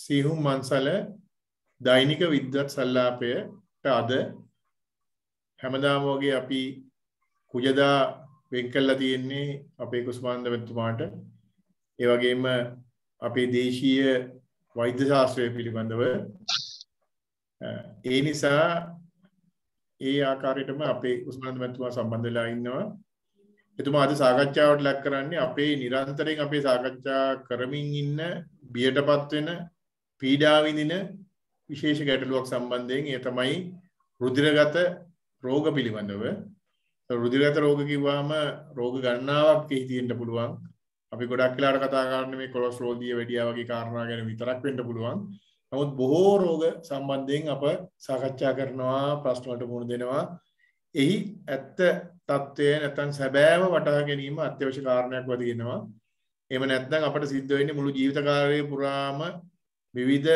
සියුම් මන්සල දෛනික විද්වත් සල්ලාපයට අද හැමදාම වගේ අපි කුජදා වෙන් කළා තියෙන්නේ අපේ කුස්මාන්ද මෙතුමාට ඒ වගේම අපේ දේශීය වෛද්‍ය ශාස්ත්‍රය පිළිබඳව ඒ නිසා ඒ ආකාරයටම අපේ කුස්මාන්ද මෙතුමා සම්බන්ධ වෙලා ඉන්නවා එතුමා අද සාකච්ඡාවට ලක් කරන්නේ අපේ නිරන්තරයෙන් අපේ සාකච්ඡා කරමින් ඉන්න බියටපත් වෙන පීඩාවිඳින විශේෂ ගැටලුවක් සම්බන්ධයෙන් ඒ තමයි රුධිරගත රෝග පිළිබඳව රුධිරගත රෝග කිව්වහම රෝග ගණනාවක් තියෙන්න පුළුවන් අපි ගොඩක් වෙලාට කතා කරන්නේ මේ කොලෙස්ටරෝල් දිය වැඩියා වගේ කාරණා ගැන විතරක් වෙන්න පුළුවන් නමුත් බොහෝ රෝග සම්බන්ධයෙන් අප සාකච්ඡා කරනවා ප්‍රශ්න වලට මුහුණ දෙනවා එහි ඇත්ත తත්වය නැත්නම් සැබෑව වටහා ගැනීම අත්‍යවශ්‍ය කාරණයක් වදිනවා එහෙම නැත්නම් අපට සිද්ධ වෙන්නේ මුළු ජීවිත කාලය පුරාම විවිධ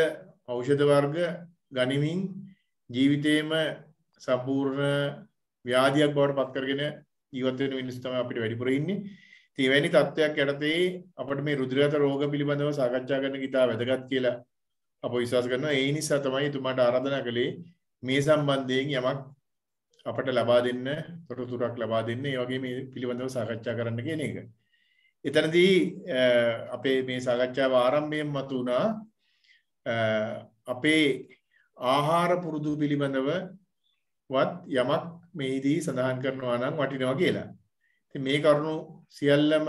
ඖෂධ වර්ග ගනිමින් ජීවිතේම සම්පූර්ණ ව්‍යාධියක් බවට පත් කරගෙන ජීවත් වෙන මිනිස්සු තමයි අපිට වැඩිපුර ඉන්නේ. ඉතින් එවැනි තත්ත්වයක් යටතේ අපිට මේ රුධිරගත රෝග පිළිබඳව සාකච්ඡා කරන කීතා වැදගත් කියලා අප විශ්වාස කරනවා. ඒ නිසා තමයි එතුමාට ආරාධනා කළේ මේ සම්බන්ධයෙන් යමක් අපට ලබා දෙන්න තොරතුරක් ලබා දෙන්න ඒ වගේ මේ පිළිබඳව සාකච්ඡා කරන්න කියන එක. එතනදී අපේ මේ සාකච්ඡාව ආරම්භයෙන් මතු වුණා අපේ ආහාර පුරුදු පිළිබඳවවත් යමක් මෙහිදී සඳහන් කරනවා නම් වටිනවා කියලා. ඉතින් මේ කරුණු සියල්ලම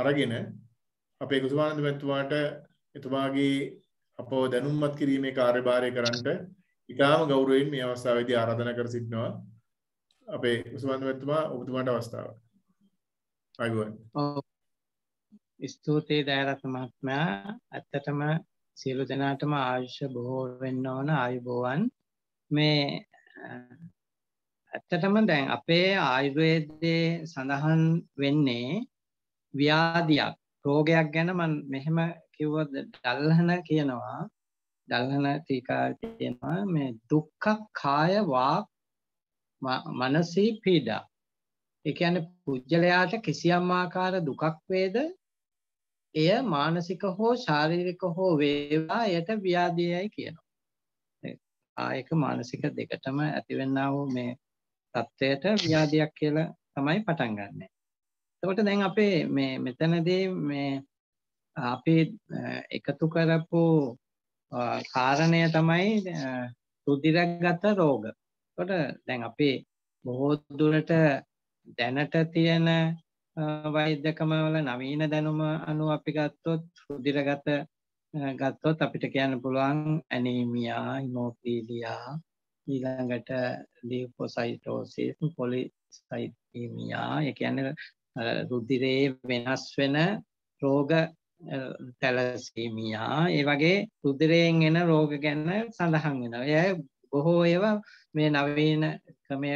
අරගෙන අපේ කුසුමානන්ද මැතිතුමාට එතුමාගේ අපව දැනුම්මත් කිරීමේ කාර්යභාරය කරන්නට ඉතාම ගෞරවයෙන් මේ අවස්ථාවේදී ආරාධනා කර සිටිනවා. අපේ කුසුමානන්ද මැතිතුමා ඔබතුමාට අවස්ථාව. ආයිබෝන්. ස්තුතියි දයරත් මහත්මයා. ඇත්තටම සියලු දෙනාටම ආයුෂ බොහෝ වෙන්න ඕන ආයුබෝවන් මේ ඇත්තටම දැන් අපේ ආයුර්වේදයේ සඳහන් වෙන්නේ ව්‍යාධියක් රෝගයක් ගැන මම මෙහෙම කිව්වොත් දල්හන කියනවා දල්හන ටීකාවට කියනවා මේ දුක්ඛ කාය වාක් මනසී පීඩා ඒ කියන්නේ පුජ්‍යලයාට කිසියම් ආකාර දුකක් වේද එය මානසික හෝ ශාරීරික හෝ වේවා එයට ව්‍යාධියයි කියනවා. ආයක මානසික දෙකටම ඇතිවෙන්නා වූ මේ தත්වයට ව්‍යාධියක් කියලා තමයි පටන් ගන්න. එතකොට දැන් අපේ මේ මෙතනදී මේ අපි එකතු කරපු කාරණය තමයි රුධිරගත රෝග. එතකොට දැන් අපි බොහෝ දුරට දැනට තියෙන වෛද්‍යකමවල නවීන දැනුම අනුව අපි ගත්තොත් රුධිරගත ගත්තොත් අපිට කියන්න පුළුවන් ඇනීමියා හිමෝපීලියා ඊළඟට ලියුකෝසයිටෝසිස් පොලිසයිටීමියා ඒ කියන්නේ රුධිරයේ වෙනස් වෙන රෝග තැලසීමියා ඒ වගේ රුධිරයෙන් එන රෝග ගැන සඳහන් වෙනවා. එය බොහෝ ඒවා මේ නවීන ක්‍රමය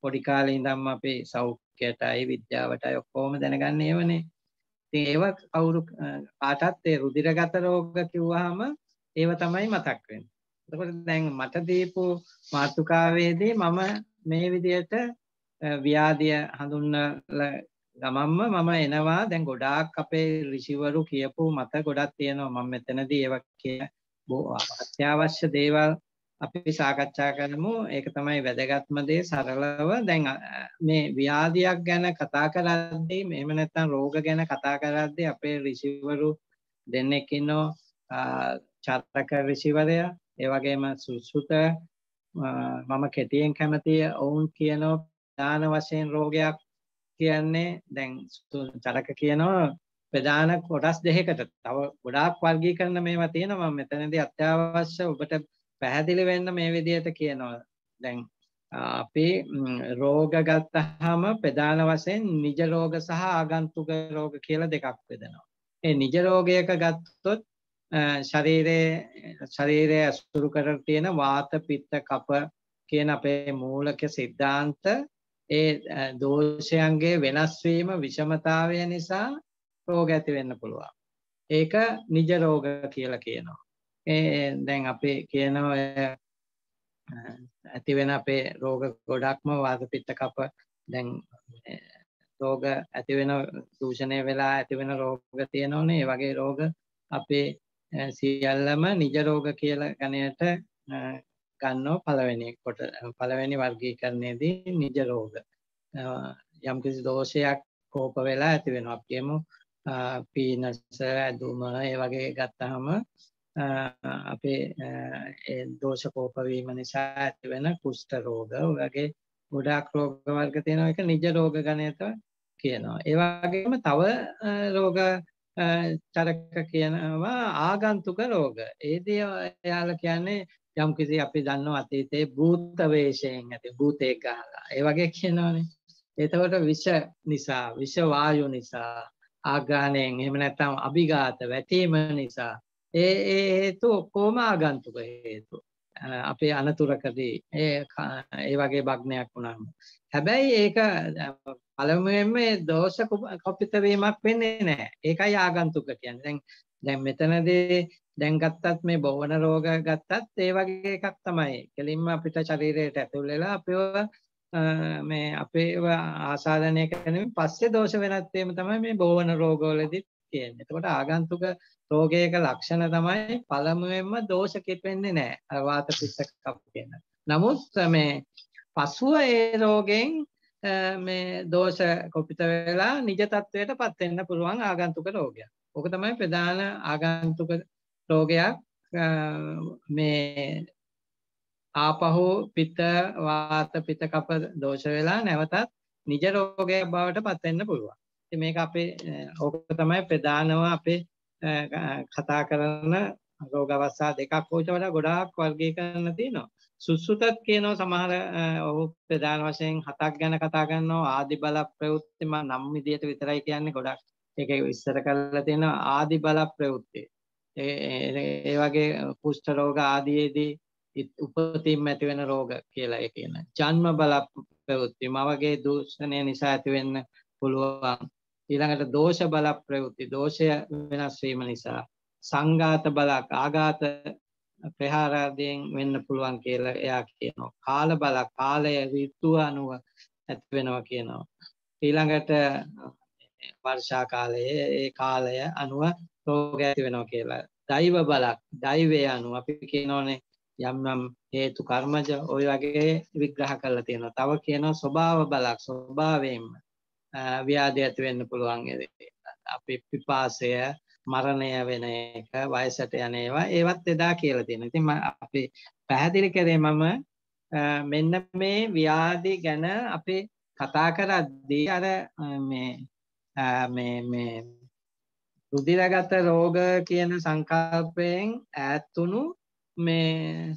පොඩි කාලේ ඉඳන්ම අපේ සෞඛ්‍ය ලෝකයටයි විද්‍යාවටයි ඔක්කොම දැනගන්නේ ඒවනේ. ඉතින් ඒව කවුරු කාටත් ඒ රුධිරගත රෝග කිව්වහම ඒව තමයි මතක් වෙන්නේ. එතකොට දැන් මට දීපු මාතෘකාවේදී මම මේ විදිහට ව්‍යාධිය හඳුන්වලා ගමම්ම මම එනවා දැන් ගොඩාක් අපේ ඍෂිවරු කියපු මත ගොඩක් තියෙනවා මම මෙතනදී ඒවා කිය අත්‍යවශ්‍ය දේවල් අපි සාකච්ඡා කරමු ඒක තමයි වැදගත්ම දේ සරලව දැන් මේ ව්‍යාධියක් ගැන කතා කරද්දී එහෙම නැත්නම් රෝග ගැන කතා කරද්දී අපේ ඍෂිවරු දෙන්නෙක් ඉන්නවා චාතක ඍෂිවරයා ඒ වගේම සුසුත මම කෙටියෙන් කැමති ඔවුන් කියනවා ප්‍රධාන වශයෙන් රෝගයක් කියන්නේ දැන් චරක කියනවා ප්‍රධාන කොටස් දෙකකට තව ගොඩාක් වර්ගීකරණ මේවා තියෙනවා මම මෙතනදී අත්‍යවශ්‍ය ඔබට පැහැදිලි වෙන්න මේ විදිහට කියනවා. දැන් අපි රෝග ගත්තාම ප්‍රධාන වශයෙන් නිජ රෝග සහ ආගන්තුක රෝග කියලා දෙකක් බෙදෙනවා. ඒ නිජ රෝගයක ගත්තොත් ශරීරයේ ශරීරයේ අසුරු කරලා තියෙන වාත පිත්ත කප කියන අපේ මූලික સિદ્ધාන්ත ඒ දෝෂයන්ගේ වෙනස් වීම විෂමතාවය නිසා රෝග ඇති වෙන්න පුළුවන්. ඒක නිජ රෝග කියලා කියනවා. දැන් අපේ කියනවා ඇති වෙන අපේ රෝග ගොඩක්ම වාත පිත්ත කප දැන් රෝග ඇති වෙන දූෂණය වෙලා ඇති වෙන රෝග තියෙනවනේ ඒ වගේ රෝග අපේ සියල්ලම නිජ රෝග කියලා ගණයට ගන්නෝ පළවෙනි කොට පළවෙනි වර්ගීකරණයේදී නිජ රෝග යම්කිසි දෝෂයක් කෝප වෙලා ඇති වෙනවා අපි කියමු පීනස ඇදුම ඒ වගේ ගත්තහම අපේ දෝෂකෝපවීම නිසා ඇති වෙන කුෂ්ට රෝග වගේ ගොඩාක් රෝග වර්ග තියෙනවා ඒක නිජ රෝග ගණයට කියනවා ඒ වගේම තව රෝග චරක කියනවා ආගන්තුක රෝග ඒදී එයාලා කියන්නේ යම්කිසි අපි දන්නවා අතීතයේ භූත වේශයෙන් ඇති භූතේ ගහලා ඒ වගේ කියනවනේ එතකොට විෂ නිසා විෂ වායු නිසා ආගාණයෙන් එහෙම නැත්නම් අභිඝාත වැටීම නිසා ඒ හේතු ඔක්කොම ආගන්තුක හේතු. අපේ අනතුරකදී ඒ ඒ වගේ භග්නයක් වුණාම. හැබැයි ඒක පළමුවෙන්ම දෝෂ කොපිත වීමක් වෙන්නේ නැහැ. ඒකයි ආගන්තුක කියන්නේ. දැන් දැන් මෙතනදී දැන් ගත්තත් මේ බොහවන රෝග ගත්තත් ඒ වගේ එකක් තමයි. කෙලින්ම අපිට ශරීරයට ඇතුල් වෙලා අපිව මේ අපේ ආසාදනය කරන පස්සේ දෝෂ වෙනත් ඒම තමයි මේ බොහවන රෝගවලදී තියෙන්නේ. එතකොට ආගන්තුක රෝගයක ලක්ෂණ තමයි පළමුවෙන්ම දෝෂ කිත් වෙන්නේ නැහැ. අර වාත පිත්ත කප් කියන. නමුත් මේ පසුව ඒ රෝගෙන් මේ දෝෂ කොපිත වෙලා නිජ තත්වයටපත් වෙන්න පුළුවන් ආගන්තුක රෝගයක්. ඕක තමයි ප්‍රධාන ආගන්තුක රෝගයක් මේ ආපහු පිත වාත පිත කප දෝෂ වෙලා නැවතත් නිජ රෝගයක් බවට පත් වෙන්න පුළුවන්. මේක අපේ ඕක තමයි ප්‍රධානව අපේ කතා කරන රෝග අවස්ථා දෙකක් හෝච වඩා ගොඩාක් වර්ගීකරණ තියෙනවා. සුසුතත් කියනවා සමහර ඔහු ප්‍රධාන වශයෙන් හතක් ගැන කතා කරනවා ආදි බල ප්‍රවෘත්ති මම නම් විදියට විතරයි කියන්නේ ගොඩක් ඒක විස්තර කරලා තියෙනවා ආදි බල ප්‍රවෘත්ති. ඒ වගේ කුෂ්ඨ රෝග ආදීයේදී උපතින්ම ඇති වෙන රෝග කියලා ඒ කියන. ජන්ම බල ප්‍රවෘත්ති මවගේ දූෂණය නිසා ඇති වෙන්න පුළුවන් ඊළඟට දෝෂ බල ප්‍රවෘත්ති දෝෂය වෙනස් වීම නිසා සංඝාත බලක් ආඝාත ප්‍රහාරාදීන් වෙන්න පුළුවන් කියලා එයා කියනවා. කාල බල කාලය ඍතු අනුව ඇති වෙනවා කියනවා. ඊළඟට වර්ෂා කාලයේ ඒ කාලය අනුව රෝග ඇති වෙනවා කියලා. දෛව බලක් දෛවය අනුව අපි කියනෝනේ යම් යම් හේතු කර්මජ ওই වගේ විග්‍රහ කරලා තියෙනවා. තව කියනවා ස්වභාව බලක් ස්වභාවයෙන්ම ව්‍යාධ ඇති වෙන්න පුළුවන් අපි පිපාසය මරණය වෙන එක වයසට යන ඒවා ඒවත් එදා කියලා තියෙනවා. ඉතින් අපි පැහැදිලි කරේ මම මෙන්න මේ ව්‍යාධි ගැන අපි කතා කරද්දී අර මේ මේ මේ රුධිරගත රෝග කියන සංකල්පයෙන් ඈත්තුණු මේ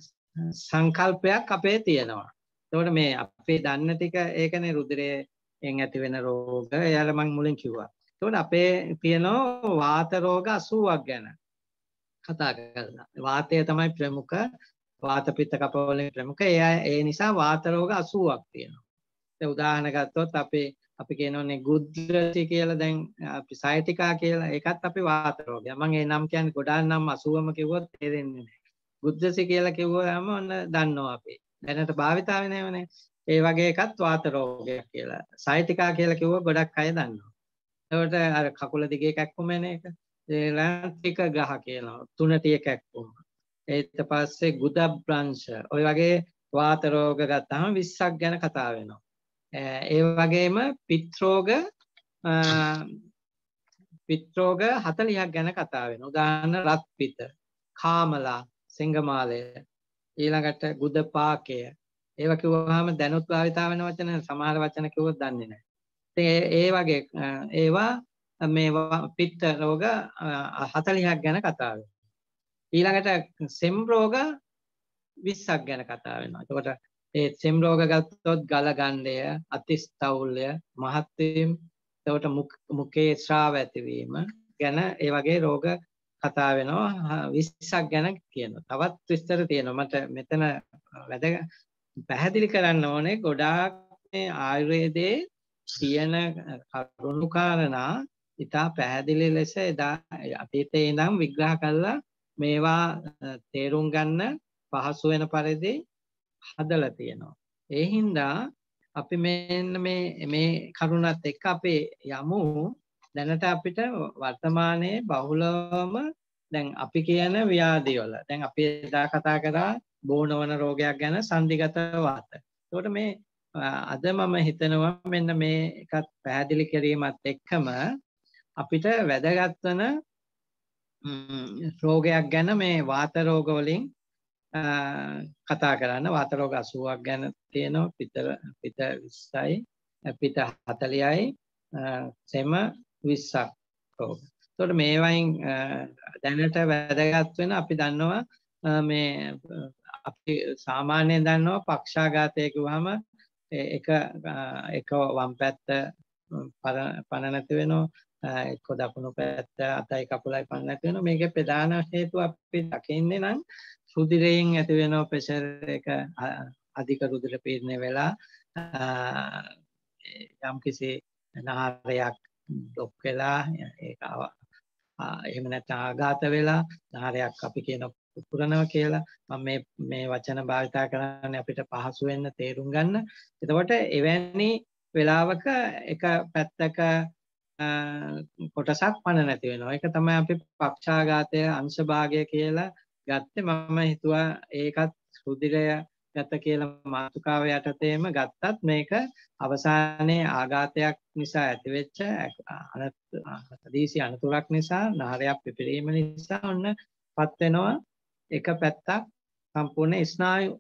සංකල්පයක් අපේ තියෙනවා. එතකොට මේ අපේ දන්න ටික ඒකනේ රුධිරයේ එන් ඇති වෙන රෝග එයාල මං මුලින් කිව්වා. එතකොට අපේ තියෙනවා වාත රෝග 80ක් ගැන කතා කරලා. වාතය තමයි ප්‍රමුඛ වාත පිත්ත කපවලින් ප්‍රමුඛ. ඒ ඒ නිසා වාත රෝග 80ක් තියෙනවා. දැන් උදාහරණ ගත්තොත් අපේ අපි කියනෝනේ ගුද්රති කියලා දැන් අපි සයටිකා කියලා ඒකත් අපි වාත රෝගය. මම ඒ නම් කියන්නේ ගොඩාක් නම් 80ම කිව්වොත් තේරෙන්නේ නැහැ. ගුද්දසි කියලා කිව්වම ඔන්න දන්නවා අපි. දැනට භාවිතා වෙනවනේ. ඒ වගේ එකත් වාත රෝගයක් කියලා. සයිතිකා කියලා කිව්ව ගොඩක් අය දන්නවා. එතකොට අර කකුල දිගේ කැක්කුම එන එක ලාන්තික ග්‍රහ කියනවා. තුනටිය කැක්කුම. ඊට පස්සේ ගුදබ්‍රංශ. ওই වගේ වාත රෝග ගත්තාම 20ක් ගැන කතා වෙනවා. ඒ වගේම පිත් රෝග පිත් රෝග 40ක් ගැන කතා වෙනවා. උදාහරණ රත් පිත, කාමලා, සිංගමාලය, ඊළඟට ගුද පාකය, ඒවා කිව්වහම දැනුත් භාවිතා වෙන වචන සමහර වචන කිව්වොත් දන්නේ නැහැ. ඉතින් ඒ වගේ ඒවා මේ පිත්ත රෝග 40ක් ගැන කතා වෙනවා. ඊළඟට සෙම් රෝග 20ක් ගැන කතා වෙනවා. එතකොට ඒ සෙම් රෝග ගත්තොත් ගලගණ්ඩය, අතිස්තෞල්‍ය, මහත්වීම, එතකොට මුඛයේ ශ්‍රාව ඇතිවීම ගැන ඒ වගේ රෝග කතා වෙනවා 20ක් ගැන කියනවා. තවත් විස්තර තියෙනවා. මට මෙතන වැදගත් පැහැදිලි කරන්න ඕනේ ගොඩාක් මේ ආයුර්වේදයේ කියන කරුණු කාරණා ඉතා පැහැදිලි ලෙස එදා අතීතේ ඉඳන් විග්‍රහ කරලා මේවා තේරුම් ගන්න පහසු වෙන පරිදි හදලා තියෙනවා. ඒ හින්දා අපි මෙන්න මේ මේ කරුණත් එක්ක අපේ යමු දැනට අපිට වර්තමානයේ බහුලවම දැන් අපි කියන ව්‍යාධිවල දැන් අපි එදා කතා කරා බෝනවන රෝගයක් ගැන සන්ධිගත වාත. එතකොට මේ අද මම හිතනවා මෙන්න මේ එකත් පැහැදිලි කිරීමත් එක්කම අපිට වැදගත් වෙන රෝගයක් ගැන මේ වාත රෝග වලින් කතා කරන්න වාත රෝග 80ක් ගැන තියෙනවා පිට පිට 20යි පිට 40යි සෙම 20ක් රෝග. එතකොට මේවායින් දැනට වැදගත් වෙන අපි දන්නවා මේ අපි සාමාන්‍යයෙන් දන්නවා පක්ෂාඝාතය කිව්වහම එක එක වම් පැත්ත පණ නැති වෙනවා එක්ක දකුණු පැත්ත අතයි කකුලයි පණ නැති වෙනවා මේකේ ප්‍රධාන හේතුව අපි දකින්නේ නම් රුධිරයෙන් ඇති වෙන ප්‍රෙෂර් එක අධික රුධිර පීඩනය වෙලා යම්කිසි නාරයක් ඩොක් වෙලා ඒක එහෙම නැත්නම් ආඝාත වෙලා නාරයක් අපි කියන පුරනවා කියලා මම මේ මේ වචන භාවිතා කරන්නේ අපිට පහසු වෙන්න තේරුම් ගන්න. එතකොට එවැනි වෙලාවක එක පැත්තක කොටසක් පණ නැති වෙනවා. ඒක තමයි අපි පක්ෂාඝාතය අංශභාගය කියලා ගත්තේ. මම හිතුවා ඒකත් රුධිරය ගත කියලා මාතෘකාව යටතේම ගත්තත් මේක අවසානයේ ආඝාතයක් නිසා ඇතිවෙච්ච අනතදීසි අනතුරක් නිසා නහරයක් පිපිරීම නිසා ඔන්න පත් වෙනවා එක පැත්තක් සම්පූර්ණ ස්නායු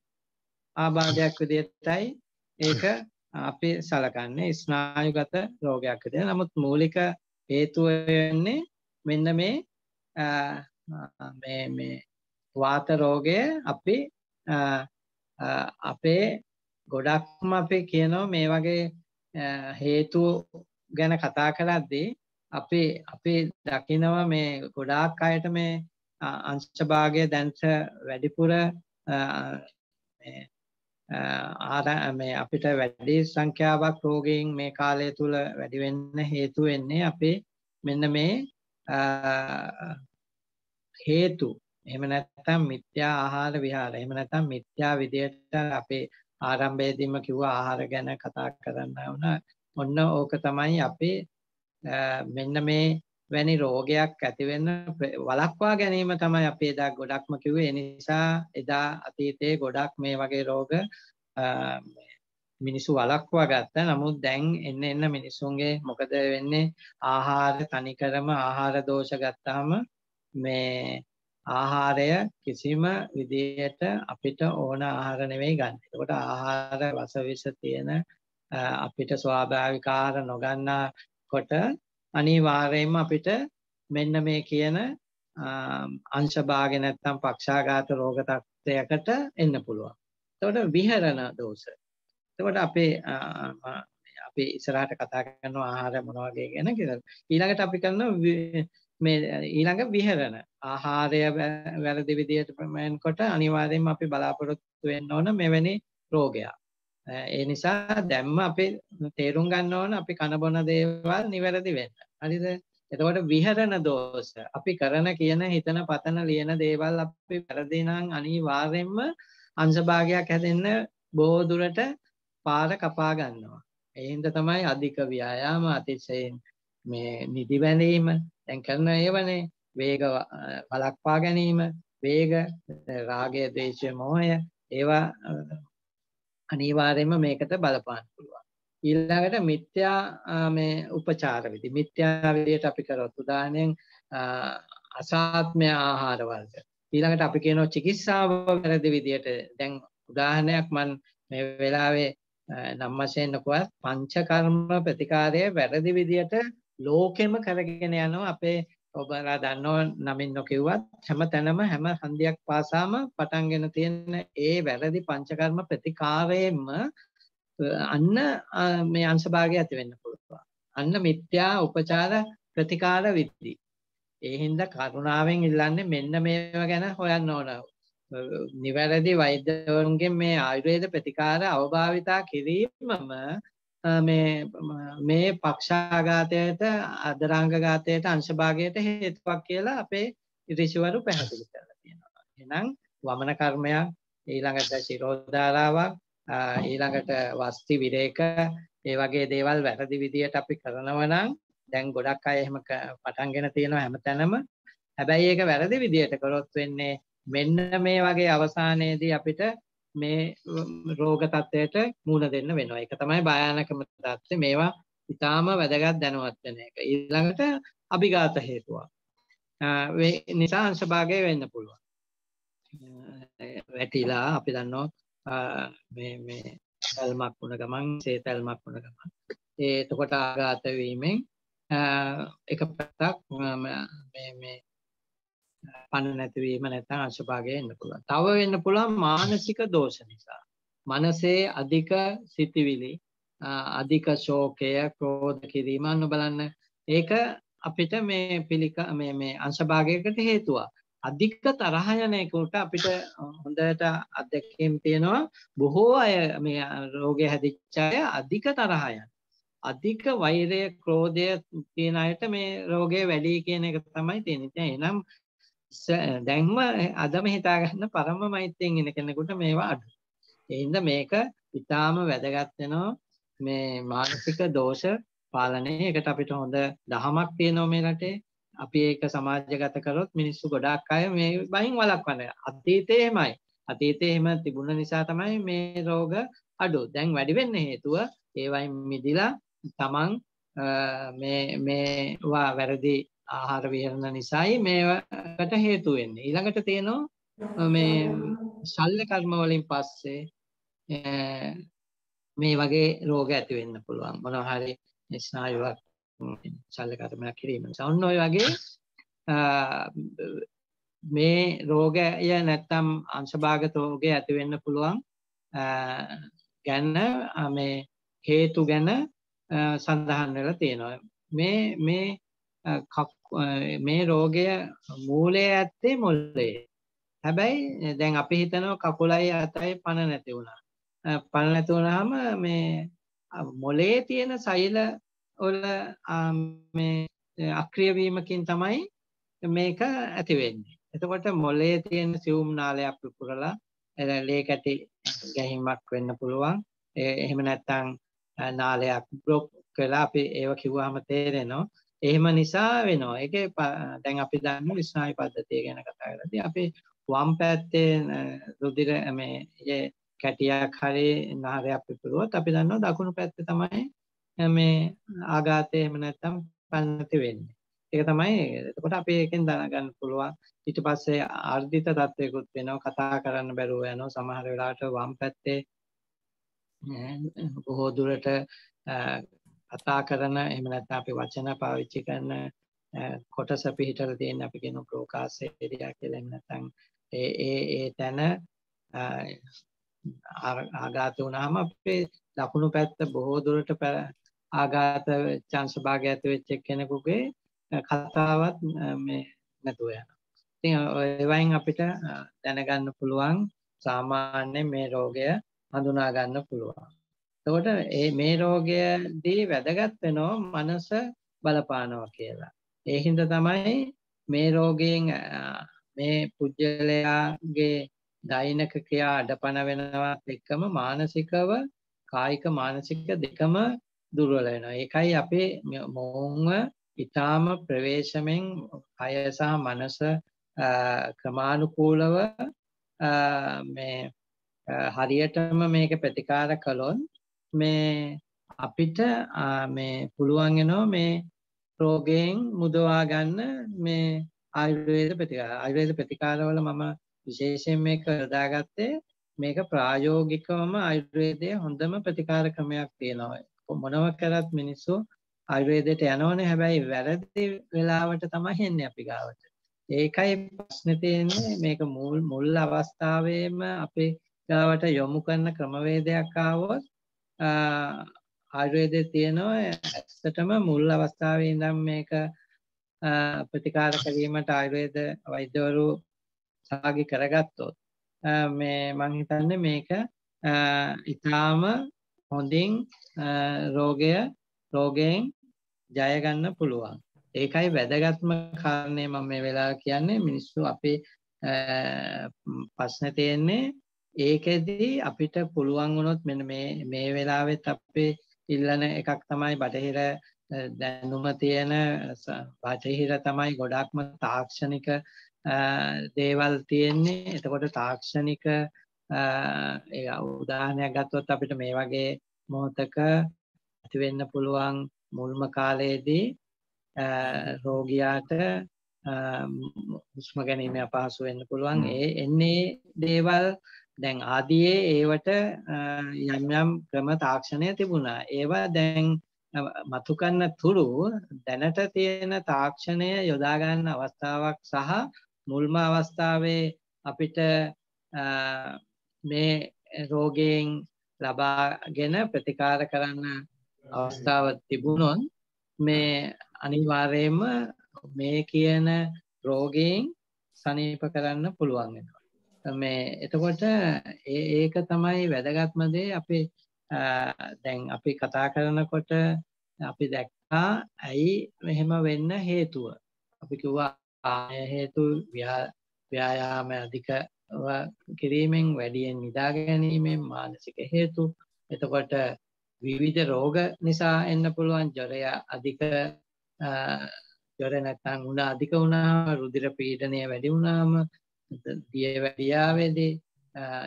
ආබාධයක් විදිහටයි ඒක අපි සලකන්නේ ස්නායුගත රෝගයක් විදිහට. නමුත් මූලික හේතුව වෙන්නේ මෙන්න මේ මේ මේ වාත රෝගය අපි අපේ ගොඩක්ම අපි කියනවා මේ වගේ හේතු ගැන කතා කරද්දී අපි අපි දකිනවා මේ ගොඩාක් අයට මේ අංශභාගය දැන්ට වැඩිපුර මේ අපිට වැඩි සංඛ්‍යාවක් රෝගීන් මේ කාලය තුල වැඩි වෙන්න හේතු වෙන්නේ අපේ මෙන්න මේ හේතු එහෙම නැත්නම් මිත්‍යා ආහාර විහාර එහෙම නැත්නම් මිත්‍යා විදියට අපේ ආරම්භයේදීම කිව්වා ආහාර ගැන කතා කරන්න වුණා ඔන්න ඕක තමයි අපේ මෙන්න මේ වැනි රෝගයක් ඇතිවෙන්න වලක්වා ගැනීම තමයි අපි එදා ගොඩක්ම කිව්වේ. ඒ නිසා එදා අතීතයේ ගොඩක් මේ වගේ රෝග මිනිස්සු වලක්වා ගත්තා. නමුත් දැන් එන්න එන්න මිනිස්සුන්ගේ මොකද වෙන්නේ? ආහාර තනිකරම ආහාර දෝෂ ගත්තාම මේ ආහාරය කිසිම විදියට අපිට ඕන ආහාර නෙවෙයි ගන්න. ඒකට ආහාර රස විස තියෙන අපිට ස්වාභාවික ආහාර නොගන්නා කොට අනිවාර්යයෙන්ම අපිට මෙන්න මේ කියන අංශභාගය නැත්තම් පක්ෂාඝාත රෝග තත්ත්වයකට එන්න පුළුවන්. එතකොට විහරණ දෝෂ. එතකොට අපේ අපි ඉස්සරහට කතා කරනවා ආහාර මොන වගේ ගැන කියලා. ඊළඟට අපි කරනවා මේ ඊළඟ විහරණ ආහාරය වැරදි විදිහට ප්‍රමයන් කොට අනිවාර්යයෙන්ම අපි බලාපොරොත්තු වෙන්න ඕන මෙවැනි රෝගයක්. ඒ නිසා දැම්ම අපි තේරුම් ගන්න ඕන අපි කනබොන දේවල් නිවැරදි වෙන්න. හරිද? එතකොට විහරණ දෝෂ අපි කරන කියන හිතන පතන ලියන දේවල් අපි වැරදි නම් අනිවාර්යයෙන්ම අංශභාගයක් හැදෙන්න බොහෝ දුරට පාර කපා ගන්නවා. ඒ හින්දා තමයි අධික ව්‍යායාම අතිශයින් මේ නිදි වැළීම දැන් කරන ඒවනේ වේග වලක්වා ගැනීම වේග රාගය ද්වේෂය මෝහය ඒවා අනිවාර්යයෙන්ම මේකට බලපාන්න පුළුවන්. ඊළඟට මිත්‍යා මේ උපචාර විදි. මිත්‍යා විදියට අපි කරොත් උදාහරණයෙන් අසාත්ම්‍ය ආහාර වර්ග. ඊළඟට අපි කියනවා චිකිත්සාව වැරදි විදියට දැන් උදාහරණයක් මම මේ වෙලාවේ නම් වශයෙන් නොකවත් පංච කර්ම ප්‍රතිකාරය වැරදි විදියට ලෝකෙම කරගෙන යනවා අපේ ඔබලා දන්නව නමින් නොකිව්වත් හැම තැනම හැම හන්දියක් පාසාම පටන්ගෙන තියෙන ඒ වැරදි පංචකර්ම ප්‍රතිකාරයෙන්ම අන්න මේ අංශභාගය ඇති වෙන්න පුළුවන්. අන්න මිත්‍යා උපචාර ප්‍රතිකාර විද්ධි. ඒ හින්දා කරුණාවෙන් ඉල්ලන්නේ මෙන්න මේවා ගැන හොයන්න ඕන. නිවැරදි වෛද්‍යවරුන්ගෙන් මේ ආයුර්වේද ප්‍රතිකාර අවභාවිතා කිරීමම මේ මේ පක්ෂාඝාතයට අදරංගඝාතයට අංශභාගයට හේතුවක් කියලා අපේ ඍෂිවරු පැහැදිලි කරලා තියෙනවා. එහෙනම් වමන කර්මයක් ඊළඟට ශිරෝධාරාවක් ඊළඟට වස්ති විරේක ඒ වගේ දේවල් වැරදි විදියට අපි කරනවා නම් දැන් ගොඩක් අය එහෙම පටන්ගෙන තියෙනවා හැමතැනම. හැබැයි ඒක වැරදි විදියට කරොත් වෙන්නේ මෙන්න මේ වගේ අවසානයේදී අපිට මේ රෝග තත්ත්වයට මුහුණ දෙන්න වෙනවා. ඒක තමයි භයානකම தත්ත්වය. මේවා ඊටාම වැදගත් දැනුවත් වෙන එක. ඊළඟට අභිඝාත හේතුවක්. නිසා අංශභාගය වෙන්න පුළුවන්. වැටිලා අපි දන්නවා මේ මේ තල්මක් වුණ ගමන් සේ තල්මක් වුණ ගමන් ඒ එතකොට ආඝාත වීමෙන් එක පැත්තක් මේ මේ පණ නැතිවීම නැත්නම් අංශභාගය එන්න පුළුවන්. තව වෙන්න පුළුවන් මානසික දෝෂ නිසා. මනසේ අධික සිතිවිලි, අධික ශෝකය, ක්‍රෝධ කිරීම අන්න බලන්න. ඒක අපිට මේ පිළික මේ මේ අංශභාගයකට හේතුවක්. අධික තරහ යන එකට අපිට හොඳට අත්දැකීම් තියෙනවා බොහෝ අය මේ රෝගය හැදිච්ච අය අධික තරහ යන අධික වෛරය ක්‍රෝධය තියෙන අයට මේ රෝගය වැඩි කියන එක තමයි තියෙන්නේ. එහෙනම් දැන්ම අදම හිතාගන්න පරම මෛත්‍යෙන් එන කෙනෙකුට මේවා අඩු. එහින්ද මේක ඉතාම වැදගත් වෙනවා මේ මානසික දෝෂ පාලනය. ඒකට අපිට හොඳ දහමක් තියෙනවා මේ රටේ. අපි ඒක සමාජගත කරොත් මිනිස්සු ගොඩක් අය මේ බයින් වළක්වන්නේ. අතීතේ එහෙමයි. අතීතේ එහෙම තිබුණ නිසා තමයි මේ රෝග අඩු. දැන් වැඩි වෙන්න හේතුව ඒවයින් මිදිලා තමන් මේ මේවා වැරදි ආහාර විහරණ නිසායි මේවට හේතු වෙන්නේ. ඊළඟට තියෙනවා මේ ශල්්‍ය කර්ම වලින් පස්සේ මේ වගේ රෝග ඇති වෙන්න පුළුවන්. මොනවා හරි ස්නායුවක් ශල්්‍ය කර්මයක් කිරීම නිසා. ඔන්න ඔය වගේ මේ රෝගය නැත්තම් අංශභාගත රෝගය ඇති වෙන්න පුළුවන් ගැන මේ හේතු ගැන සඳහන් වෙලා තියෙනවා. මේ මේ මේ රෝගය මූලය ඇත්තේ මොල්ලේ. හැබැයි දැන් අපි හිතනවා කකුලයි අතයි පණ නැති වුණා. පණ නැති වුණාම මේ මොලේ තියෙන සෛල වල මේ අක්‍රිය වීමකින් තමයි මේක ඇති වෙන්නේ. එතකොට මොලේ තියෙන සියුම් නාලයක් පුපුරලා ලේ කැටි ගැහිමක් වෙන්න පුළුවන්. එහෙම නැත්නම් නාලයක් බ්ලොක් වෙලා අපි ඒව කිව්වහම තේරෙනවා. එහෙම නිසා වෙනවා. ඒකේ දැන් අපි දන්න ස්නායු පද්ධතිය ගැන කතා කරද්දී අපි වම් පැත්තේ රුධිර මේ කැටියක් හරි නහරයක් පිපිරුවොත් අපි දන්නවා දකුණු පැත්තේ තමයි මේ ආඝාතය එහෙම නැත්නම් පන්නති වෙන්නේ. ඒක තමයි එතකොට අපි ඒකෙන් දැනගන්න පුළුවන් ඊට පස්සේ ආර්ධිත තත්වයකුත් වෙනවා කතා කරන්න බැරුව යනවා සමහර වෙලාවට වම් පැත්තේ බොහෝ දුරට කතා කරන එහෙම නැත්නම් අපි වචන පාවිච්චි කරන කොටස පිටතට තියෙන අපි කියන බ්‍රෝකාස්ට් ඒරියා කියලා එහෙම නැත්නම් ඒ ඒ ඒ තැන ආඝාත වුණාම අපේ දකුණු පැත්ත බොහෝ දුරට ආඝාත chance භාගයක් වෙච්ච කෙනෙකුගේ කතාවත් මේ නැතුව යනවා. ඉතින් ඒවයින් අපිට දැනගන්න පුළුවන් සාමාන්‍ය මේ රෝගය හඳුනා ගන්න පුළුවන්. එතකොට මේ රෝගයදී වැදගත් වෙනවා මනස බලපානවා කියලා. ඒ හින්දා තමයි මේ රෝගයෙන් මේ පුජ්‍යලයාගේ දෛනික ක්‍රියා අඩපණ වෙනවත් එක්කම මානසිකව කායික මානසික දෙකම දුර්වල වෙනවා. ඒකයි අපේ මොවුන්ව ඊටාම ප්‍රවේශමෙන් කය සහ මනස ක්‍රමානුකූලව මේ හරියටම මේක ප්‍රතිකාර කළොත් මේ අපිට මේ පුළුවන් වෙනවා මේ රෝගයෙන් මුදවා ගන්න මේ ආයුර්වේද ප්‍රතිකාර ආයුර්වේද ප්‍රතිකාරවල මම විශේෂයෙන් මේ කරදාගත්තේ මේක ප්‍රායෝගිකවම ආයුර්වේදයේ හොඳම ප්‍රතිකාර ක්‍රමයක් තියෙනවා මොනවා කරත් මිනිස්සු ආයුර්වේදයට යනවනේ හැබැයි වැරදි වෙලාවට තමයි එන්නේ අපි ගාවට ඒකයි ප්‍රශ්නේ තියෙන්නේ මේක මුල් මුල් අවස්ථාවේම අපේ ගාවට යොමු කරන ක්‍රමවේදයක් ආවොත් ආයුර්වේදයේ තියෙනවා ඇත්තටම මුල් අවස්ථාවේ ඉඳන් මේක ප්‍රතිකාර කිරීමට ආයුර්වේද වෛද්‍යවරු සහභාගී කරගත්තොත් මේ මම හිතන්නේ මේක ඊටාම හොඳින් රෝගය රෝගයෙන් ජය ගන්න පුළුවන්. ඒකයි වැදගත්ම කාරණේ මම මේ වෙලාව කියන්නේ මිනිස්සු අපේ ප්‍රශ්නේ තියෙන්නේ ඒකෙදී අපිට පුළුවන් වුණොත් මෙන්න මේ මේ වෙලාවෙත් අපේ ඉල්ලන එකක් තමයි බටහිර දැනුම තියෙන බටහිර තමයි ගොඩක්ම තාක්ෂණික දේවල් තියෙන්නේ. එතකොට තාක්ෂණික උදාහරණයක් ගත්තොත් අපිට මේ වගේ මොහොතක ඇති වෙන්න පුළුවන් මුල්ම කාලයේදී රෝගියාට හුස්ම ගැනීම අපහසු වෙන්න පුළුවන් ඒ එන්නේ දේවල් දැන් ආදියේ ඒවට යම් යම් ක්‍රම තාක්ෂණය තිබුණා. ඒවා දැන් මතු කරන තුරු දැනට තියෙන තාක්ෂණය යොදා ගන්න අවස්ථාවක් සහ මුල්ම අවස්ථාවේ අපිට මේ රෝගයෙන් ලබාගෙන ප්‍රතිකාර කරන්න අවස්ථාව තිබුණොත් මේ අනිවාර්යයෙන්ම මේ කියන රෝගයෙන් සනීප කරන්න පුළුවන් වෙනවා. මේ එතකොට ඒක තමයි වැදගත්ම දේ අපේ දැන් අපි කතා කරනකොට අපි දැක්කා ඇයි මෙහෙම වෙන්න හේතුව. අපි කිව්වා ආය හේතු ව්‍යායාම අධික කිරීමෙන් වැඩියෙන් නිදා ගැනීමෙන් මානසික හේතු. එතකොට විවිධ රෝග නිසා එන්න පුළුවන් ජොරය අධික ජොර නැත්නම් උණ අධික වුණාම රුධිර පීඩනය වැඩි වුණාම දිය වැඩියාවේදී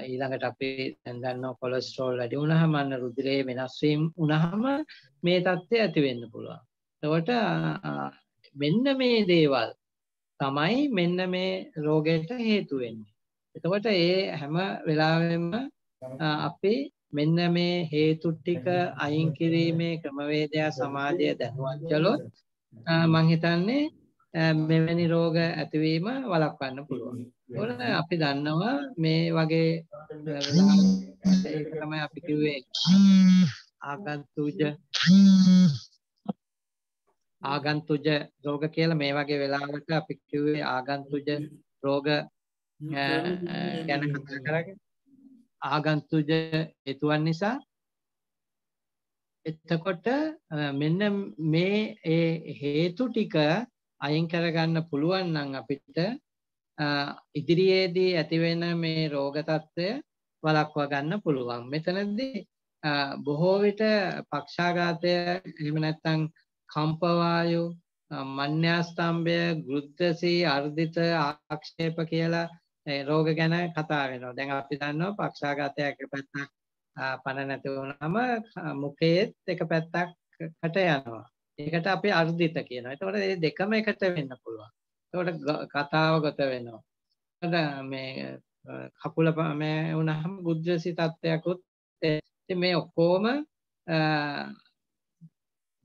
ඊළඟට අපේ දැන්ගන්න කොලස්ට්‍රෝල් වැඩි වුණහම අන්න රුධිරයේ වෙනස් වීම වුණහම මේ தත්ත්වය ඇති වෙන්න පුළුවන්. එතකොට මෙන්න මේ දේවල් තමයි මෙන්න මේ රෝගයට හේතු වෙන්නේ. එතකොට ඒ හැම වෙලාවෙම අපි මෙන්න මේ හේතු ටික අයින් කිරීමේ ක්‍රමවේදය සමාජය දැනුවත් කළොත් මං හිතන්නේ මෙවැනි රෝග ඇතිවීම වළක්වන්න පුළුවන්. ඒකෝන අපි දන්නවා මේ වගේ ඒක තමයි අපි කිව්වේ ආගන්තුජ ආගන්තුජ රෝග කියලා මේ වගේ වෙලාවට අපි කිව්වේ ආගන්තුජ රෝග ගැන කතා කරගෙන ආගන්තුජ හේතුන් නිසා එතකොට මෙන්න මේ ඒ හේතු ටික අයින් කරගන්න පුළුවන් නම් අපිට ඉදිරියේදී ඇතිවෙන මේ රෝග తত্ত্বය වළක්වා ගන්න පුළුවන්. මෙතනදී බොහෝ විට පක්ෂාඝාතය එහෙම නැත්නම් කම්ප වායු, මඤ්ඤාස්තම්භය, ගෘද්දසී, අර්ධිත ආක්ෂේප කියලා රෝග ගැන කතා වෙනවා. දැන් අපි දන්නවා පක්ෂාඝාතයක් එක පැත්තක් පණ නැති වුනම මුඛයේත් එක පැත්තක්කට යනවා. ඒකට අපි අර්ධිත කියනවා. එතකොට මේ දෙකම එකට වෙන්න පුළුවන්. එතකොට කතාව ගත වෙනවා. එතකොට මේ කකුල මේ වුණාම බුද්ධසි තත්ත්වයකුත් ඉතින් මේ ඔක්කොම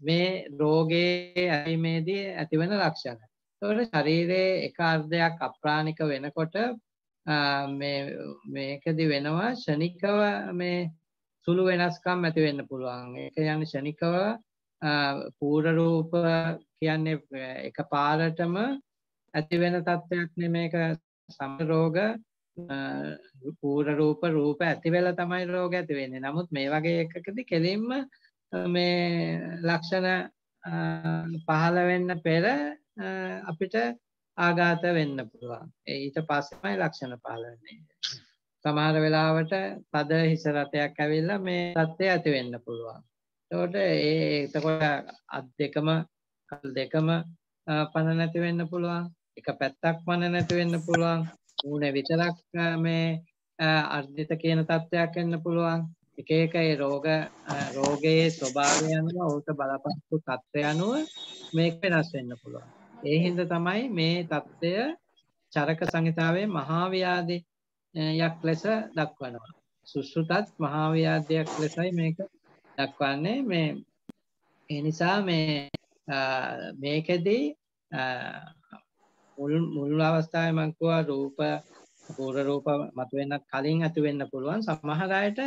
මේ රෝගයේ ඇතිමේදී ඇතිවන ලක්ෂණ. එතකොට ශරීරයේ එක අර්ධයක් අප්‍රාණික වෙනකොට මේ මේකදි වෙනවා ෂණිකව මේ සුළු වෙනස්කම් ඇති වෙන්න පුළුවන්. ඒක යන්නේ ෂණිකව පූර්ව රූප කියන්නේ එක පාරටම ඇති වෙන තත්ත්වයක් නෙමේක සමරෝග පූර්ව රූප රූප ඇති වෙලා තමයි රෝග ඇති වෙන්නේ. නමුත් මේ වගේ එකකදී කෙලින්ම මේ ලක්ෂණ පහළ වෙන්න පෙර අපිට ආඝාත වෙන්න පුළුවන්. ඊට පස්සේමයි ලක්ෂණ පහළ වෙන්නේ. සමහර වෙලාවට තද හිස රතයක් ඇවිල්ලා මේ තත්ත්වය ඇති වෙන්න පුළුවන්. එතකොට ඒ එතකොට අත් දෙකම කල් දෙකම පණ නැති වෙන්න පුළුවන්. එක පැත්තක් පණ නැති වෙන්න පුළුවන්. ඌණ විතරක් මේ අර්ධිත කියන තත්ත්වයක් එන්න පුළුවන්. එක එක ඒ රෝග රෝගයේ ස්වභාවය අනුව ඌට බලපත්තු තත්ත්වය අනුව මේක වෙනස් වෙන්න පුළුවන්. ඒ හින්දා තමයි මේ தත්ත්වය චරක සංහිතාවේ මහා ව්‍යාධියක් ලෙස දක්වනවා. සුසුතත් මහා ව්‍යාධියක් ලෙසයි මේක දක්වන්නේ මේ එනිසා මේ මේකෙදී මුල් මුල් අවස්ථාවේ මම කිව්වා රූප පූර්ව රූප මතුවෙන්නත් කලින් ඇති වෙන්න පුළුවන් සමහර අයට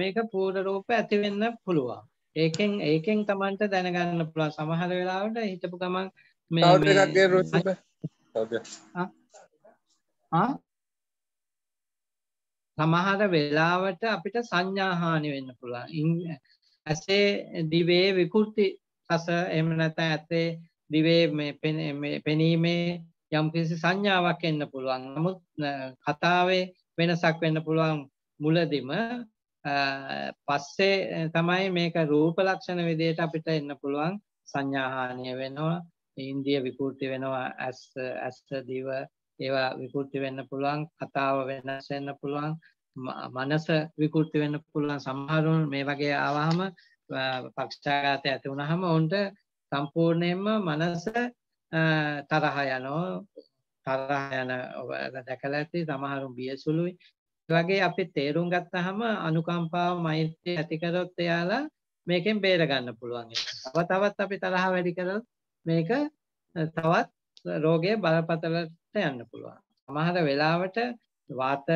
මේක පූර්ව රූප ඇති වෙන්න පුළුවන් ඒකෙන් ඒකෙන් Tamanට දැනගන්න පුළුවන් සමහර වෙලාවට හිතපු ගමන් මේ සමහර වෙලාවට අපිට සංඥාහානි වෙන්න පුළුවන් ඇසේ දිවේ විකෘති රස එහෙම නැත්නම් ඇසේ දිවේ මේ පෙනීමේ යම්කිසි සංඥාවක් එන්න පුළුවන්. නමුත් කතාවේ වෙනසක් වෙන්න පුළුවන් මුලදිම පස්සේ තමයි මේක රූප ලක්ෂණ විදියට අපිට එන්න පුළුවන් සංඥාහානිය වෙනවා ඉන්දිය විකෘති වෙනවා ඇස් ඇස් දිව ඒවා විකෘති වෙන්න පුළුවන් කතාව වෙනස් වෙන්න පුළුවන් මනස විකෘති වෙන්න පුළුවන් සමහරුන් මේ වගේ ආවහම පක්ෂාඝාතය ඇති වුණහම ඔවුන්ට සම්පූර්ණයෙන්ම මනස තරහ යනවා තරහ යන දැකලා ඇති සමහරුන් බියසුළුයි වගේ අපි තේරුම් ගත්තහම අනුකම්පාව මෛත්‍රිය ඇති කරොත් එයාලා මේකෙන් බේර ගන්න පුළුවන්. තව තවත් අපි තරහ වැඩි කරොත් මේක තවත් රෝගය බලපතලට යන්න පුළුවන්. සමහර වෙලාවට වාත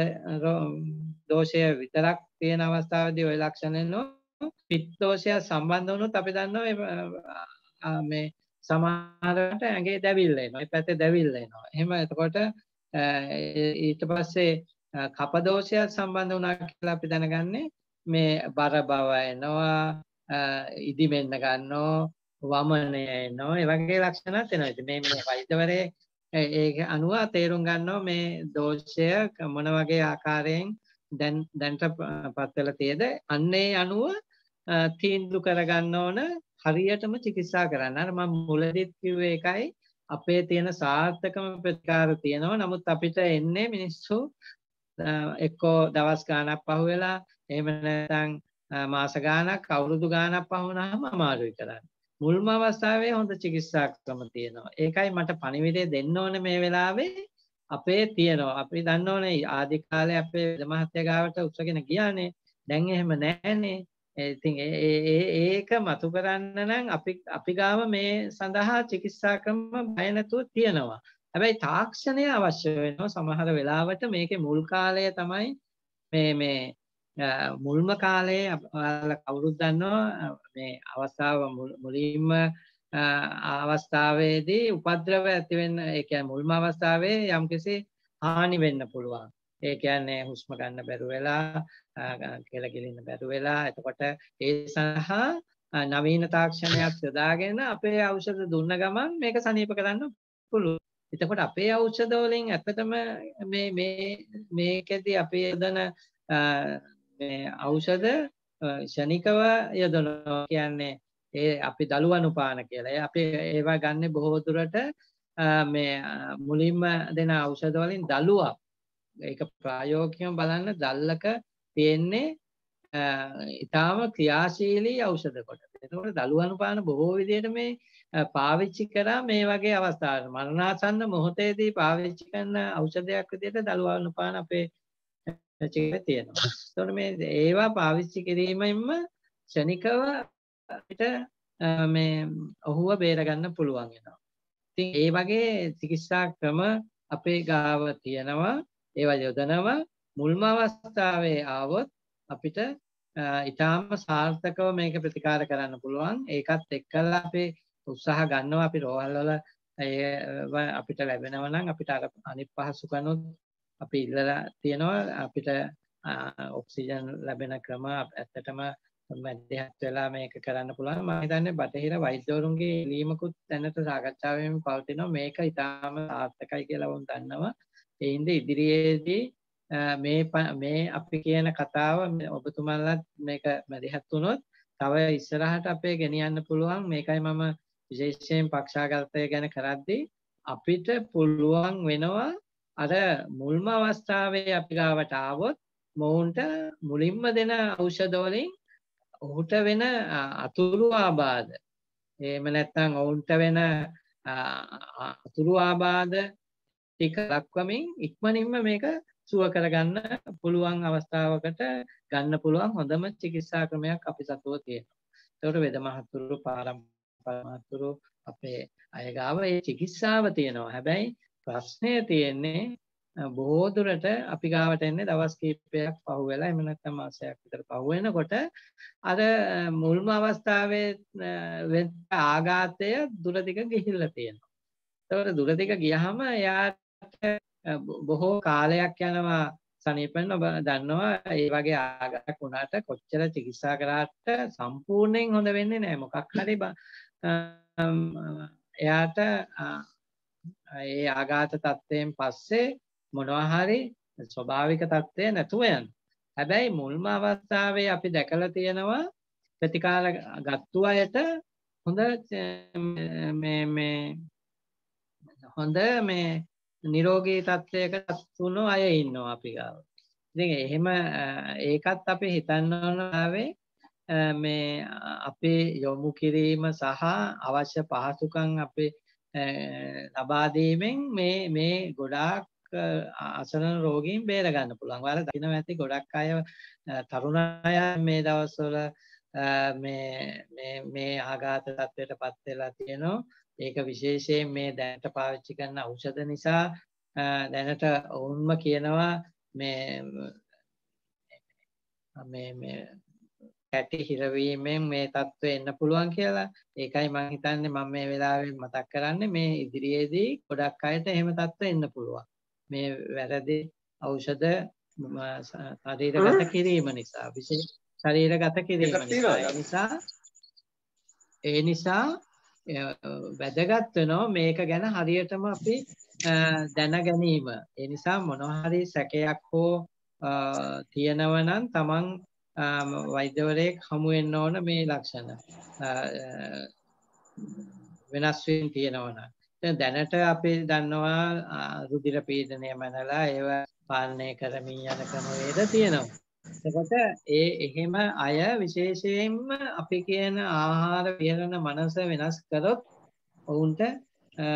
දෝෂය විතරක් තියෙන අවස්ථාවේදී ওই ලක්ෂණෙන්නෝ පිත් දෝෂය සම්බන්ධ වුණොත් අපි දන්නවා මේ සමහරට ඇඟේ දැවිල්ල එනවා. ඒ පැත්තේ දැවිල්ල එනවා. එහෙම එතකොට ඊට පස්සේ කප දෝෂය සම්බන්ධ වුණා කියලා අපි දැනගන්නේ මේ බර බව එනවා, ඉදිමෙන්න ගන්නවා, වමනය එනවා ඒ වගේ ලක්ෂණත් එනවා. ඉතින් මේ මේ වෛද්‍යවරේ ඒක අනුව තේරුම් ගන්නවා මේ දෝෂය මොන වගේ ආකාරයෙන් දැන් දැන්ට පත් වෙලා තියද අන්නේ අනුව තීන්දුව කරගන්න ඕන හරියටම චිකිත්සා කරන්න. අර මම මුලදීත් කිව්වේ එකයි අපේ තියෙන සාර්ථකම ප්‍රතිකාර තියෙනවා. නමුත් අපිට එන්නේ මිනිස්සු එක්කෝ දවස් ගාණක් පහුවෙලා එහෙම නැත්නම් මාස ගාණක් අවුරුදු ගාණක් පහුනහම අමාරුයි කරන්නේ. මුල්ම අවස්ථාවේ හොඳ චිකිත්සා ක්‍රම තියෙනවා. ඒකයි මට පණිවිඩය දෙන්න ඕනේ මේ වෙලාවේ අපේ තියෙනවා. අපි දන්න ඕනේ ආදි කාලේ අපේ මහත්ය ගාවට උත්සගෙන ගියානේ. දැන් එහෙම නැහැනේ. ඉතින් ඒක මතු කරන්න නම් අපි අපි ගාව මේ සඳහා චිකිත්සා ක්‍රම බය නැතුව තියෙනවා. හැබැයි තාක්ෂණය අවශ්‍ය වෙනවා සමහර වෙලාවට මේකේ මුල් කාලය තමයි මේ මේ මුල්ම කාලයේ ඔයාලා කවුරුත් දන්නවා මේ අවස්ථාව මුලින්ම අවස්ථාවේදී උපද්‍රව ඇති වෙන්න ඒ කියන්නේ මුල්ම අවස්ථාවේ යම්කිසි හානි වෙන්න පුළුවන්. ඒ කියන්නේ හුස්ම ගන්න බැරුව වෙලා කියලා ගිලින්න බැරුව වෙලා එතකොට ඒ සඳහා නවීන තාක්ෂණයක් යොදාගෙන අපේ ඖෂධ දුන්න ගමන් මේක සනීප කරන්න පුළුවන්. එතකොට අපේ ඖෂධ වලින් ඇත්තටම මේ මේ මේකෙදි අපේ යොදන මේ ඖෂධ ෂණිකව යොදනවා කියන්නේ ඒ අපි දලුවනුපාන කියලා. ඒ අපි ඒවා ගන්න බොහෝ දුරට මේ මුලින්ම දෙන ඖෂධ වලින් දලුවක්. ඒක ප්‍රායෝගිකව බලන්න දල්ලක තියෙන්නේ ඉතාම ක්‍රියාශීලී ඖෂධ කොට. එතකොට දලුවනුපාන බොහෝ විදිහට මේ පාවිච්චි කරා මේ වගේ අවස්ථාවල මරණාසන්න මොහොතේදී පාවිච්චි කරන ඖෂධයක් විදිහට දලුවනුපාන අපේ චික තියෙනවා. එතකොට මේ ඒවා පාවිච්චි කිරීමෙන්ම ෂණිකව අපිට මේ ඔහුව බේරගන්න පුළුවන් වෙනවා. ඉතින් ඒ වගේ චිකිත්සා ක්‍රම අපේ ගාව තියෙනවා. ඒවා යොදනවා. මුල්ම අවස්ථාවේ ආවොත් අපිට ඉතාම සාර්ථකව මේක ප්‍රතිකාර කරන්න පුළුවන්. ඒකත් එක්කලා අපි උත්සාහ ගන්නවා අපි රෝහල්වල අපිට ලැබෙනවා නම් අපිට අර අනිත් පහසුකනුත් අපි ඉල්ලලා තියෙනවා අපිට ඔක්සිජන් ලැබෙන ක්‍රම ඇත්තටම මැදිහත් වෙලා මේක කරන්න පුළුවන් මම හිතන්නේ බටහිර වෛද්‍යවරුන්ගේ ඉලීමකුත් දැනට සාකච්ඡා වෙමින් පවතිනවා මේක ඉතාම සාර්ථකයි කියලා වුන් දන්නවා ඒ හින්දා ඉදිරියේදී මේ මේ අපි කියන කතාව ඔබතුමාලත් මේක මැදිහත් වුණොත් තව ඉස්සරහට අපේ ගෙනියන්න පුළුවන් මේකයි මම විශේෂයෙන් පක්ෂාගතය ගැන කරද්දී අපිට පුළුවන් වෙනවා අර මුල්ම අවස්ථාවේ අපි ගාවට ආවොත් මොවුන්ට මුලින්ම දෙන ඖෂධ වලින් ඔහුට වෙන අතුරු ආබාධ එහෙම නැත්නම් ඔවුන්ට වෙන අතුරු ආබාධ ටික දක්වමින් ඉක්මනින්ම මේක සුව කරගන්න පුළුවන් අවස්ථාවකට ගන්න පුළුවන් හොඳම චිකිත්සා ක්‍රමයක් අපි සතුව තියෙනවා. ඒකට වේද මහතුරු පාරම්පර මහතුරු අපේ අය ගාව ඒ චිකිත්සාව තියෙනවා. හැබැයි ප්‍රශ්නය තියෙන්නේ බොහෝ දුරට අපි ගාවට එන්නේ දවස් කීපයක් පහුවෙලා එහෙම නැත්නම් මාසයක් විතර පහුවෙනකොට අර මුල්ම අවස්ථාවේ වෙන ආඝාතය දුරදිග ගිහිල්ලා තියෙනවා. ඒතකොට දුරදිග ගියහම එයාට බොහෝ කාලයක් යනවා සනීපෙන් ඔබ දන්නවා ඒ වගේ ආගතක් වුණාට කොච්චර චිකිත්සා කරාට සම්පූර්ණයෙන් හොඳ වෙන්නේ නැහැ මොකක් හරි එයාට ඒ ආඝාත தත්ත්වයෙන් පස්සේ මොනවා හරි ස්වභාවික தත්ත්වය නැතුව යන. හැබැයි මුල්ම අවස්ථාවේ අපි දැකලා තියෙනවා ප්‍රතිකාර ගත්තු අයට හොඳ මේ මේ හොඳ මේ නිරෝගී තත්ත්වයකට තුණු අය ඉන්නවා අපි ගාව. ඉතින් එහෙම ඒකත් අපි හිතන්න ඕනාවේ මේ අපේ යොමු කිරීම සහ අවශ්‍ය පහසුකම් අපේ ලබා දීමෙන් මේ මේ ගොඩාක් අසරණ රෝගීන් බේර ගන්න පුළුවන්. ඔයාලා දකින්න ඇති ගොඩක් අය තරුණ අය මේ දවස්වල මේ මේ මේ ආඝාත තත්ත්වයටපත් වෙලා තියෙනවා. ඒක විශේෂයෙන් මේ දැනට පාවිච්චි කරන ඖෂධ නිසා දැනට ඔවුන්ම කියනවා මේ මේ මේ කැටි හිරවීමෙන් මේ தත්ත්වෙ එන්න පුළුවන් කියලා. ඒකයි මම හිතන්නේ මම මේ වෙලාවේ මතක් කරන්නේ මේ ඉදිරියේදී ගොඩක් අයට එහෙම தත්ත්වෙ එන්න පුළුවන්. මේ වැරදි ඖෂධ ශරීරගත කිරීම නිසා විශේෂ ශරීරගත කිරීම නිසා ඒ නිසා වැදගත් වෙනවා මේක ගැන හරියටම අපි දැන ගැනීම. ඒ නිසා මොනවා හරි සැකයක් හෝ තියෙනවා නම් Taman වෛද්‍යවරයෙක් හමුවෙන්න ඕන මේ ලක්ෂණ වෙනස්වීම් තියෙනවන දැනට අපි දන්නවා රුදිර පීඩනය මැනලා ඒව පාලනය කරමින් යන ක්‍රමවේද තියෙනවා. එතකොට ඒ එහෙම අය විශේෂයෙන්ම අපි කියන ආහාර විහරණ මනස වෙනස් කරොත් ඔවුන්ට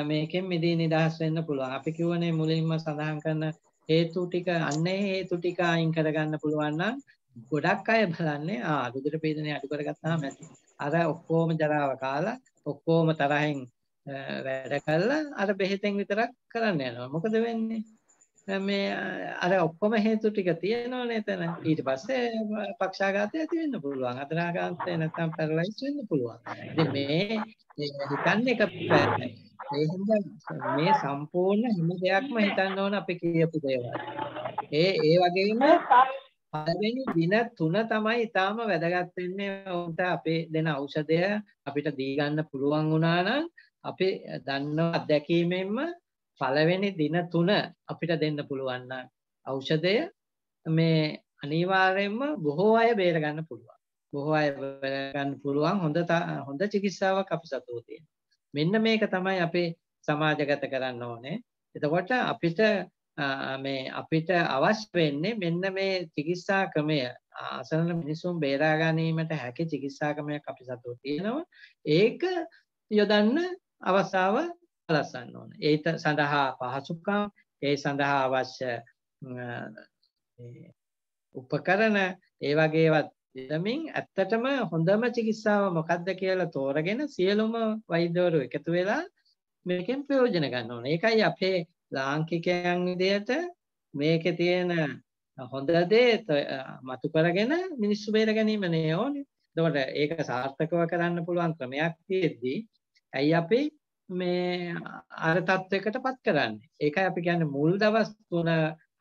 මේකෙන් මිදී නිදහස් වෙන්න පුළුවන්. අපි කිව්වනේ මුලින්ම සඳහන් කරන හේතු ටික අන්නේ හේතු ටික අයින් කරගන්න පුළුවන් නම් ගොඩක් අය බලන්නේ ආ රුධිර පීඩනය අඩු කරගත්තාම අර ඔක්කොම ජරාව කාලා ඔක්කොම තරහෙන් වැඩ කරලා අර බෙහෙතෙන් විතරක් කරන්න යනවා. මොකද වෙන්නේ? මේ අර ඔක්කොම හේතු ටික තියෙනවනේ එතන. ඊට පස්සේ පක්ෂාඝාතය ඇති වෙන්න පුළුවන්. අතරාඝාතය නැත්නම් පැරලයිස් වෙන්න පුළුවන්. ඉතින් මේ හිතන්නේ එක පැත්තයි. ඒ හින්දා මේ සම්පූර්ණ හැම දෙයක්ම හිතන්න ඕන අපි කියපු දේවල්. ඒ ඒ වගේම පළවෙනි දින තුන තමයි ඊටාම වැදගත් වෙන්නේ උන්ට අපේ දෙන ඖෂධය අපිට දී ගන්න පුළුවන් වුණා නම් අපි දන්න අත්දැකීමෙන්ම පළවෙනි දින තුන අපිට දෙන්න පුළුවන් නම් ඖෂධය මේ අනිවාර්යයෙන්ම බොහෝ අය බේර ගන්න පුළුවන්. බොහෝ අය බේර ගන්න පුළුවන් හොඳ හොඳ චිකිත්සාවක් අපි සතුව තියෙනවා. මෙන්න මේක තමයි අපේ සමාජගත කරන්න ඕනේ. එතකොට අපිට මේ අපිට අවශ්‍ය වෙන්නේ මෙන්න මේ චිකිත්සා ක්‍රමය අසරණ මිනිසුන් බේරා ගැනීමට හැකි චිකිත්සා ක්‍රමයක් අපි සතුව තියෙනවා. ඒක යොදන්න අවස්ථාව සලස්සන්න ඕන. ඒත සඳහා පහසුකම්, ඒ සඳහා අවශ්‍ය උපකරණ ඒ වගේවත් දෙමින් ඇත්තටම හොඳම චිකිත්සාව මොකක්ද කියලා තෝරගෙන සියලුම වෛද්‍යවරු එකතු වෙලා මේකෙන් ප්‍රයෝජන ගන්න ඕනේ. ඒකයි අපේ ලාංකිකයන් විදියට මේකේ තියෙන හොඳ දේ මතු කරගෙන මිනිස්සු බේර ගැනීමනේ ඕනේ. එතකොට ඒක සාර්ථකව කරන්න පුළුවන් ක්‍රමයක් තියෙද්දී ඇයි අපි මේ අර තත්වයකටපත් කරන්නේ. ඒකයි අපි කියන්නේ මුල් දවස් තුන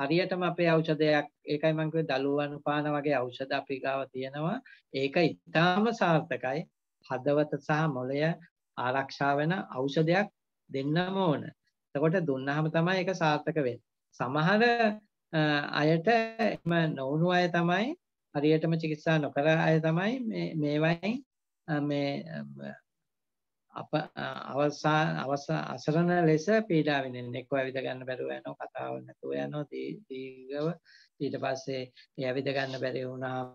හරියටම අපේ ඖෂධයක් ඒකයි මම කිව්වේ දලුවන්පාන වගේ ඖෂධ අපි ගාව තියෙනවා. ඒක ඉතාම සාර්ථකයි. හදවත සහ මොළය ආරක්ෂා වෙන ඖෂධයක් දෙන්නම ඕන. එතකොට දුන්නාම තමයි ඒක සාර්ථක වෙන්නේ. සමහර අයට එම නොවුණු අය තමයි හරියටම චිකිත්සා නොකර අය තමයි මේ මේවයින් මේ අප අවසා අවසා අසරණ ලෙස පීඩා විඳින්නේ එක්ක ඇවිද ගන්න බැරුව යනවා කතාව නැතුව යනවා දීර්ඝව ඊට පස්සේ ඒ ඇවිද ගන්න බැරි වුණාම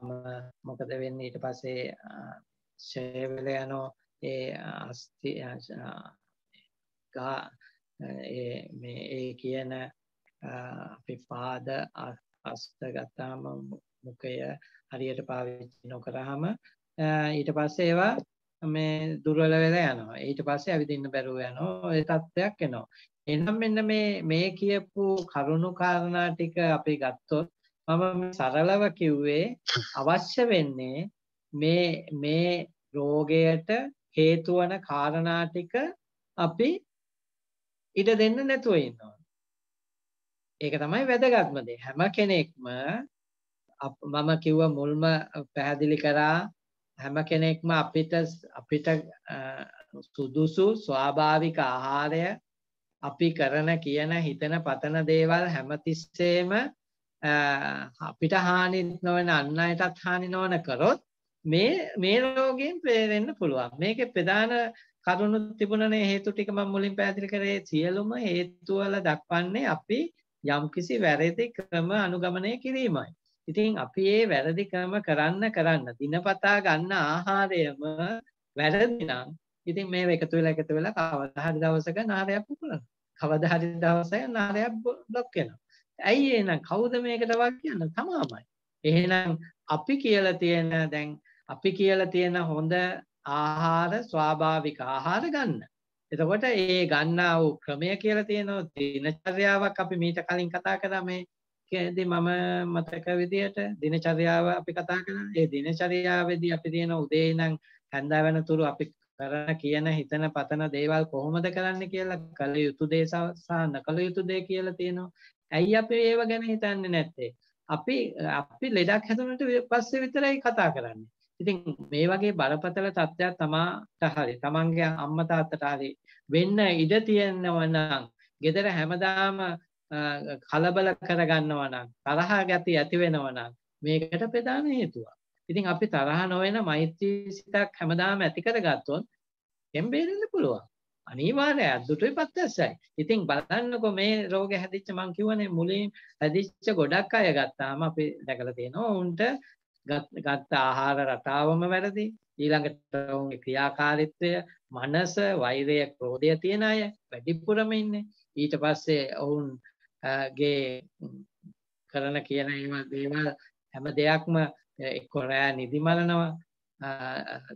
මොකද වෙන්නේ ඊට පස්සේ ෂේවල යනවා ඒ අස්ති ගා මේ ඒ කියන අපි පාද අස්ත ගත්තාම මුඛය හරියට පාවිච්චි නොකරාම ඊට පස්සේ ඒවා මේ දුර්වල වෙලා යනවා. ඊට පස්සේ ඇවිදින්න බැරුව යනවා. ඒ තත්ත්වයක් එනවා. එහෙනම් මෙන්න මේ මේ කියපු කරුණු කාරණා ටික අපි ගත්තොත් මම සරලව කිව්වේ අවශ්‍ය වෙන්නේ මේ මේ රෝගයට හේතු වන කාරණා ටික අපි ඉඩ දෙන්න නැතුව ඉන්නවා. ඒක තමයි වැදගත්ම දේ. හැම කෙනෙක්ම මම කිව්ව මුල්ම පැහැදිලි කරා හැම කෙනෙක්ම අපිට අපිට සුදුසු ස්වාභාවික ආහාරය අපි කරන කියන හිතන පතන දේවල් හැමතිස්සෙම අපිට හානිත් නොවන අන් අයටත් හානි නොවන කරොත් මේ මේ රෝගයෙන් පේරෙන්න පුළුවන්. මේකේ ප්‍රධාන කරුණු තිබුණනේ හේතු ටික මම මුලින් පැහැදිලි කරේ සියලුම හේතු වල දක්වන්නේ අපි යම්කිසි වැරදි ක්‍රම අනුගමනය කිරීමයි. ඉතින් අපි මේ වැරදි ක්‍රම කරන්න කරන්න දිනපතා ගන්න ආහාරයම වැරදි නම් ඉතින් මේව එකතු වෙලා එකතු වෙලා කවදා හරි දවසක නාරයක් උපලනවා. කවදා හරි දවසක නාරයක් බ්ලොක් වෙනවා. ඇයි එහෙනම් කවුද මේකට වක් කියන්න තමාමයි. එහෙනම් අපි කියලා තියෙන දැන් අපි කියලා තියෙන හොඳ ආහාර ස්වාභාවික ආහාර ගන්න. එතකොට ඒ ගන්නා වූ ක්‍රමය කියලා තියෙනවා දිනචර්යාවක් අපි මීට කලින් කතා කරා මේ කේදී මම මතක විදියට දිනචර්යාව අපි කතා කරා. ඒ දිනචර්යාවේදී අපි තියෙන උදේ ඉඳන් හැන්දෑ වෙනතුරු අපි කරන කියන හිතන පතන දේවල් කොහොමද කරන්න කියලා කල යුතු දේ සහ නකල යුතු දේ කියලා තියෙනවා. ඇයි අපි ඒව ගැන හිතන්නේ නැත්තේ? අපි අපි ලෙඩක් හැදුනට පස්සේ විතරයි කතා කරන්නේ. ඉතින් මේ වගේ බරපතල තත්ත්වයක් තමාට හරි තමන්ගේ අම්මා තාත්තට හරි වෙන්න ඉඩ තියෙනව නම් ගෙදර හැමදාම කලබල කරගන්නව නම් තරහ ගැති ඇති වෙනව නම් මේකට ප්‍රධාන හේතුව. ඉතින් අපි තරහ නොවන මෛත්‍රී සිතක් හැමදාම ඇති කරගත්තොත් එම්බේරෙන්න පුළුවන්. අනිවාර්යයි අද්දුටුයි පත්තස්සයි. ඉතින් බලන්නකො මේ රෝගේ හැදිච්ච මං කිව්වනේ මුලින් හැදිච්ච ගොඩක් අය ගත්තාම අපි දැකලා තියෙනවා උන්ට ගත්ත ආහාර රටාවම වැරදි. ඊළඟට ඔවුන්ගේ ක්‍රියාකාරීත්වය, මනස, වෛරය, ක්‍රෝධය තියෙන අය වැඩිපුරම ඉන්නේ. ඊට පස්සේ ඔවුන් ගේ කරන කියන ඒවා දේවල් හැම දෙයක්ම එක්ක රෑ නිදිමලනවා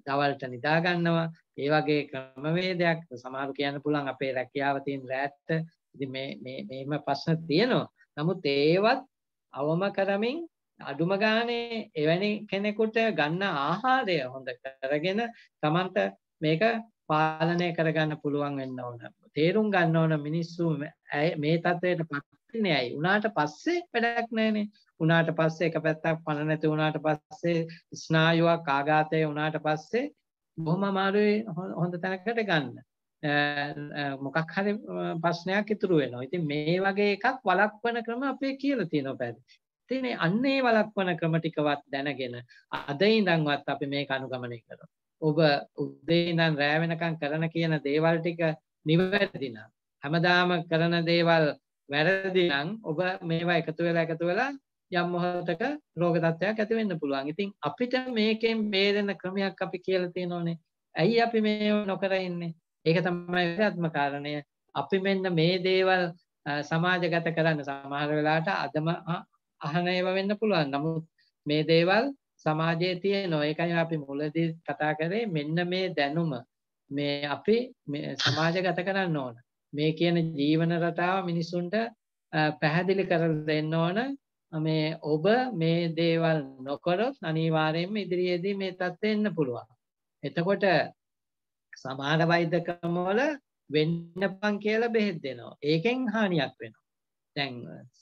දවල්ට නිදා ගන්නවා ඒ වගේ ක්‍රමවේදයක් සමහරු කියන්න පුළුවන් අපේ රැකියාව තියෙන රැට්ට ඉතින් මේ මේ මේම ප්‍රශ්න තියෙනවා නමුත් ඒවත් අවම කරමින් අඩුම ගානේ එවැනි කෙනෙකුට ගන්න ආහාරය හොඳ කරගෙන තමන්ට මේක පාලනය කරගන්න පුළුවන් වෙන්න ඕන. තේරුම් ගන්න ඕන මිනිස්සු මේ තත්ත්වයට පත් වෙන්නේ ඇයි? උනාට පස්සේ වැඩක් නැහනේ. උනාට පස්සේ එක පැත්තක් පණ නැති උනාට පස්සේ ස්නායුවක් ආඝාතය උනාට පස්සේ බොහොම අමාරුයි හොඳ තැනකට ගන්න. මොකක් හරි ප්‍රශ්නයක් ඉතුරු වෙනවා. ඉතින් මේ වගේ එකක් වළක්වන ක්‍රම අපේ කියලා තියෙනවා පැහැදිලි. තියෙන්නේ අන්න ඒ වළක්වන ක්‍රම ටිකවත් දැනගෙන අද ඉඳන්වත් අපි මේක අනුගමනය කරනවා. ඔබ උදේ ඉඳන් රෑ වෙනකම් කරන කියන දේවල් ටික නිවැරදි නම් හැමදාම කරන දේවල් වැරදි නම් ඔබ මේවා එකතු වෙලා එකතු වෙලා යම් මොහොතක රෝග තත්ත්වයක් ඇති වෙන්න පුළුවන්. ඉතින් අපිට මේකෙන් බේරෙන ක්‍රමයක් අපි කියලා තියෙනෝනේ. ඇයි අපි මේ නොකර ඉන්නේ? ඒක තමයි වැදගත්ම කාරණය. අපි මෙන්න මේ දේවල් සමාජගත කරන්න සමහර වෙලාවට අදම අහන ඒවා වෙන්න පුළුවන් නමුත් මේ දේවල් සමාජයේ තියෙන ඒකයි අපි මුලදී කතා කරේ මෙන්න මේ දැනුම මේ අපි සමාජගත කරන්න ඕන මේ කියන ජීවන රටාව මිනිසුන්ට පැහැදිලි කරලා දෙන්න ඕන මේ ඔබ මේ දේවල් නොකරොත් අනිවාර්යයෙන්ම ඉදිරියේදී මේ තත්ත්වෙ එන්න පුළුවන් එතකොට සමහර වෛද්‍යකම වල වෙන්නපන් කියලා බෙහෙත් දෙනවා ඒකෙන් හානියක් වෙනවා දැන්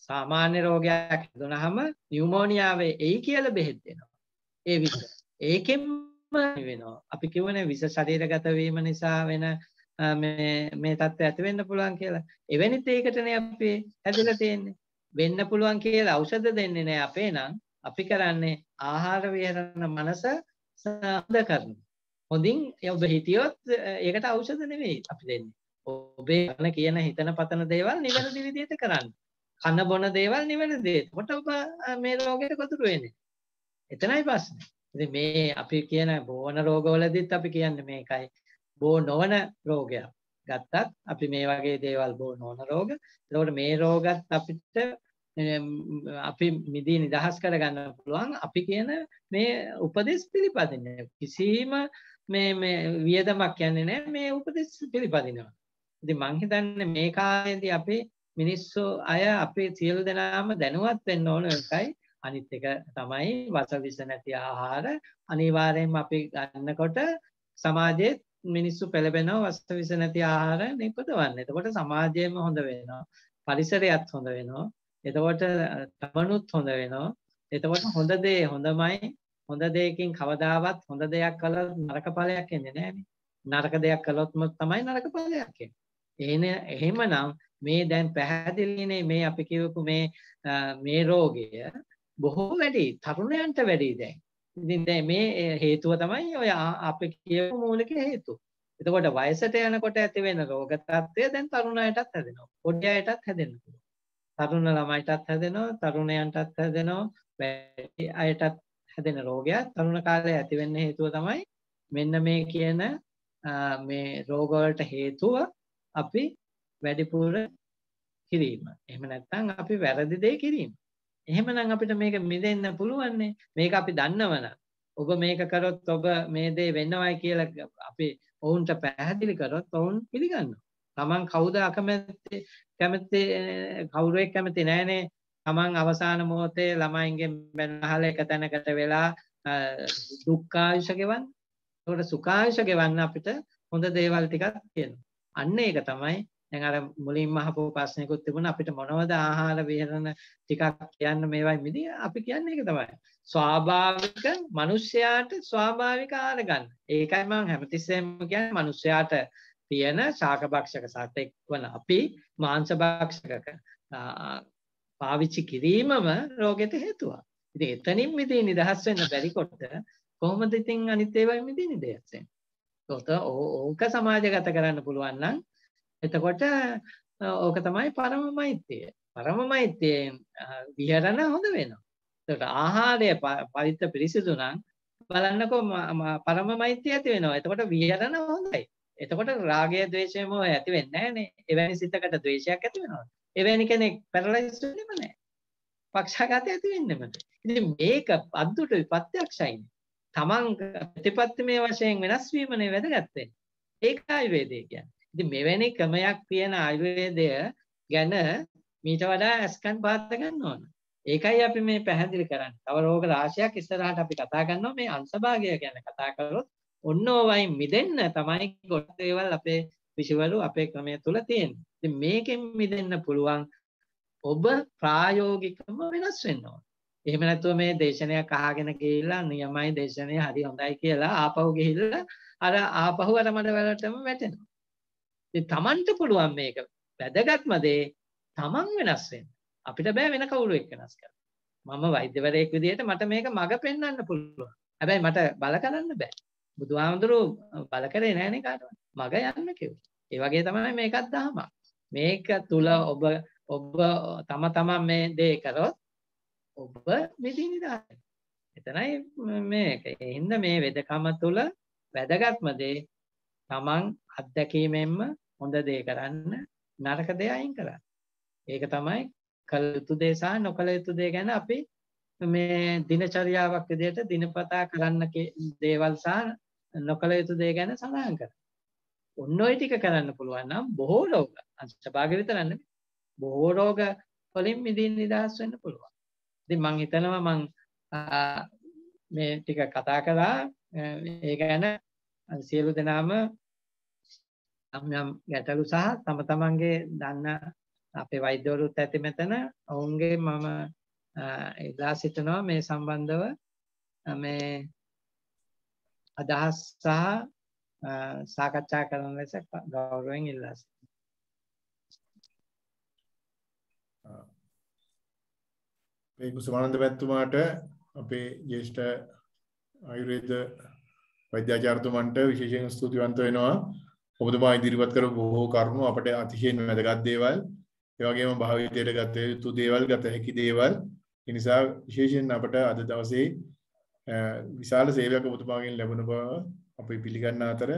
සාමාන්‍ය රෝගයක් හැදුනහම නියුමෝනියාවේ එයි කියලා බෙහෙත් දෙනවා. ඒ විස ඒකෙම වෙනවා. අපි කියවනේ විස ශරීරගත වීම නිසා වෙන මේ මේ தත්ත්වය ඇති වෙන්න පුළුවන් කියලා. එවැනි තේකටනේ අපි හැදලා තියෙන්නේ. වෙන්න පුළුවන් කියලා ඖෂධ දෙන්නේ නැහැ අපේ නම්. අපි කරන්නේ ආහාර විහරණ මනස සාද කරනවා. හොඳින් ඔබ හිතියොත් ඒකට ඖෂධ නෙවෙයි අපි දෙන්නේ. ඔබේ කරන කියන හිතන පතන දේවල් නිවැරදි විදිහට කරන්න. කන බොන දේවල් නිවැරදි. එතකොට ඔබ මේ රෝගයට ගොදුරු වෙන්නේ. එතනයි ප්‍රශ්නේ. ඉතින් මේ අපි කියන බෝන රෝගවලදීත් අපි කියන්නේ මේකයි. බෝ නොවන රෝගයක්. ගත්තත් අපි මේ වගේ දේවල් බෝ නොවන රෝග. එතකොට මේ රෝගත් අපිට අපි මිදී නිදහස් කරගන්න පුළුවන් අපි කියන මේ උපදෙස් පිළිපදින්න කිසිම මේ මේ වියදමක් යන්නේ නැහැ මේ උපදෙස් පිළිපදිනවා. ඉතින් මං හිතන්නේ මේ කාලේදී අපි මිනිස්සු අය අපේ සියලු දෙනාම දැනුවත් වෙන්න ඕන එකයි අනිත් එක තමයි වස විස නැති ආහාර අනිවාර්යයෙන්ම අපි ගන්නකොට සමාජයේ මිනිස්සු පෙළඹෙනවා වස විස නැති ආහාර නිපදවන්න. එතකොට සමාජයම හොඳ වෙනවා. පරිසරයත් හොඳ වෙනවා. එතකොට තමනුත් හොඳ වෙනවා. එතකොට හොඳ දේ හොඳමයි. හොඳ දෙයකින් කවදාවත් හොඳ දෙයක් කළොත් නරක ඵලයක් එන්නේ නැහැ නරක දෙයක් කළොත්ම තමයි නරක ඵලයක් එන්නේ. එහෙනම් මේ දැන් පැහැදිලිනේ මේ අපි කියවපු මේ මේ රෝගය බොහෝ වැඩි තරුණයන්ට වැඩි දැන්. ඉතින් දැන් මේ හේතුව තමයි ඔය අපි කියපු මූලික හේතුව. එතකොට වයසට යනකොට ඇති වෙන රෝග තත්ත්වය දැන් තරුණ අයටත් හැදෙනවා. පොඩි අයටත් හැදෙන්න තරුණ ළමයිටත් හැදෙනවා, තරුණයන්ටත් හැදෙනවා, වැඩි අයටත් හැදෙන රෝගයක් තරුණ කාලේ ඇති වෙන්න හේතුව තමයි මෙන්න මේ කියන මේ රෝග වලට හේතුව අපි වැඩිපුර කිරීම. එහෙම නැත්නම් අපි වැරදි දේ කිරීම. එහෙමනම් අපිට මේක මිදෙන්න පුළුවන්නේ. මේක අපි දන්නවනම් ඔබ මේක කරොත් ඔබ මේ දේ වෙනවයි කියලා අපි ඔවුන්ට පැහැදිලි කරොත් ඔවුන් පිළිගන්නවා. Taman කවුද අකමැත්තේ කැමැත්තේ කවුරෙක් කැමති නැහනේ. Taman අවසාන මොහොතේ ළමයින්ගෙන් බැනහල එක තැනකට වෙලා දුක්ඛාංශ ගෙවන්න. ඒකට සුඛාංශ ගෙවන්න අපිට හොඳ දේවල් ටිකක් තියෙනවා. අන්න ඒක තමයි දැන් අර මුලින්ම අහපු ප්‍රශ්නයකුත් තිබුණා අපිට මොනවද ආහාර විහරණ ටිකක් කියන්න මේවයි මිදී අපි කියන්නේ ඒක තමයි. ස්වාභාවික මිනිස්යාට ස්වාභාවික ආහාර ගන්න. ඒකයි මම හැමතිස්සෙම කියන්නේ මිනිස්යාට පියන ශාකභක්ෂක සතෙක් වන අපි මාංශභක්ෂක පාවිච්චි කිරීමම රෝගෙට හේතුවක්. ඉතින් එතනින් මිදී නිදහස් වෙන්න බැරි කොට කොහොමද ඉතින් අනිත් ඒවා මිදී නිදහස් වෙන්නේ? ඕක සමාජගත කරන්න පුළුවන් නම් එතකොට ඕක තමයි පරම මෛත්‍රිය. පරම මෛත්‍රියෙන් විහරණ හොඳ වෙනවා. එතකොට ආහාරය පරිත්ත පිරිසිදු නම් බලන්නකෝ පරම මෛත්‍රිය ඇති වෙනවා. එතකොට විහරණ හොඳයි. එතකොට රාගය, ద్వේෂය මොහ ඇති වෙන්නේ නැහැ එවැනි සිතකට ద్వේෂයක් ඇති වෙනවා. එවැනි කෙනෙක් පැරලයිස් වෙන්නේම නැහැ. පක්ෂාඝාතය ඇති වෙන්නේම නැහැ. ඉතින් මේක අද්දුට ප්‍රත්‍යක්ෂයිනේ. තමන් ප්‍රතිපත්තිමේ වශයෙන් වෙනස් වීමනේ වැදගත් වෙන්නේ. ඒකයි වේදේ කියන්නේ. ඉතින් මෙවැනි ක්‍රමයක් තියෙන ආයුර්වේදය ගැන මීට වඩා ඇස්කන් පාත ගන්න ඕන. ඒකයි අපි මේ පැහැදිලි කරන්නේ. තව රෝග රාශියක් ඉස්සරහට අපි කතා කරනවා මේ අංශභාගය ගැන කතා කරොත් ඔන්න ඕවයින් මිදෙන්න තමයි ගොඩක් දේවල් අපේ විෂවලු අපේ ක්‍රමය තුල තියෙන්නේ. ඉතින් මේකෙන් මිදෙන්න පුළුවන් ඔබ ප්‍රායෝගිකව වෙනස් වෙන්න ඕන. එහෙම නැත්නම් මේ දේශනයක් අහගෙන ගිහිල්ලා නියමයි දේශනය හරි හොඳයි කියලා ආපහු ගිහිල්ලා අර ආපහු අර මඩ වලටම වැටෙනවා. තමන්ට පුළුවන් මේක වැදගත්ම දේ තමන් වෙනස් වෙන්න. අපිට බෑ වෙන කවුරු එක්ක වෙනස් කරන්න. මම වෛද්‍යවරයෙක් විදිහට මට මේක මඟ පෙන්වන්න පුළුවන්. හැබැයි මට බල කරන්න බෑ. බුදුහාමුදුරුවෝ බල කරේ නෑනේ කාටවත්. මඟ යන්න කිව්වා. ඒ වගේ තමයි මේකත් දහම. මේක තුල ඔබ ඔබ තම තමන් මේ දේ කරොත් ඔබ මෙදිනි දායි. එතනයි මේක. එහෙනම් මේ වෙදකම තුල වැදගත්ම දේ තමන් අත්දැකීමෙන්ම හොඳ දේ කරන්න නරක දේ අයින් කරන්න. ඒක තමයි කළ යුතු දේ සහ නොකළ යුතු දේ ගැන අපි මේ දිනචරියාවක් විදිහට දිනපතා කරන්න දේවල් සහ නොකළ යුතු දේ ගැන සඳහන් කරනවා. ඔන්න ඔය ටික කරන්න පුළුවන් නම් බොහෝ රෝග අංශභාග විතර නෙමෙයි බොහෝ රෝග වලින් මිදින් නිදහස් වෙන්න පුළුවන්. ඉතින් මම හිතනවා මම මේ ටික කතා කළා ඒ ගැන සියලු දෙනාම යම් යම් ගැටලු සහ තම තමන්ගේ දන්න අපේ වෛද්‍යවරුත් ඇති මෙතන ඔවුන්ගේ මම ඉල්ලා සිටිනවා මේ සම්බන්ධව මේ අදහස් සහ සාකච්ඡා කරන ලෙස ගෞරවයෙන් ඉල්ලා සිටිනවා. මේ කුසමානන්ද මැතිතුමාට අපේ ජ්‍යෙෂ්ඨ ආයුර්වේද වෛද්‍යාචාර්යතුමන්ට විශේෂයෙන් ස්තුතිවන්ත වෙනවා. ඔබතුමා ඉදිරිපත් කරපු බොහෝ කරුණු අපට අතිශයින් වැදගත් දේවල් ඒ වගේම භාවිතයට ගත යුතු දේවල් ගත හැකි දේවල් ඒ නිසා විශේෂයෙන් අපට අද දවසේ විශාල සේවයක් ඔබතුමාගෙන් ලැබුණ බව අපි පිළිගන්න අතර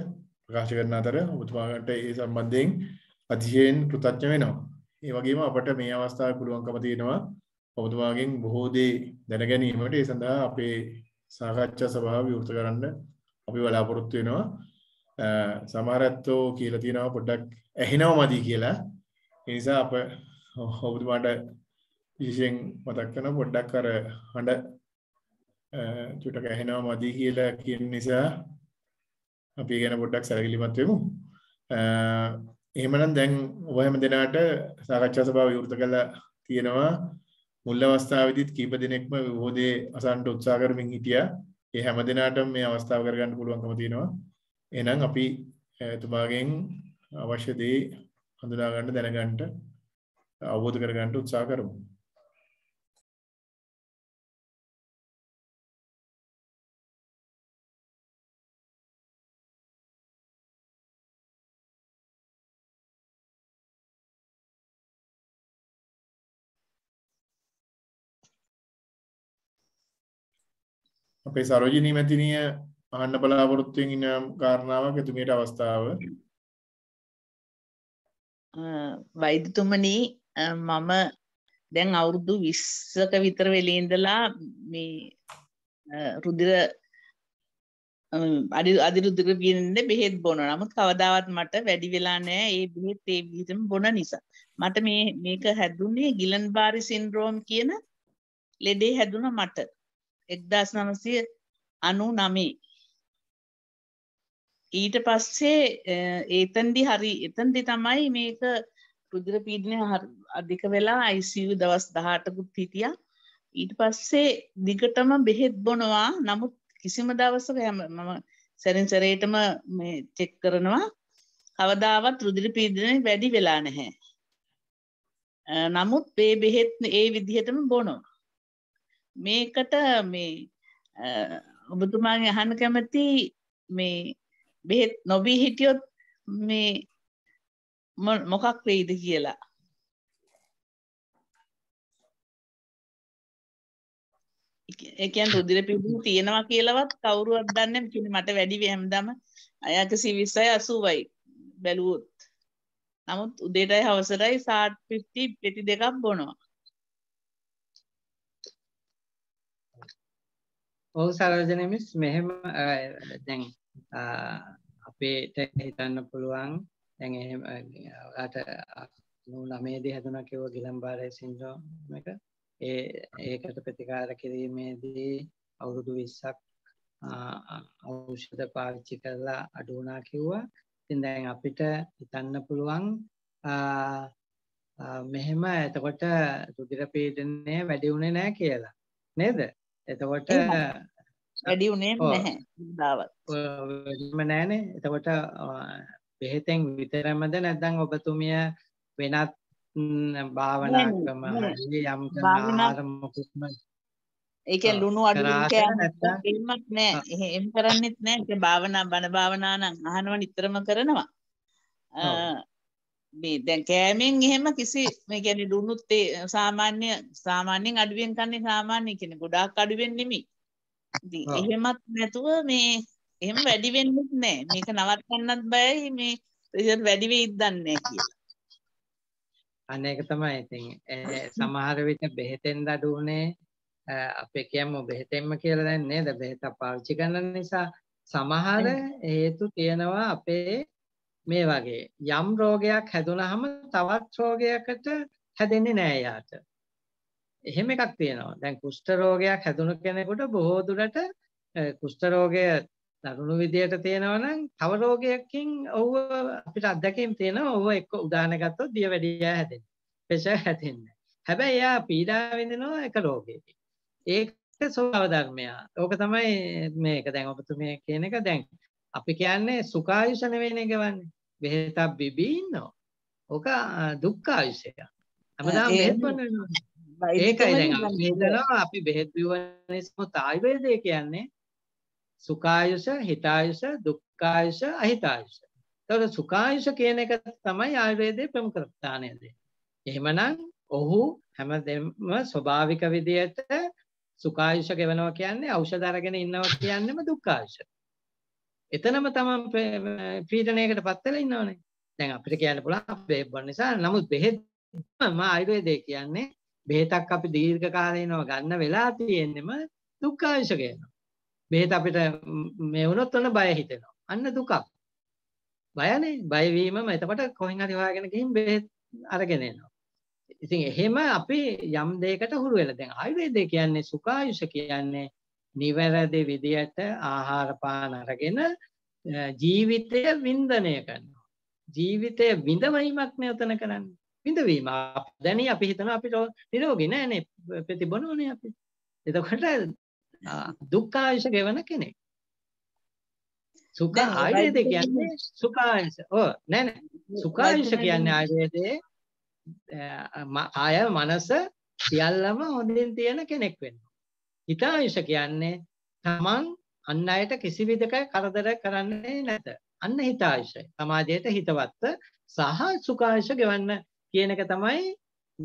ප්‍රකාශ කරන අතර ඔබතුමාට ඒ සම්බන්ධයෙන් අතිශයින් කෘතඥ වෙනවා. ඒ වගේම අපට මේ අවස්ථාවේ පුළුවන්කම තියෙනවා ඔබතුමාගෙන් බොහෝ දේ දැන ගැනීමට ඒ සඳහා අපේ සාකච්ඡා සභාව විවෘත කරන්න අපි බලාපොරොත්තු වෙනවා. සමහරැත්තෝ කියලා තියෙනවා පොඩ්ඩක් ඇහෙනවා මදි කියලා. ඒ නිසා අප ඔබතුමාට විශේෂයෙන් මතක් කරන පොඩ්ඩක් අර හඬ චුට්ටක් ඇහෙනවා මදි කියලා කියන නිසා අපි ගැන පොඩ්ඩක් සැලකිලිමත් වෙමු. එහෙමනම් දැන් ඔබ හැම දෙනාට සාකච්ඡා සභාව විවෘත කළා තියෙනවා. මුල් අවස්ථාවේදීත් කීප දිනෙකම විවෝදේ අසන්න උත්සාහ කරමින් හිටියා. ඒ හැම දිනාටම මේ අවස්ථාව කරගන්න පුළුවන්කම තියෙනවා. එහෙනම් අපි එතුමාගෙන් අවශ්‍ය දේ හඳුනා ගන්න දැනගන්න අවබෝධ කරගන්න උත්සාහ කරමු. අපේ සරෝජිනී මැතිනිය අහන්න බලාපොරොත්තු වෙන කාරණාවක් එතුමියට අවස්ථාව. වෛද්‍යතුමනි මම දැන් අවුරුදු 20ක විතර වෙලේ ඉඳලා මේ රුධිර අඩි අදි රුධිර වියනෙන් බෙහෙත් බොනවා. නමුත් කවදාවත් මට වැඩි වෙලා නැහැ ඒ බෙහෙත් ඒ විදිහටම බොන නිසා. මට මේ මේක හැදුනේ ගිලන් බාරි සින්ඩ්‍රෝම් කියන ලෙඩේ හැදුණා මට. 1999 ඊට පස්සේ ඒතන්දි හරි එතන්දි තමයි මේක රුදුර පීඩනය අධික වෙලා අයිසූ දවස් දහටකුත් හිටිය ඊට පස්සේ දිගටම බෙහෙත් බොනවා නමුත් කිසිම දවසක හැම මම සැරෙන්සරේටම චෙක් කරනවා කවදාවත් රුදිරි පීඩනය වැඩි වෙලා නැහැ නමුත් ඒ බෙහෙත් ඒ විදිහටම බොනෝ මේකට මේ ඔබතුමාගේ අහන්න කැමති මේ බෙහෙත් නොබී හිටියොත් මේ මොකක් වෙයිද කියලා ඒ කියන්නේ රුධිර පිළිබිඹු තියෙනවා කියලාවත් කවුරුවත් දන්නේ නැහැ මට වැඩි වෙ හැමදාම 126 80යි බැලුවොත් නමුත් උදේටයි හවසටයි සාට් 50 පෙති දෙකක් බොනවා ඔව් සරෝජනි මිස් මෙහෙම දැන් අපේට හිතන්න පුළුවන් ඇැට නමේදී හැදුන කිව ගිලම්බාරය සින්දෝම එක ඒ ඒකට ප්‍රතිකාර කිරීමේදී අවුරුදු විස්සක් අවෂධ පාවිච්චි කරලා අඩුවනා කිව්වා තින්දැන් අපිට හිතන්න පුළුවන් මෙහෙම එතකොට රුදිර පීඩනය වැඩිවුණේ නෑ කියලා නේද එතකොට වැඩි උනේ නැහැ දාවත්. එහෙම නැහනේ. එතකොට බෙහෙතෙන් විතරමද නැත්නම් ඔබතුමිය වෙනත් භාවනා ක්‍රම යම් ආරම්භකම ඒක ලුණු අඩු කෑමක් නෑ. එහෙම කරන්නෙත් නෑ. ඒක භාවනා බණ භාවනා නම් අහනවා නිතරම කරනවා. මේ දැන් කෑමෙන් එහෙම කිසි මේ කියන්නේ ලුණුත් සාමාන්‍ය සාමාන්‍යයෙන් අඩුවෙන් කන්නේ සාමාන්‍ය කියන්නේ ගොඩාක් අඩුවෙන් නෙමෙයි. එහෙමත් නැතුව මේ එහෙම වැඩි වෙන්නෙත් නෑ මේක නවත්තන්නත් බයයි මේ ප්‍රෙෂර් වැඩි වෙයිද දන්නේ කියලා අනේක තමයි ඉතින් සමහර විට බෙහෙතෙන් දඩුවනේ අපේ කියමු බෙහෙතෙන්ම කියලා දැන් නේද බෙහෙත පාවිච්චි කරන නිසා සමහර හේතු තියෙනවා අපේ මේ වගේ යම් රෝගයක් හැදුනහම තවත් රෝගයකට හැදෙන්නේ නෑ යාට එහෙම එකක් තියෙනවා. දැන් කුෂ්ඨ රෝගයක් හැදුණු කෙනෙකුට බොහෝ දුරට කුෂ්ඨ රෝගය දරුණු විදියට තියෙනවා නම් තව රෝගයකින් ඔව්ව අපිට අත්දැකීම් තියෙනවා. ඔව්ව එක්ක උදාහරණ ගත්තොත් දිය වැඩියා හැදෙන්නේ. ප්‍රෙෂර් හැදෙන්නේ. හැබැයි එයා පීඩා විඳිනවා එක රෝගයකින්. ඒක ස්වභාව ධර්මය. ඕක තමයි මේක. දැන් ඔබතුමිය කියන එක දැන් අපි කියන්නේ සුඛායුෂ නෙවෙයිනේ ගවන්නේ. බෙහෙතක් බිබී ඉන්නවා. ඕක දුක්ඛායුෂය. හැමදාම බෙහෙත් බොන්න වෙනවා. ඒකයි දැන් හිතනවා අපි බෙහෙත් විවනිස්ම ආයුර්වේදය කියන්නේ සුඛායුෂ හිතායුෂ දුක්ඛායුෂ අහිතායුෂ. ඒතකොට සුඛායුෂ කියන එක තමයි ආයුර්වේදයේ ප්‍රමුඛ ස්ථානය දෙන්නේ. එහෙමනම් ඔහු හැමදෙම ස්වභාවික විදියට සුඛායුෂ ගෙවනවා කියන්නේ ඖෂධ අරගෙන ඉන්නවා කියන්නේම දුක්ඛායුෂ. එතනම තමන් පීඩණයකට පත් වෙලා ඉන්නවනේ. දැන් අපිට කියන්න පුළුවන් බෙහෙත් බොන්න නිසා නමුත් බෙහෙත් මම ආයුර්වේදයේ කියන්නේ බෙහෙතක් අපි දීර්ඝ කාලීනව ගන්න වෙලා තියෙන්නෙම දුක්ඛාංශ කියනවා. බෙහෙත අපිට මේ වුණොත් ඔන්න බය හිතෙනවා. අන්න දුකක්. බයනේ. බය වීමම එතකොට කොහෙන් හරි හොයාගෙන ගිහින් බෙහෙත් අරගෙන එනවා. ඉතින් එහෙම අපි යම් දෙයකට හුරු වෙලා දැන් ආයුර්වේදය කියන්නේ සුඛායුෂ කියන්නේ නිවැරදි විදියට ආහාර පාන අරගෙන ජීවිතය වින්දනය කරනවා. ජීවිතය විඳවීමක් නේ උතන කරන්නේ. විඳවීම දැනී අපි හිතන අපිට නිරෝගී නෑනේ ප්‍රතිබනෝනේ අපි එතකොට දුක්ඛාංශ ගෙවන කෙනෙක් සුඛ ආයතේ කියන්නේ සුඛාංශ ඔව් නෑ නෑ සුඛාංශ කියන්නේ ආයතේ ආය මනස සියල්ලම හොඳින් තියෙන කෙනෙක් වෙන්න හිතාංශ කියන්නේ තමන් අන් අයට කිසිවිදක කරදර කරන්නේ නැත අන්න හිතාංශය සමාජයට හිතවත්ව සහ සුඛාංශ ගෙවන්න කියන එක තමයි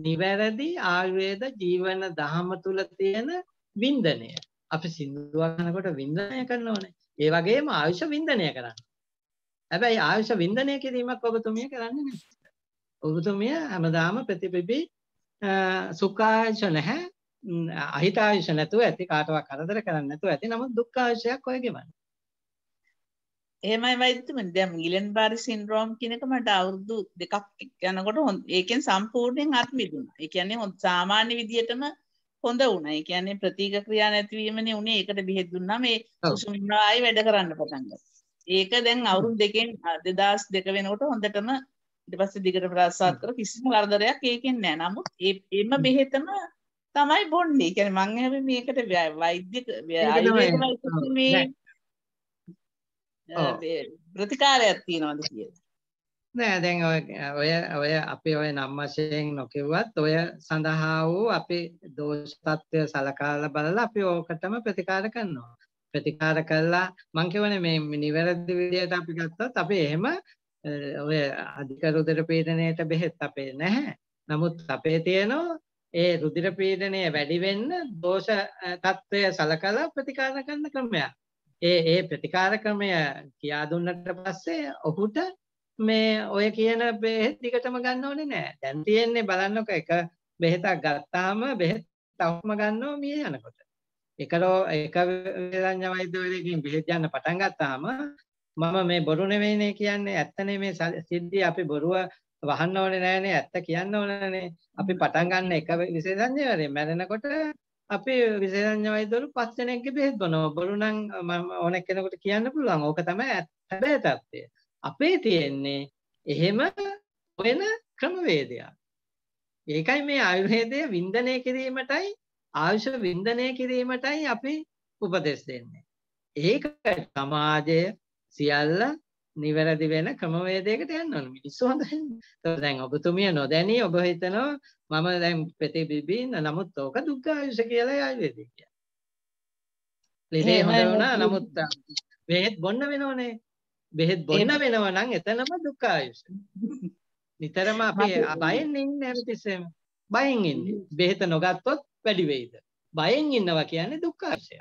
නිවැරදි ආයුර්වේද ජීවන දහම තුල තියෙන වින්දනය. අපි සින්දුවක් අහනකොට වින්දනය කරනෝනේ. ඒ වගේම ආයුෂ වින්දනය කරන්න. හැබැයි ආයුෂ වින්දනය කිරීමක් ඔබතුමිය කරන්නේ නැහැ. ඔබතුමිය හැමදාම ප්‍රතිපිපි සුඛායුෂ නැහැ. අහිතායුෂ නැතුව ඇති කාටවත් කරදර කරන්නේ නැතුව ඇති. නමුත් දුක්ඛායුෂයක් ඔය ගෙවන්නේ. එහෙමයි වෛද්‍යතුමනි දැන් ගිලන් බාරි සින්ඩ්‍රෝම් කියන එක මට අවුරුදු දෙකක් යනකොට ඒකෙන් සම්පූර්ණයෙන් අත් මිදුණා. ඒ කියන්නේ හොඳ සාමාන්‍ය විදියටම හොඳ වුණා. ඒ කියන්නේ ප්‍රතික ක්‍රියා නැතිවීමනේ උනේ. ඒකට බෙහෙත් දුන්නා මේ කුසුමින්වා ආයි වැඩ කරන්න පටන් ඒක දැන් අවුරුදු දෙකෙන් 2002 වෙනකොට හොඳටම ඊට පස්සේ දිගටම රසාත් කර කිසිම කරදරයක් ඒකෙන් නැහැ. නමුත් එම බෙහෙතම තමයි බොන්නේ. ඒ කියන්නේ මම හැබැයි මේකට වෛද්‍ය ආයුර්වේද ප්‍රතිකාරයක් තියෙනවද කියලා නෑ දැන් ඔය ඔය අපි ඔය නම් වශයෙන් නොකිව්වත් ඔය සඳහා වූ අපි දෝෂ తත්වය සලකාලා බලලා අපි ඕකටම ප්‍රතිකාර කරනවා ප්‍රතිකාර කළා මං කියවනේ මේ නිවැරදි විදියට අපි ගත්තොත් අපි එහෙම ඔය අධික රුධිර පීඩනයට බෙහෙත් අපේ නැහැ. නමුත් අපේ තියෙනවා ඒ රුධිර පීඩනය වැඩි වෙන්න දෝෂ తත්වය සලකලා ප්‍රතිකාර කරන ක්‍රමයක්. ඒ ඒ ප්‍රතිකාර ක්‍රමය කියා දුන්නට පස්සේ ඔහුට මේ ඔය කියන බෙහෙත් දිගටම ගන්න ඕනේ නෑ. දැන් තියෙන්නේ බලන්නකො එක බෙහෙතක් ගත්තාම බෙහෙත් තවම ගන්නවා මිය යනකොට. එකලෝ එක වේදඤ්ඤ වෛද්‍යවරයෙක්ගෙන් බෙහෙත් ගන්න පටන් ගත්තාම මම මේ බොරු නෙවෙයිනේ කියන්නේ ඇත්තනේ මේ සිද්ධිය අපි බොරුව වහන්න ඕනේ නෑනේ ඇත්ත කියන්න ඕනනේ. අපි පටන් ගන්න එක විශේෂඥවරේ මැරෙනකොට අපි විශේෂඥවයිදවරු පස් දෙනෙක්ගේ බෙහෙත් බොනවා. බොරු නම් මම ඕන කෙනෙකුට කියන්න පුළුවන්. ඕක තමයි හැබැයි தත්ත්වය. අපේ තියෙන්නේ එහෙම වෙන ක්‍රමවේදයක්. ඒකයි මේ ආයුර්වේදය වින්දනය කිරීමටයි ආයුෂ වින්දනය කිරීමටයි අපි උපදෙස් දෙන්නේ. ඒක සමාජය සියල්ල නිවැරදි වෙන ක්‍රමවේදයකට යන්න ඕන මිනිස්සු හොඳයි. ඒතකොට දැන් ඔබතුමිය නොදැනී ඔබ හිතනවා මම දැන් පෙතේ බිබින්න නමුත් ඕක දුක්ඛායුෂ කියලා ආයුර්වේදේ කියන්නේ. ලෙඩේ හොඳ වුණා නමුත් බෙහෙත් බොන්න වෙනවනේ. බෙහෙත් බොන්න වෙනව නම් එතනම දුක්ඛායුෂ. නිතරම අපි බයෙන් ඉන්නේ හැමතිස්සෙම. බයෙන් ඉන්නේ. බෙහෙත නොගත්තොත් වැඩි වෙයිද? බයෙන් ඉන්නවා කියන්නේ දුක්ඛායුෂය.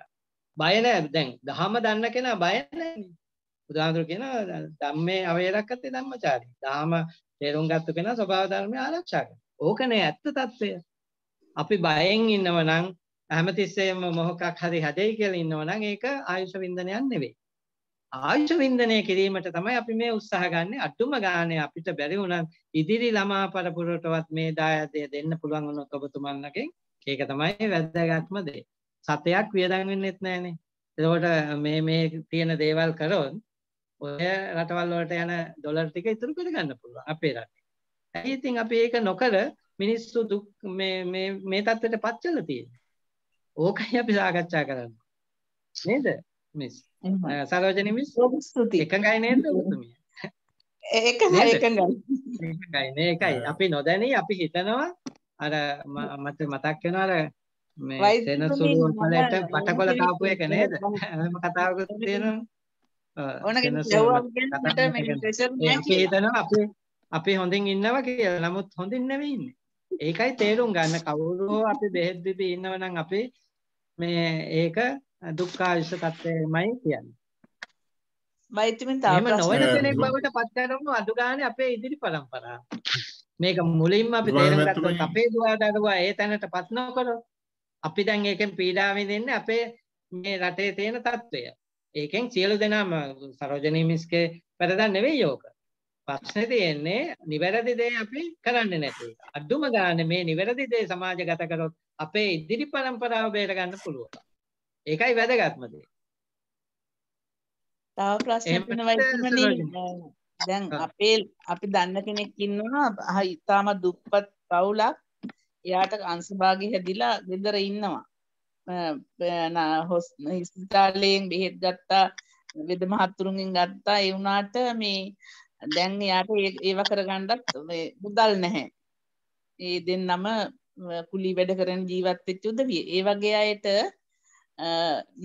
බය නැහැ දැන් දහම දන්න කෙනා බය නැහැ. බුදුහාමුදුරු කියනවා ධම්මේ අවේරක්කතේ ධම්මචාරී. ධාම තේරුම් ගත්ත කෙනා ස්වභාව ධර්මය ආරක්ෂා කරනවා. ඕකනේ ඇත්ත తත්වය. අපි බයෙන් ඉන්නව නම් හැමතිස්සෙම මොහොකක් හරි හැදෙයි කියලා ඉන්නව නම් ඒක ආයුෂ වින්දනයක් නෙවෙයි. ආයුෂ වින්දනය කිරීමට තමයි අපි මේ උත්සාහ ගන්න. අටුම ගානේ අපිට බැරි වුණත් ඉදිරි ළමා පරපුරටවත් මේ දායදය දෙන්න පුළුවන් වුණොත් ඔබතුමන්ලගෙන් ඒක තමයි වැදගත්ම දේ. සතයක් වියදම් වෙන්නෙත් නැහනේ. එතකොට මේ මේ තියෙන දේවල් කරොත් ඔය රටවල් වලට යන ඩොලර් ටික ඉතුරු කරගන්න පුළුවන් අපේ රටේ. ඇයි ඉතින් අපි ඒක නොකර මිනිස්සු දුක් මේ මේ මේ තත්ත්වයට පත් වෙලා තියෙන්නේ. ඕකයි අපි සාකච්ඡා කරන්නේ. නේද? මිස් සරෝජනි මිස් ස්තුතියි. එකඟයි නේද ඔබතුමිය? ඒකයි එකඟයි. එකඟයි නේ එකයි. අපි නොදැනී අපි හිතනවා අර මට මතක් වෙනවා අර මේ සෙනසුරු වලට පටකොල කාපු එක නේද? හැම කතාවකත් තියෙනවා. අපේ අපේ හොඳින් ඉන්නවා කියලා. නමුත් හොඳින් නෙවෙයි ඉන්නේ. ඒකයි තේරුම් ගන්න කවුරු හෝ අපි බෙහෙත් බිබී ඉන්නව නම් අපි මේ ඒක දුක්ඛායස තත්ත්වයමයි කියන්නේ. මෛත්‍රීමින් තාම එහෙම නොවන කෙනෙක් බවට පත් කරනවා අඩු ගානේ අපේ ඉදිරි පරම්පරාව. මේක මුලින්ම අපි තේරුම් ගත්තොත් අපේ දුවට අරුවා ඒ තැනටපත් නොකරොත් අපි දැන් ඒකෙන් පීඩා විඳින්නේ අපේ මේ රටේ තියෙන తත්වය. ඒකෙන් සියලු දෙනාම සරෝජනී මිස්ගේ වැරදක් නෙවෙයි යෝක. ප්‍රශ්නේ තියෙන්නේ නිවැරදි දේ අපි කරන්නේ නැති එක. අඩුම ගානේ මේ නිවැරදි දේ සමාජගත කරොත් අපේ ඉදිරි પરම්පරාව බේර ගන්න පුළුවන්. ඒකයි වැදගත්ම දේ. තව ප්‍රශ්න වෙනවා දැන් අපේ අපි දන්න කෙනෙක් ඉන්නවා ඉතාලම දුප්පත් පවුලක් එයාට අංශභාගය හැදිලා ගෙදර ඉන්නවා හොස් හිස්තාලයෙන් බෙහෙත් ගත්තා වෙද මහත්තුරුන්ගෙන් ගත්තා ඒ වුණාට මේ දැන් එයාට ඒව කරගණ්ඩත් මුදල් නැහැ ඒ දෙන්නම කුලි වැඩ කරන ජීවත්තෙච් යුදවිය ඒ වගේ අයට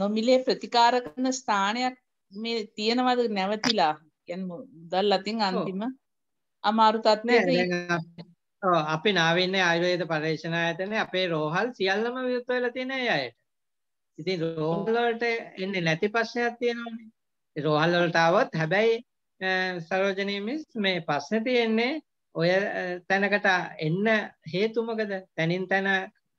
නොමිලේ ප්‍රතිකාර කරන ස්ථානයක් මේ තියෙනවද නැවතිලා ගැන් මුදල් අතින් අන්තිම අමාරු තත්නය අපි නාවින්නේ ආයුර්වේද පරීක්ෂණ ආයතනයේ අපේ රෝහල් සියල්ලම විවෘත වෙලා තියෙන අයට. ඉතින් රෝහල් වලට එන්නේ නැති ප්‍රශ්නයක් තියෙනවනේ. ඒ රෝහල් වලට આવොත් හැබැයි සරෝජනී මිස් මේ ප්‍රශ්නේ තියෙන්නේ ඔය තැනකට එන්න හේතු මොකද? තැනින් තැන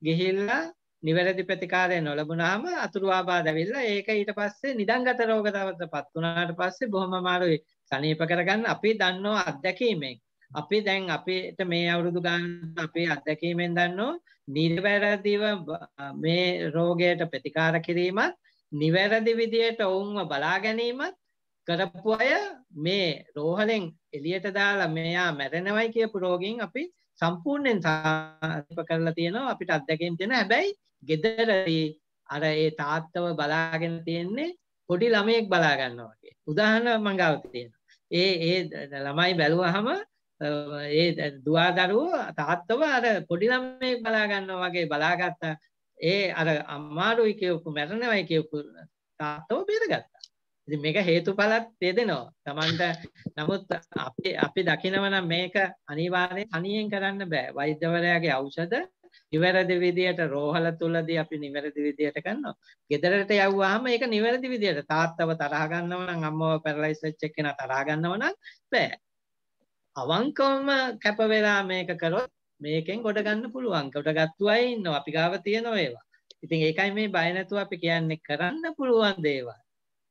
ගිහිල්ලා නිවැරදි ප්‍රතිකාරය නොලබුණාම අතුරු ආබාධ වෙලා ඒක ඊට පස්සේ නිදන්ගත රෝග තවතපත් වුණාට පස්සේ බොහොම අමාරුයි සනීප කරගන්න අපි දන්නෝ අත්දැකීමෙන් අපි දැන් අපිට මේ අවුරුදු ගන්න අපේ අත්දැකීමෙන් දන්නෝ නිර්වැරදිව මේ රෝගයට ප්‍රතිකාර කිරීමත් නිවැරදි විදියට ඔවුන්ව බලා ගැනීමත් කරපු අය මේ රෝහලෙන් එළියට දාලා මෙයා මැරෙනවයි කියපු රෝගීන් අපි සම්පූර්ණයෙන් සාප කරලා තියෙනවා අපිට අත්දැකීම් තියෙනවා හැබැයි ගෙදරදී අර ඒ තාත්තව බලාගෙන තියෙන්නේ පොඩි ළමයෙක් බලා ගන්නවා වගේ. උදාහරණ මං ගාව තියෙනවා. ඒ ඒ ළමයි බැලුවහම ඒ දුවා දරුවෝ තාත්තව අර පොඩි ළමයෙක් බලා ගන්නවා වගේ බලාගත්තා. ඒ අර අමාරුයි කියපු මැරණවයි කියපු තාත්තව බේරගත්තා. ඉතින් මේක හේතුඵලත් තේදෙනවා. Tamanට නමුත් අපි අපි දකිනවා නම් මේක අනිවාර්යෙන් තනියෙන් කරන්න බෑ. වෛද්‍යවරයාගේ ඖෂධ නිවැරදි විදියට රෝහල තුලදී අපි නිවැරදි විදියට කරනවා. ගෙදරට යවුවාම ඒක නිවැරදි විදියට තාත්තව තරහ ගන්නව නම් අම්මව පැරලයිස් වෙච්ච එකේන තරහ ගන්නව නම් බෑ. අවංකවම කැප වෙලා මේක කරොත් මේකෙන් ගොඩ ගන්න පුළුවන්. කොට ගත්තු අය ඉන්නවා. අපි ගාව තියෙනවා ඒවා. ඉතින් ඒකයි මේ බය නැතුව අපි කියන්නේ කරන්න පුළුවන් දේවල්.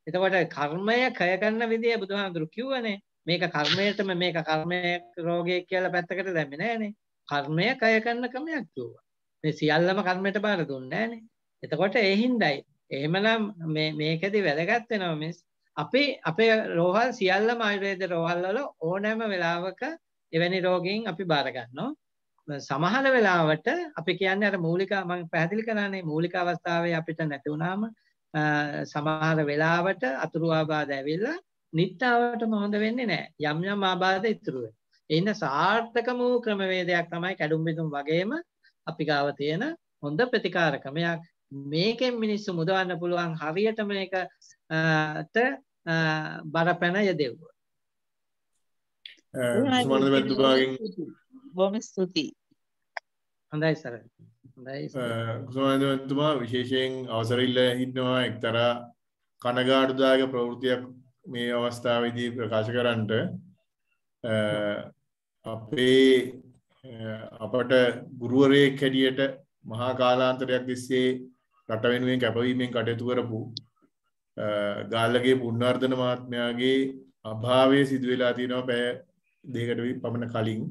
එතකොට කර්මය කය කරන විදිය බුදුහාමුදුරු කිව්වනේ. මේක කර්මයටම මේක කර්මය රෝගය කියලා පැත්තකට දැම්මේ නෑනේ. කර්මය කය කරන ක්‍රමයක් කිව්වා. මේ සියල්ලම කර්මයට බාර දුන්නේ නෑනේ. එතකොට ඒ හිඳයි. එහෙමනම් මේ මේකෙදි වැදගත් වෙනවා මිස් අපේ අපේ රෝහල් සියල්ලම ආයුර්වේද රෝහල් වල ඕනෑම වෙලාවක එවැනි රෝගීන් අපි බාර ගන්නවා සමහර වෙලාවට අපි කියන්නේ අර මූලික මම පැහැදිලි කරන්නේ මූලික අවස්ථාවේ අපිට නැති වුණාම සමහර වෙලාවට අතුරු ආබාධ ඇවිල්ලා නිත්තාවටම හොඳ වෙන්නේ නැහැ යම් යම් ආබාධ ඉතුරු වෙන සාර්ථකම වූ ක්‍රමවේදයක් තමයි කැඩුම් බිඳුම් වගේම අපි ගාව තියෙන හොඳ ප්‍රතිකාර ක්‍රමයක් මේකෙන් මිනිස්සු මුදවන්න පුළුවන් හරියට මේකට බරපැන යදෙව්ව. සුමනද මැතිතුමාගෙන් බොහොම ස්තුතියි. හොඳයි සර. හොඳයි. සුමනද මැතිතුමා විශේෂයෙන් අවසර ඉල්ලා ඉන්නවා එක්තරා කනගාටුදායක ප්‍රවෘත්තියක් මේ අවස්ථාවේදී ප්‍රකාශ කරන්නට අපේ අපට ගුරුවරයෙක් හැටියට මහා කාලාන්තරයක් තිස්සේ රට වෙනුවෙන් කැපවීමෙන් කටයුතු කරපු ගාල්ලගේ පුුණාර්ධන මාත්මයාගේ අභාවය සිදුවෙලා තියෙනවා පැය දෙකට පමණ කලින්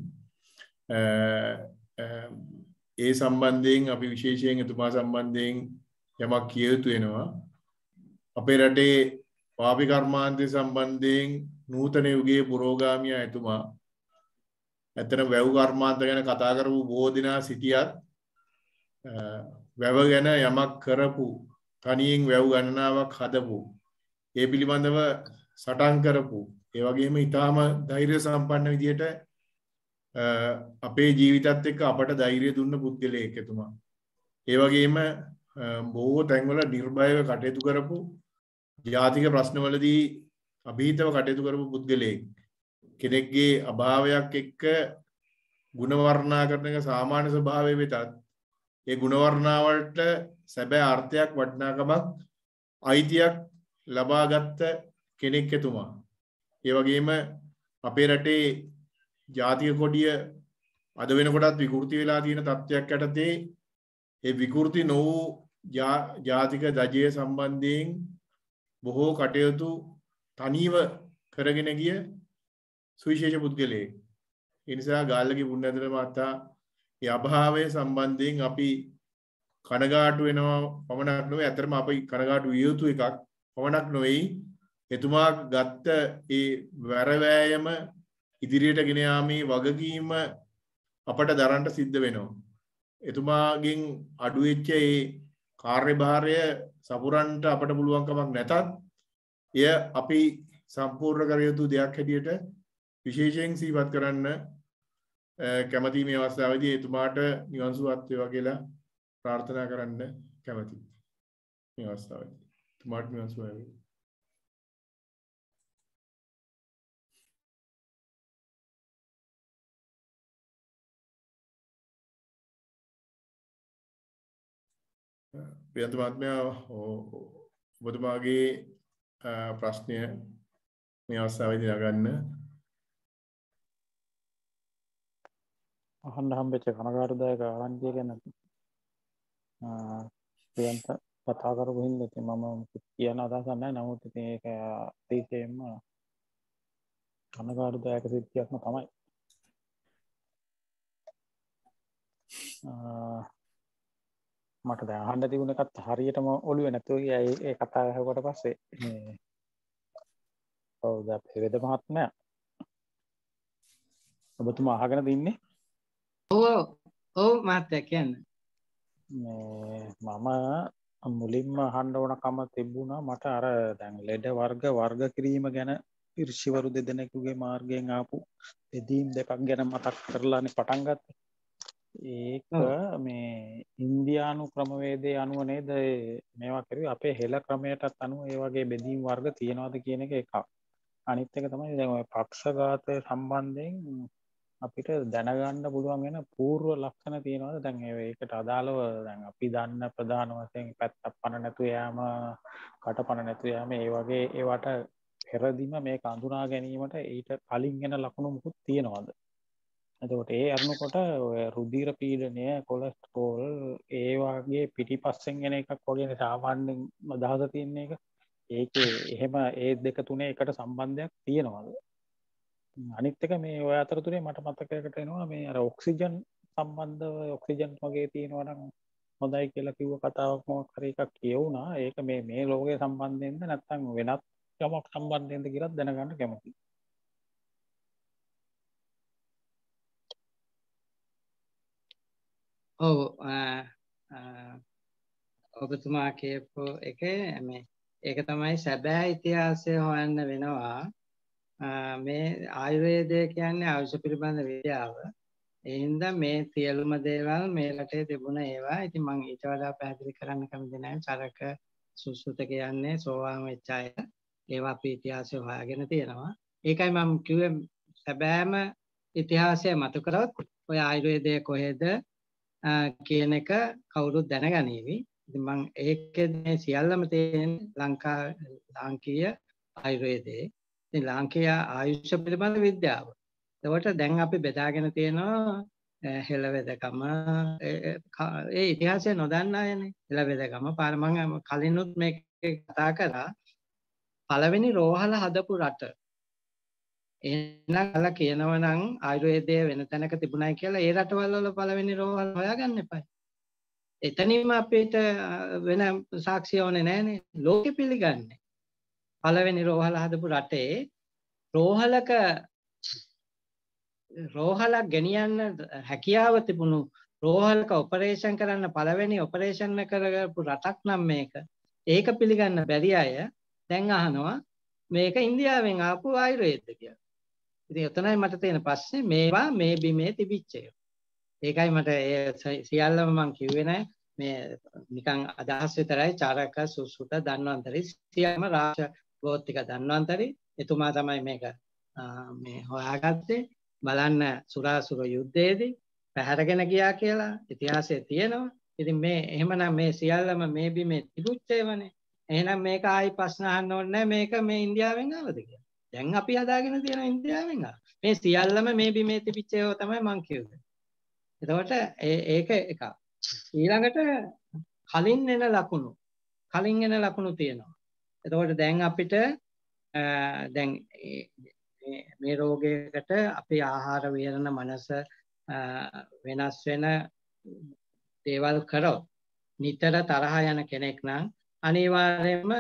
ඒ සම්බන්ධයෙන් අපි විශේෂයෙන් එතුමා සම්බන්ධයෙන් යමක් කියයුතු වෙනවා අපේ රටේ පාපි කර්මාන්තය සම්බන්ධයෙන් නූතන යුගේ පුරෝගාමිය ඇතුමා ඇතන වැව් කර්මාන්ත ගැන කතා කරපු බෝධනා සිටියත් වැව ගැන යමක් කරපු තනියෙන් වැව් ගණනාවක් හදපු ඒ පිළිබඳව සටන් කරපු ඒ වගේම ඉතාම ධෛර්ය සම්පන්න විදිහට අපේ ජීවිතත් එක්ක අපට ධෛර්ය දුන්න පුද්ගලයෙක් එතුමා. ඒ වගේම බොහෝ තැන්වල නිර්භයව කටයුතු කරපු ජාතික ප්‍රශ්නවලදී අභීතව කටයුතු කරපු පුද්ගලයෙක්. කෙනෙක්ගේ අභාවයක් එක්ක ගුණවර්ණා කරන එක සාමාන්‍ය ස්වභාවය වෙතත් ඒ ගුණවර්ණාවලට සැබෑ අර්ථයක් වටිනාකමක් අයිතියක් ලබාගත්ත කෙනෙක් එතුමා. ඒ වගේම අපේ රටේ ජාතික කොඩිය අද වෙනකොටත් විකෘති වෙලා තියෙන තත්ත්වයක් යටතේ ඒ විකෘති නොවූ ජාතික දජය සම්බන්ධයෙන් බොහෝ කටයුතු තනිව කරගෙන ගිය සුවිශේෂ පුද්ගලයෙක්. ඒ නිසා ගාල්ලගේ පුණ්‍යතර මහතා ඒ අභාවය සම්බන්ධයෙන් අපි කනගාටු වෙනවා පමණක් නොවේ ඇතරම අපි කනගාටු විය යුතු එකක් පමණක් නොවේ එතුමා ගත්ත ඒ වැරවෑයම ඉදිරියට ගෙන යාමේ වගකීම අපට දරන්න සිද්ධ වෙනවා. එතුමාගෙන් අඩු වෙච්ච ඒ කාර්යභාරය සපුරන්න අපට පුළුවන් කමක් නැතත් එය අපි සම්පූර්ණ කර යුතු දෙයක් හැටියට විශේෂයෙන් සිහිපත් කරන්න කැමති මේ අවස්ථාවේදී එතුමාට නිවන් සුවත් වේවා කියලා ප්‍රාර්ථනා කරන්න කැමතියි. මේ අවස්ථාවේදී එතුමාට නිවන් සුව වේවා. ප්‍රියතුමාත්මයා ඔබතුමාගේ ප්‍රශ්නය මේ අවස්ථාවේදී නගන්න අහන්න හම්බෙච්ච කනගාටුදායක ආරංචිය ගැන කියන්ට කතා කරපු හින්ද ඉතින් මම කියන අදහසක් නැහැ නමුත් ඉතින් ඒක අතීතයෙන්ම කනගාටුදායක සිද්ධියක්ම තමයි මට දැන් අහන්න තිබුණ එකත් හරියටම ඔළුවේ නැතුව ගියා ඒ කතාව ඇහුවට පස්සේ මේ කවුද අපේ වෙද මහත්මයා ඔබතුමා අහගෙන ඉන්නේ ඔව් ඔව් මහත්තයා කියන්න. මේ මම මුලින්ම අහන්න ඕනකම තිබුණා මට අර දැන් ලෙඩ වර්ග වර්ග කිරීම ගැන ඍෂිවරු දෙදෙනෙකුගේ මාර්ගයෙන් ආපු එදීම් දෙකක් ගැන මතක් කරලානේ පටන් ගත්තේ. ඒක මේ ඉන්දියානු ක්‍රමවේදයේ අනුව නේද මේවා කරුවේ අපේ හෙළ ක්‍රමයටත් අනුව ඒ වගේ බෙදීම් වර්ග තියනවාද කියන එක එකක්. අනිත් එක තමයි දැන් ඔය පක්ෂඝාතය සම්බන්ධයෙන් අපිට දැනගන්න පුළුවන් වෙන පූර්ව ලක්ෂණ තියෙනවද දැන් ඒකට අදාළව දැන් අපි දන්න ප්‍රධාන වශයෙන් පැත්තක් පන නැතු යාම කටපන නැතු යාම ඒ වගේ ඒවට පෙරදිම මේක අඳුනා ගැනීමට ඊට කලින් එන ලකුණු මුකුත් තියෙනවද එතකොට ඒ අරනකොට ඔය රුධිර පීඩනය කොලෙස්ටරෝල් ඒ වගේ පිටිපස්සෙන් එන එකක් වගේ සාමාන්‍යයෙන් අදහස තියෙන එක ඒකේ එහෙම ඒ දෙක තුනේ එකට සම්බන්ධයක් තියෙනවද අනිත්තක මේ ඔය අතරතුරේ මට මතකයකට එනවා මේ අර ඔක්සිජන් සම්බන්ධ ඔක්සිජන් වගේ තියෙනවනම් හොඳයි කියලා කිව්ව කතාවක් මොකක් හරි එකක් කියවුණා ඒක මේ මේ ලෝකයේ සම්බන්ධයෙන්ද නැත්නම් වෙනත් යමක් සම්බන්ධයෙන්ද කියලා දැනගන්න කැමතියි ඔව ඔබතුමා කියපු එක මේ ඒක තමයි සැබෑ ඉතිහාසය හොයන්න වෙනවා මේ ආයුර්වේදය කියන්නේ ආයුෂ පිළිබඳ විද්‍යාව. ඒ හින්දා මේ සියලුම දේවල් මේ රටේ තිබුණ ඒවා. ඉතින් මම ඊට වඩා පැහැදිලි කරන්න කැමති නැහැ. චරක සුසුත කියන්නේ සෝවාන් වෙච්ච අය. ඒවා අපි ඉතිහාසය හොයාගෙන තියෙනවා. ඒකයි මම කිව්වේ සැබෑම ඉතිහාසය මතු කරොත් ඔය ආයුර්වේදය කොහෙද කියන එක කවුරුත් දැනගනීවි. ඉතින් මම ඒකේ මේ සියල්ලම තියෙන ලංකා ලාංකීය ආයුර්වේදයේ ඉතින් ලාංකේය ආයුෂ පිළිබඳ විද්‍යාව. ඒවට දැන් අපි බෙදාගෙන තියෙනවා හෙළවෙදකම ඒ ඉතිහාසය නොදන්න අයනේ. හෙළවෙදකම පාර මම කලිනුත් මේක කතා කරා. පළවෙනි රෝහල හදපු රට එහෙනම් අල කියනවා නම් ආයුර්වේදය වෙන තැනක තිබුණයි කියලා ඒ රටවල් වල පළවෙනි රෝහල් හොයාගන්න එපා. එතනින්ම අපිට වෙන සාක්ෂි ඕනේ නැහනේ. ලෝකෙ පිළිගන්නේ. පළවෙනි රෝහල හදපු රටේ රෝහලක රෝහලක් ගෙනියන්න හැකියාව තිබුණු රෝහලක ඔපරේෂන් කරන්න පළවෙනි ඔපරේෂන් කරපු රටක් නම් මේක. ඒක පිළිගන්න බැරි අය දැන් අහනවා මේක ඉන්දියාවෙන් ආපු ආයුර්වේද කියලා. ඉතින් එතනයි මට තියෙන ප්‍රශ්නේ මේවා මේ බිමේ තිබිච්ච ඒකයි මට ඒ සියල්ලම මම කිව්වේ නෑ මේ නිකන් අදහස් විතරයි චාරක සුසුට දන්වන්තරි සියම රාශ ගෝත් එක දන්වන්තරේ එතුමා තමයි මේක මේ හොයාගත්තේ බලන්න සුරාසුර යුද්ධයේදී පැහැරගෙන ගියා කියලා ඉතිහාසයේ තියෙනවා. ඉතින් මේ එහෙමනම් මේ සියල්ලම මේ බිමේ තිබුච්ච ඒවානේ. එහෙනම් මේක ආයි ප්‍රශ්න අහන්න ඕනේ මේක මේ ඉන්දියාවෙන් ආවද කියලා. දැන් අපි හදාගෙන තියෙන ඉන්දියාවෙන් මේ සියල්ලම මේ බිමේ තිබිච්ච ඒවා තමයි මං කියුවේ. එතකොට ඒක එකක්. ඊළඟට කලින් එන ලකුණු කලින් එන ලකුණු තියෙනවා. එතකොට දැන් අපිට දැන් මේ රෝගයකට අපේ ආහාර විහරණ මනස වෙනස් වෙන දේවල් කරොත් නිතර තරහ යන කෙනෙක් නම් අනිවාර්යයෙන්ම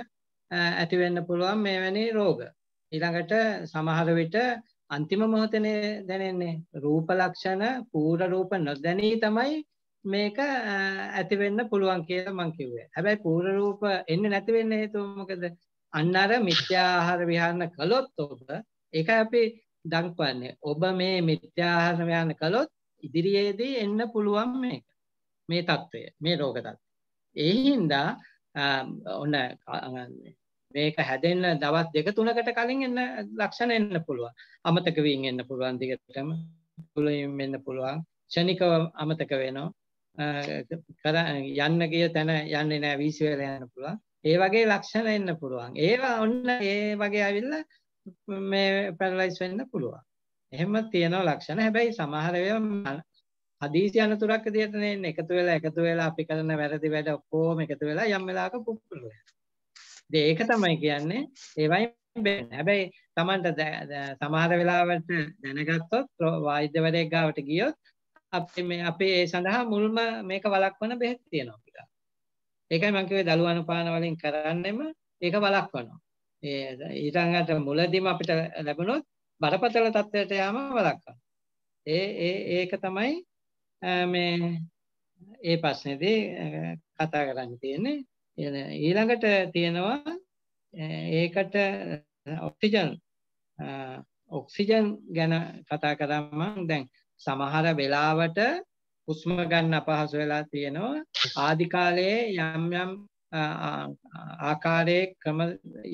ඇති වෙන්න පුළුවන් මෙවැනි රෝග. ඊළඟට සමහර විට අන්තිම මොහොතේ දැනෙන්නේ රූප ලක්ෂණ පූර්ව රූප නොදැනී තමයි මේක ඇති වෙන්න පුළුවන් කියලා මම කිව්වේ. හැබැයි පූර්ව රූප එන්නේ නැති වෙන්න හේතුව මොකද? අන්න අර මිත්‍යා ආහාර විහාරන කළොත් ඔබ ඒකයි අපි දක්වන්නේ. ඔබ මේ මිත්‍යා ආහාර විහාරන කළොත් ඉදිරියේදී එන්න පුළුවන් මේක. මේ తত্ত্বය, මේ රෝග తত্ত্বය. ඒ හින්දා ඔන්න මේක හැදෙන්න දවස් දෙක තුනකට කලින් එන්න ලක්ෂණ එන්න පුළුවන්. අමතක වීම එන්න පුළුවන් දිගටම. පුළුවන් වෙන්න පුළුවන්. ක්ෂණිකව අමතක වෙනවා. කර යන්න ගිය තැන යන්නේ නැහැ වීසිවල යන්න පුළුවන්. ඒ වගේ ලක්ෂණ එන්න පුළුවන්. ඒවා ඔන්න ඒ වගේ ඇවිල්ලා මේ පැරලයිස් වෙන්න පුළුවන්. එහෙම තියෙන ලක්ෂණ. හැබැයි සමහර ඒවා හදීසි අනතුරක් විදිහට නෙන්නේ එකතු වෙලා එකතු වෙලා අපි කරන වැරදි වැඩ ඔක්කොම එකතු වෙලා යම් වෙලාවක පුපුරු වෙනවා. ඒක තමයි කියන්නේ ඒවයින් හැබැයි Tamanට සමහර වෙලාවට දැනගත්තොත් වායිද්‍යවරයෙක් ගාවට ගියොත් අපේ අපේ සඳහා මුල්ම මේක වළක්වන බෙහෙත් තියෙනවා අපිට. ඒකයි මම කිව්වේ දලුවන් පාන වලින් කරන්නෙම ඒක වළක්වනවා. ඒ ඊටඟට මුලදීම අපිට ලැබුණොත් බරපතල තත්ත්වයට යෑම වළක්වනවා. ඒ ඒ ඒක තමයි මේ ඒ ප්‍රශ්නේදී කතා කරන්න තියෙන්නේ. ඊළඟට තියෙනවා ඒකට ඔක්සිජන් ඔක්සිජන් ගැන කතා කරා මම දැන් සමහර වෙලාවට හුස්ම ගන්න අපහසු වෙලා තියෙනවා ආදි කාලයේ යම් යම් ආකාරයේ ක්‍රම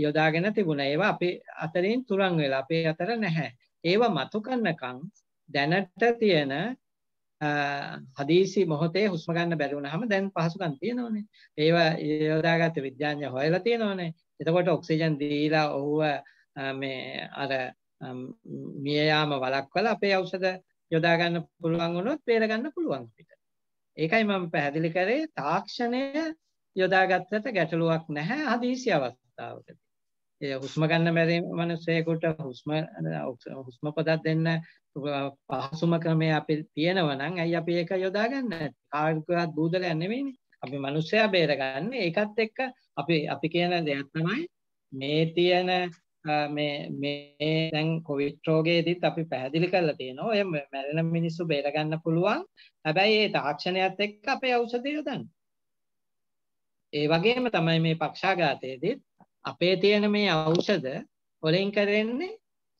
යොදාගෙන තිබුණා ඒවා අපේ අතරින් තුරන් වෙලා අපේ අතර නැහැ ඒවා මතු කරනකම් දැනට තියෙන හදීසි මොහොතේ හුස්ම ගන්න බැරි වුණාම දැන් පහසුකම් තියෙනවනේ. ඒවා යොදාගත්ත විද්‍යාඥය හොයලා තියෙනවනේ. එතකොට ඔක්සිජන් දීලා ඔහුව මේ අර මිය යාම වළක්වලා අපේ ඖෂධ යොදාගන්න පුළුවන් වුණොත් බේරගන්න පුළුවන් අපිට. ඒකයි මම පැහැදිලි කරේ තාක්ෂණය යොදාගත්තට ගැටලුවක් නැහැ හදිසි අවස්ථාවකදී. ඒ හුස්ම ගන්න බැරි මිනිස්සෙකුට හුස්ම හුස්ම පොදක් දෙන්න පහසුම ක්‍රමය අපි තියෙනවා නම් ඇයි අපි ඒක යොදාගන්නේ නැත්තේ? කාර්කවත් බූදලයක් නෙවෙයිනේ. අපි මිනිස්සයා බේරගන්නේ ඒකත් එක්ක අපි අපි කියන දෙයක් තමයි මේ තියෙන මේ මේ දැන් කොවිඩ් රෝගයේදීත් අපි පැහැදිලි කරලා තියෙනවා ඔය මැරෙන මිනිස්සු බේර ගන්න පුළුවන්. හැබැයි ඒ තාක්ෂණයත් එක්ක අපේ ඖෂධය යොදන්න. ඒ වගේම තමයි මේ පක්ෂාඝාතයේදීත් අපේ තියෙන මේ ඖෂධ වලින් කරන්නේ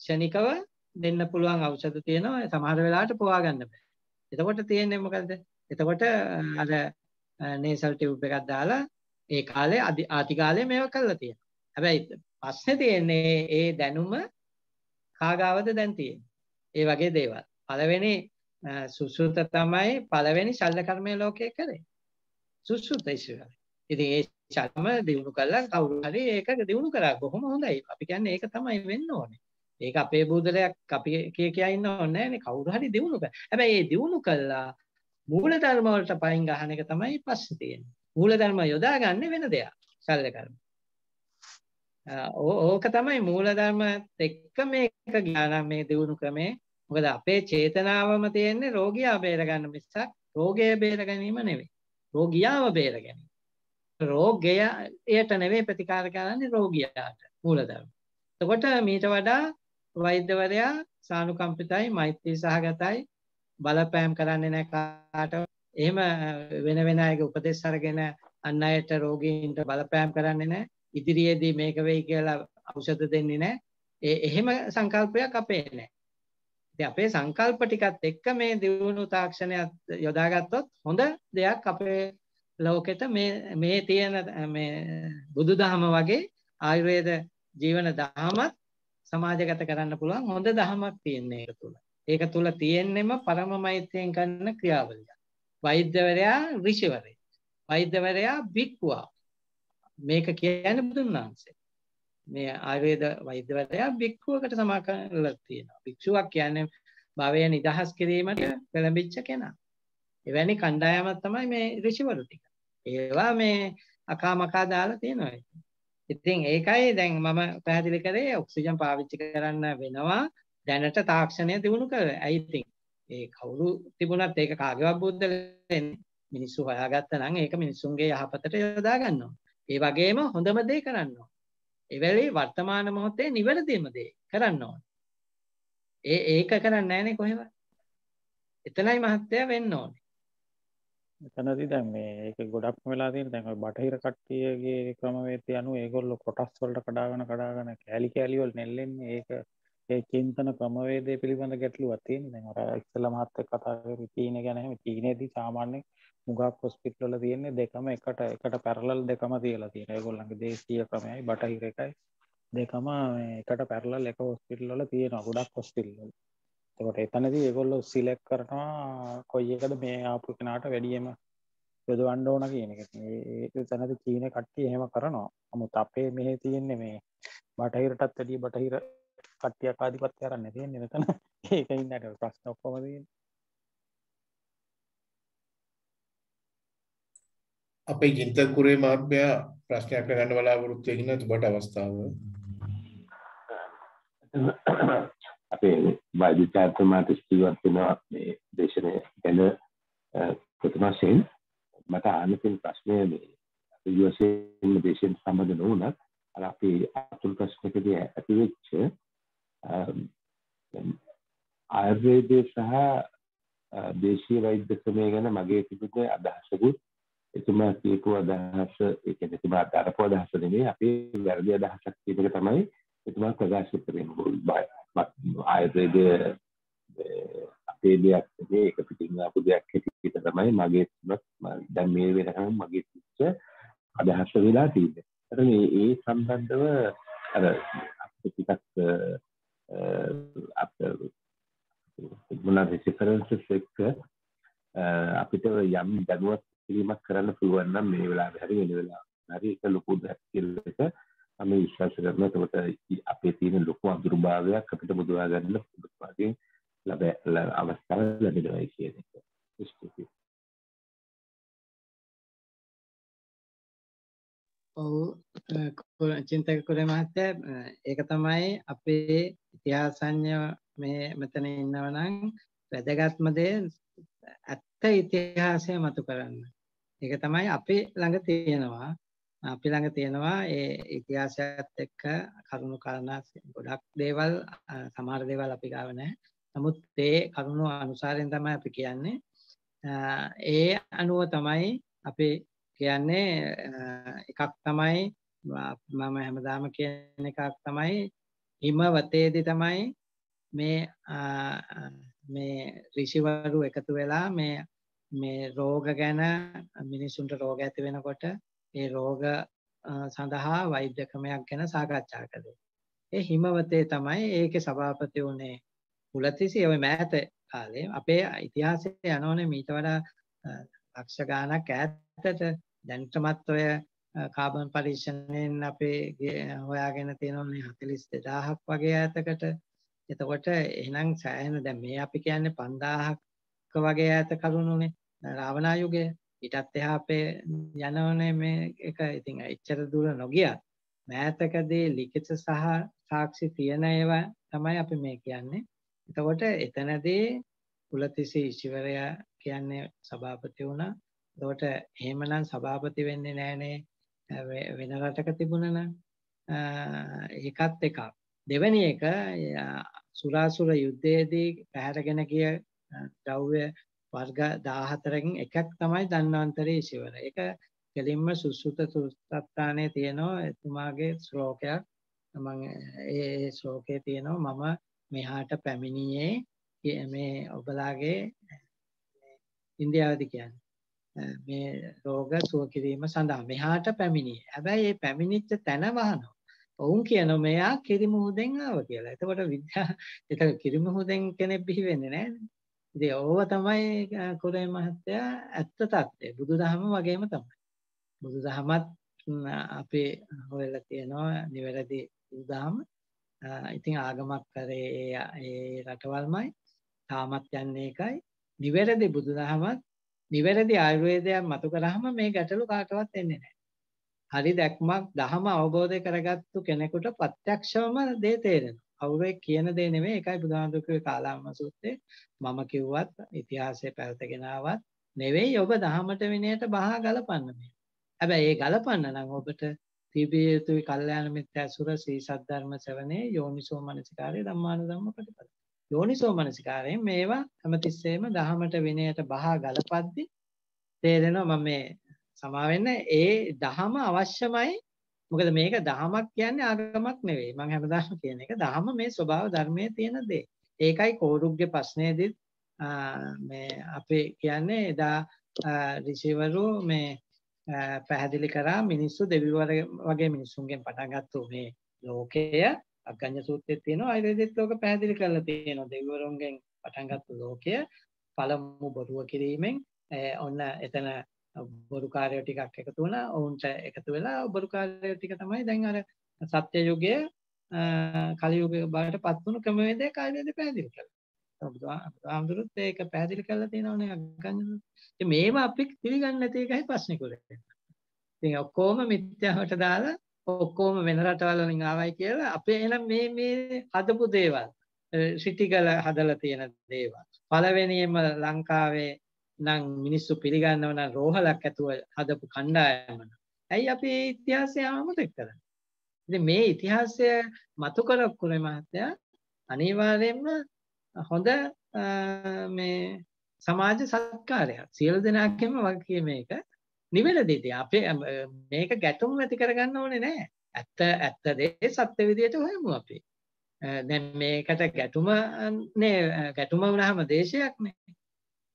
ෂණිකව දෙන්න පුළුවන් ඖෂධ තියෙනවා සමහර වෙලාවට පවා ගන්න බෑ. එතකොට තියෙන්නේ මොකද්ද? එතකොට අර නේසල් ටියුබ් එකක් දාලා ඒ කාලේ ආදි කාලේ මේව කරලා තියෙනවා. හැබැයි පස්සේ තියෙන්නේ ඒ දැනුම කාගාවද දැන් තියෙන්නේ ඒ වගේ දේවල් පළවෙනි සුසුත තමයි පළවෙනි ශල්ල කර්මයේ ලෝකයේ කරේ සුසුත ඉස්සරහ ඉතින් ඒ ශල්ම දිනු කළා කවුරු හරි ඒක දිනු කරා කොහොම හොඳයි අපි කියන්නේ ඒක තමයි වෙන්න ඕනේ ඒක අපේ බුදලයක් අපි කිය කිය ඉන්න ඕනේ නෑනේ කවුරු හරි දිනු කරා හැබැයි ඒ දිනු කළා මූල ධර්ම වලට පයින් ගහන එක තමයි පස්සේ තියෙන්නේ මූල ධර්ම යොදාගන්නේ වෙන දෙයක් ශල්ල කර්ම ඕක තමයි මූලධර්මත් එක්ක මේක ගියානම් මේ දියුණු ක්‍රමේ මොකද අපේ චේතනාවම තියෙන්නේ රෝගියා බේරගන්න මිසක් රෝගය බේරගැනීම නෙවෙයි රෝගියාව බේරගැනීම රෝගයට නෙවෙයි ප්‍රතිකාර කරන්නේ රෝගියාට මූලධර්ම එතකොට මීට වඩා වෛද්‍යවරයා සානුකම්පිතයි මෛත්‍රී සහගතයි බලපෑම් කරන්නේ නැහැ කාට එහෙම වෙන වෙන අයගේ උපදෙස් අරගෙන අන් අයට රෝගීන්ට බලපෑම් කරන්නේ නැහැ ඉදිරියේදී මේක වෙයි කියලා ඖෂධ දෙන්නේ නැහැ. ඒ එහෙම සංකල්පයක් අපේ නැහැ. ඉතින් අපේ සංකල්ප ටිකත් එක්ක මේ දියුණු තාක්ෂණයත් යොදාගත්තොත් හොඳ දෙයක් අපේ ලෝකෙට මේ මේ තියෙන මේ බුදුදහම වගේ ආයුර්වේද ජීවන දහමත් සමාජගත කරන්න පුළුවන් හොඳ දහමක් තියෙන්නේ ඒක තුල. ඒක තුල තියෙන්නෙම පරම මෛත්‍රියෙන් කරන ක්‍රියාවලිය. වෛද්‍යවරයා ඍෂිවරයෙක්. වෛද්‍යවරයා භික්ඛුවක්. මේක කියන්නේ බුදුන් වහන්සේ. මේ ආයුර්වේද වෛද්‍යවරයා භික්ෂුවකට සමාකම් කරලා තියෙනවා. භික්ෂුවක් කියන්නේ භවය නිදහස් කිරීමට පෙළඹිච්ච කෙනා. එවැනි කණ්ඩායමක් තමයි මේ ඍෂිවරු ටික. ඒවා මේ අකාමකා දාලා තියෙනවා. ඉතින් ඒකයි දැන් මම පැහැදිලි කරේ ඔක්සිජන් පාවිච්චි කරන්න වෙනවා දැනට තාක්ෂණය දිනු කර. ඇයි ඉතින් ඒ කවුරු තිබුණත් ඒක කාගේවත් බුද්ධ මිනිස්සු හොයාගත්තා නම් ඒක මිනිසුන්ගේ යහපතට යොදා ගන්නවා. ඒ වගේම හොඳම දේ කරන්න ඕන. එවැලේ වර්තමාන මොහොතේ නිවැරදිම දේ කරන්න ඕන. ඒ ඒක කරන්නේ නැහනේ කොහෙවත්. එතනයි මහත්ය වෙන්න ඕනේ. එතනදී දැන් මේ ඒක ගොඩක්ම වෙලා තියෙන දැන් ඔය බටහිර කට්ටියගේ ක්‍රමවේදය අනුව ඒගොල්ලෝ කොටස් වලට කඩාගෙන කඩාගෙන කෑලි කෑලි වල නෙල්ලෙන්නේ ඒක ඒ චින්තන ක්‍රමවේදය පිළිබඳ ගැටලුවක් තියෙන. දැන් අර ඉස්සෙල්ලා මහත්තයා කතා කරපු චීන ගැන එහෙම චීනයේදී සාමාන්‍යයෙන් මුගක් හොස්පිටල්ල තියෙන්නේ දෙකම එකට එකට පැරලල් දෙකම තියලා තියෙන ඒගොල්ලන්ගේ දේශීය ක්‍රමයයි බටහිර එකයි දෙකම එකට පැරලල් එක හොස්පිටල්ල තියෙන ගොඩක් හොස්පිටල්ල එතකොට එතනදී ඒගොල්ලෝ සිලෙක්ට් කරනවා කොයි එකද මේ ආපු කෙනාට වැඩියෙම යොදවන්න ඕන කියන එක. ඒ තැනදී චීන කට්ටිය එහෙම කරනවා. නමුත් අපේ මෙහි තියෙන්නේ මේ බටහිරටත් වැඩිය බටහිර කට්ටියක් ආධිපත්‍ය කරන්න තියෙන්නේ මෙතන. ඒකින් නේද ප්‍රශ්න ඔක්කොම තියෙන්නේ. අපේ ජින්තන් කුරේ මහත්මයා ප්‍රශ්නයක් ගන්න බලාපොරොත්තු වෙන්න ඔබට අවස්ථාව. අපේ වෛද්‍යචාර්යතුමාට ස්තුතිවත් වෙනවා මේ දේශනය ගැන ප්‍රථම වශයෙන් මට අහන්න තියෙන ප්‍රශ්නය මේ අපේ යුඑස්ඒ දේශයෙන් සම්බන්ධ නොවුණත් අර අපේ අතුල් ප්‍රශ්නකදී ඇති වෙච්ච ආයුර්වේදය සහ දේශීය වෛද්‍ය ක්‍රමය ගැන මගේ තිබුණ අදහසකුත් එතුමා කියපු අදහස එකන එතුමා අරපු අදහස නෙමේ අපේ වැරදි අදහසක් කියන එක තමයි එතුමා ප්‍රකාශ කරේ ආයතනයේද අපේ දෙයක් නෙමේ ඒක පිටින් ආපු දෙයක් හැටියට තමයි මගේ තුනක් දැන් මේ වෙනකම් මගේ තිබ්බ අදහස වෙලා තියෙන්නේ. අර මේ ඒ සම්බන්ධව අර ටිකක් අප මොනවාද රිෆරන්සස් එක්ක අපිට යම් දැනුවත් කිරීමක් කරන්න පුළුවන්නම් මේ වෙලා හරි වෙන වෙලා හරි එක ලොකු දැක්කිල්ලක අම විශ්වාස කරන තකොට අපේ තියෙන ලොකු අදුරුභාවයක් අපිට මුදවා ගන්න වගේ ලබ අවස්ථාව ලැබෙනවයි කියන එක ස්තුතියි ඔවු චින්තක කුල මහත්තය ඒක තමයි අපේ ඉතිහාසඥ මේ මෙතන ඉන්නවනම් වැදගත්ම දේ ඇත්ත ඉතිහාසය මතු කරන්න ඒක තමයි අපි ළඟ තියෙනවා අපි ළඟ තියෙනවා ඒ ඉතිහාසයත් එක්ක කරුණු කාරණා ගොඩක් දේවල් සමහර දේවල් අපි ගාව නැහැ. නමුත් ඒ කරුණු අනුසාරයෙන් තමයි අපි කියන්නේ. ඒ අනුව තමයි අපි කියන්නේ එකක් තමයි මම හැමදාම කියන එකක් තමයි හිමවතේදී තමයි මේ මේ ඍෂිවරු එකතු වෙලා මේ මේ රෝග ගැන මිනිසුන්ට රෝග ඇති වෙනකොට ඒ රෝග සඳහා වෛද්‍ය ක්‍රමයක් ගැන සාකච්ඡා කළේ. ඒ හිමවතේ තමයි ඒකේ සභාපති වුණේ පුලතිසි ඒ මෑත කාලේ අපේ ඉතිහාසයේ යනෝනේ මීට වඩා ලක්ෂ ගාණක් ඈතට දැන්ටමත් ඔය කාබන් පරීක්ෂණයෙන් අපේ හොයාගෙන තියෙනවනේ 42000ක් වගේ ඈතකට. එතකොට එහෙනම් සෑහෙන දැන් මේ අපි කියන්නේ 5000ක වගේ ඈත කරුණුනේ. රාවණා යුගය ඊටත් එහා අපේ යනවනේ මේ එක ඉතින් එච්චර දුර නොගියත් මෑතකදී ලිඛිත සහ සාක්ෂි තියෙන ඒවා තමයි අපි මේ කියන්නේ. එතකොට එතනදී කුලතිසි ඉසිවරයා කියන්නේ සභාපති වුණා. එතකොට එහෙමනම් සභාපති වෙන්නේ නැහනේ වෙන රටක තිබුණා ඒකත් එකක්. දෙවැනි එක සුරාසුර යුද්ධයේදී පැහැරගෙන ගිය ද්‍රව්‍ය වර්ග 14කින් එකක් තමයි දන්වාන්තරයේ සිවර. ඒක කෙලින්ම සුසුත සුත්තානේ තියෙනවා එතුමාගේ ශ්ලෝකයක්. මම ඒ ශ්ලෝකේ තියෙනවා මම මෙහාට පැමිණියේ මේ ඔබලාගේ ඉන්දියාවද කියන්නේ. මේ රෝග සුව කිරීම සඳහා මෙහාට පැමිණියේ. හැබැයි මේ පැමිණිච්ච තැන වහනවා. ඔවුන් කියනවා මෙයා කිරිමුහුදෙන් ආව කියලා. එතකොට විද්‍යා ඒක කිරිමුහුදෙන් කෙනෙක් බිහි වෙන්නේ නැහැ. ඉතින් ඕව තමයි කුරේ මහත්තයා ඇත්ත தත්ත්වය. බුදුදහම වගේම තමයි. බුදුදහමත් අපේ හොයලා තියෙනවා නිවැරදි බුදුදහම. ඉතින් ආගමක් කරේ ඒ රටවල්මයි තාමත් යන්නේ එකයි. නිවැරදි බුදුදහමත් නිවැරදි ආයුර්වේදයක් මතු කරාම මේ ගැටලු කාටවත් එන්නේ නැහැ. හරි දැක්මක් දහම අවබෝධ කරගත්තු කෙනෙකුට ప్రత్యක්ෂවම දේ තේරෙනවා. කවුරේ කියන දේ නෙමෙයි ඒකයි බුදුහාමුදුරුවෝ කාලාම සූත්‍රයේ මම කිව්වත් ඉතිහාසයේ පැවතගෙනවත් නෙවෙයි ඔබ දහමට විනයට බහා ගලපන්න මේ. හැබැයි ඒ ගලපන්න නම් ඔබට තිබිය යුතුයි කල්යාණ මිත්‍ය අසුර සී සද්ධර්ම ශ්‍රවණේ යෝනිසෝ මනසිකාරය ධම්මාන ධම්ම ප්‍රතිපද. යෝනිසෝ මනසිකාරයෙන් මේවා හැමතිස්සෙම දහමට විනයට බහා ගලපද්දි තේරෙනවා මම මේ සමා වෙන්න ඒ දහම අවශ්‍යමයි මොකද මේක දහමක් කියන්නේ ආගමක් නෙවෙයි. මම හැමදාම කියන එක දහම මේ ස්වභාව ධර්මයේ තියෙන දේ. ඒකයි කෝරුග්ගේ ප්‍රශ්නයේදීත් මේ අපේ කියන්නේ එදා ඍෂිවරු මේ පැහැදිලි කරා මිනිස්සු දෙවිවර වගේ මිනිස්සුන්ගෙන් පටන් ගත්ත මේ ලෝකය අග්ගඤ්ඤ සූත්‍රයේ තියෙනවා ආයුර්වේදෙත් ලෝක පැහැදිලි කරලා තියෙනවා දෙවිවරුන්ගෙන් පටන් ගත්ත ලෝකය පළමු බොරුව කිරීමෙන් ඔන්න එතන බොරු කාර්යෝ ටිකක් එකතු වුණා ඔවුන්ට එකතු වෙලා බොරු කාර්යෝ ටික තමයි දැන් අර සත්‍ය යුගයේ කලි යුගයේ බවට පත් වුණු ක්‍රමවේදය කාර්යයේදී පැහැදිලි කළා. බුදුහාමුදුරුත් ඒක පැහැදිලි කරලා තියෙනවනේ අග්ගඤ්ඤ. ඉතින් මේවා අපි පිළිගන්නේ නැති එකයි ප්‍රශ්නේ කරන්නේ. ඉතින් ඔක්කොම මිත්‍යාවට දාලා ඔක්කොම වෙන රටවල් වලින් ආවයි කියලා අපේ එහෙනම් මේ මේ හදපු දේවල් සිටි කළ හදලා තියෙන දේවල්. පළවෙනියෙන්ම ලංකාවේ නම් මිනිස්සු පිළිගන්නව නම් රෝහලක් ඇතුව හදපු කණ්ඩායම ඇයි අපි ඉතිහාසය අමතක කරන්නේ ඉතින් මේ ඉතිහාසය මතු කරගන්න මහත්තයා අනිවාර්යයෙන්ම හොඳ මේ සමාජ සත්කාරයක් සියලු දෙනාගේම වගේ මේක නිවැරදිද අපේ මේක ගැටුම් ඇති කරගන්න ඕනේ නැහැ ඇත්ත ඇත්ත දේ සත්‍ය විදියට හොයමු අපි දැන් මේකට ගැටුම නේ ගැටුම වුණාම දේශයක් නේ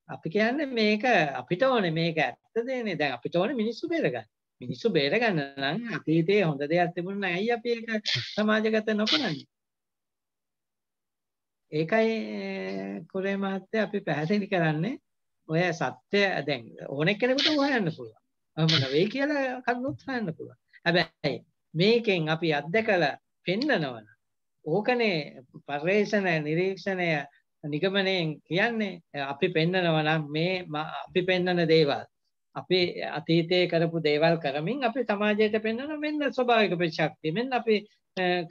අපි කියන්නේ මේක අපිට ඕනේ මේක ඇත්ත දෙන්නේ. දැන් අපිට ඕනේ මිනිස්සු බේරගන්න. මිනිස්සු බේරගන්න නම් අතීතයේ හොඳ දෙයක් තිබුණ නම් ඇයි අපි ඒක සමාජගත නොකරන්නේ? ඒකයි කුරේ මහත්තයා අපි පැහැදිලි කරන්නේ ඔය සත්‍ය දැන් ඕනෙක් කෙනෙකුට හොයන්න පුළුවන්. ඔහම නෙවෙයි කියලා කරුණුත් හොයන්න පුළුවන්. හැබැයි මේකෙන් අපි අත්දකලා පෙන්නනවනම් ඕකනේ පරිේශන නිරීක්ෂණය නිගමනයෙන් කියන්නේ අපි පෙන්නනවා නම් මේ අපි පෙන්නන දේවල් අපි අතීතයේ කරපු දේවල් කරමින් අපි සමාජයට පෙන්වන මෙන්න ස්වභාවික ප්‍රතිශක්තිය මෙන්න අපි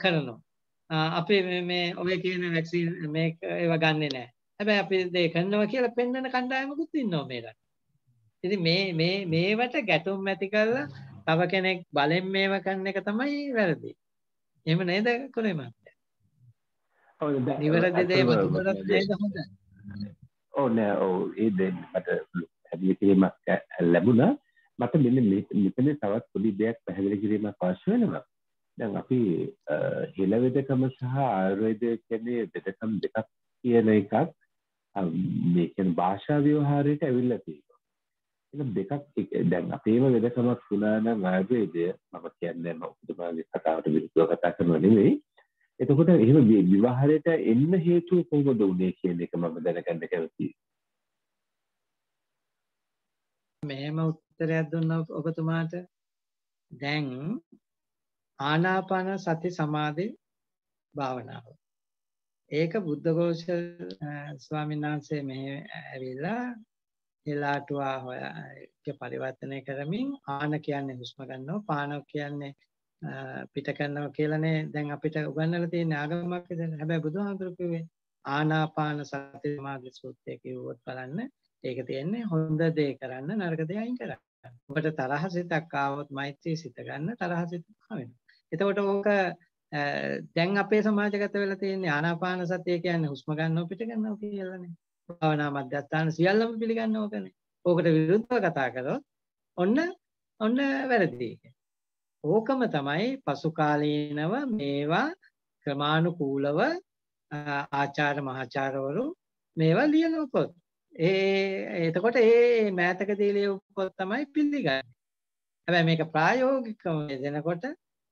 කරනවා අපි මේ ඔය කියන වැක්සින් මේ ඒවා ගන්නෙ නෑ හැබැයි අපි දේ කරනවා කියලා පෙන්වන කණ්ඩායමකුත් ඉන්නවා මේ රටේ ඉතින් මේ මේ මේවට ගැටුම් ඇති කරලා තව කෙනෙක් බලෙන් මේව කරන එක තමයි වැරදි එහෙම නේද කොරේ මම නිවැරදි දේ මතුකරත් නේද හොඳ ඕ නෑ ඕ ඒ දේ මට පැහැදිලි කිරීමක් ලැබුණා මට මෙන්න මෙතන තවත් පොඩි දෙයක් පැහැදිලි කිරීමක් අවශ්‍ය වෙනවා දැන් අපි හෙළවෙදකම සහ ආයුර්වේදය කියන්නේ වෙදකම් දෙකක් කියන එකක් මේ කියන්නේ භාෂා ව්‍යවහාරයට ඇවිල්ලා තියෙනවා එහෙනම් දෙකක් දැන් අපේම වෙදකමක් වුණා නම් ආයුර්වේදය මම කියන්නේ මම ඔබතුමාගේ කතාවට විරුද්ධව කතා කරනවා නෙමෙයි එතකොට එහෙම විවාහරයට එන්න හේතුව කොහොමද උනේ කියන එක මම දැනගන්න කැමතියි. මෙහෙම උත්තරයක් දුන්න ඔබතුමාට දැන් ආනාපාන සති සමාධි භාවනාව. ඒක බුද්ධඝෝෂ ස්වාමීන් වහන්සේ මෙහි ඇවිල්ලා එලාටුවා හොය පරිවර්තනය කරමින් ආන කියන්නේ හුස්ම ගන්නවා පාන කියන්නේ පිට කරනවා කියලානේ දැන් අපිට උගන්වලා තියෙන ආගමක් ඉතින් හැබැයි බුදුහාමුදුරු කිව්වේ ආනාපාන සති සමාධි සූත්‍රය කිව්වොත් බලන්න ඒක තියෙන්නේ හොඳ දේ කරන්න නරක දේ අයින් කරන්න. ඔබට තරහ සිතක් ආවොත් මෛත්‍රී සිත ගන්න තරහ සිත වෙනවා. එතකොට ඕක දැන් අපේ සමාජගත වෙලා තියෙන්නේ ආනාපාන සතිය කියන්නේ හුස්ම ගන්නව පිට ගන්නව කියලානේ. භාවනා මධ්‍යස්ථාන සියල්ලම පිළිගන්න ඕකනේ. ඕකට විරුද්ධව කතා කරොත් ඔන්න ඔන්න වැරදි. ඕකම තමයි පසු කාලීනව මේවා ක්‍රමානුකූලව ආචාර මහාචාර්යවරු මේවා ලියන පොත්. ඒ එතකොට ඒ මෑතකදී ලියපු පොත් තමයි පිළිගන්නේ. හැබැයි මේක ප්‍රායෝගිකව දෙනකොට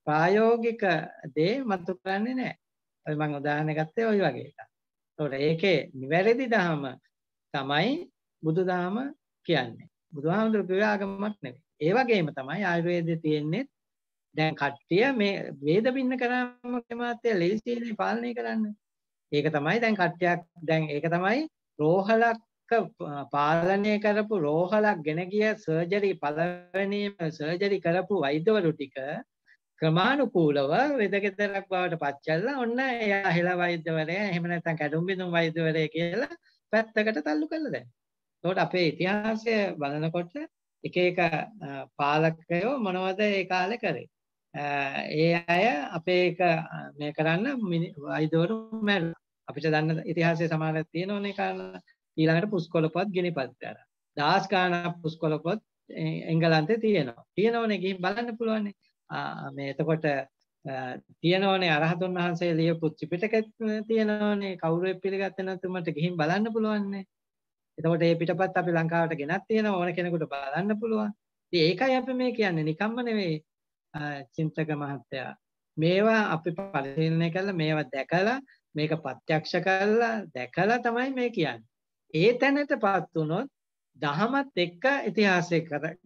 ප්‍රායෝගික දේ මතු කරන්නේ නැහැ. ඔය මම උදාහරණ ගත්තේ ওই වගේ එකක්. ඒතකොට ඒකේ නිවැරදි දහම තමයි බුදුදහම කියන්නේ. බුදුහාමුදුරුවෝ කිව්ව ආගමක් නෙවෙයි. ඒ වගේම තමයි ආයුර්වේදයේ තියෙන්නේ දැන් කට්ටිය මේ වේද බින්න කරාම මාත්‍ය ලෙලිසීලි පාලනය කරන්න. ඒක තමයි දැන් කට්ටියක් දැන් ඒක තමයි රෝහලක් පාලනය කරපු රෝහලක් ගෙන ගිය සර්ජරි පළවෙනිම සර්ජරි කරපු වෛද්‍යවරු ටික ක්‍රමානුකූලව වෙදකෙතරක් බවට පත් කළා. ඔන්න එයා හෙළ වෛද්‍යවරයා එහෙම නැත්නම් කැඩුම් බිඳුම් වෛද්‍යවරයා කියලා පැත්තකට තල්ලු කළා දැන්. එතකොට අපේ ඉතිහාසය බලනකොට එක එක පාලකයෝ මොනවද ඒ කාලේ කරේ ඒ අය අපේ එක මේ කරන්න අයිදවරු මැල් අපිට දන්න ඉතිහාසය සමාර තියෙන ඕනේ කාරණ ඊළඟට පුස්කොලපොත් ගිනිපත්කර දහස් ගාණක් පුස්කොලපොත් එංගලන්තේ තියෙනවා තියෙනවනේ ගිහින් බලන්න පුළුවන් මේ එතකොට තියෙනවනේ අරහතුන් වහන්සේ ලියපු ත්‍රිපිටකෙ තියෙනවනේ කවුරු පිළිගත්තේ නැතුමට ගිහින් බලන්න පුළුවන්නේ එතකොට මේ පිටපත් අපි ලංකාවට ගෙනත් තියෙනවා ඕන කෙනෙකුට බලන්න පුළුවන් ඉතින් ඒකයි අපි මේ කියන්නේ නිකම්ම නෙවෙයි චින්තක මහත්තයා මේවා අපි පරිශීලනය කරලා මේවා දැකලා මේක ප්‍රත්‍යක්ෂ කරලා දැකලා තමයි මේ කියන්නේ. ඒ තැනටපත් වුණොත් දහමත් එක්ක ඉතිහාසය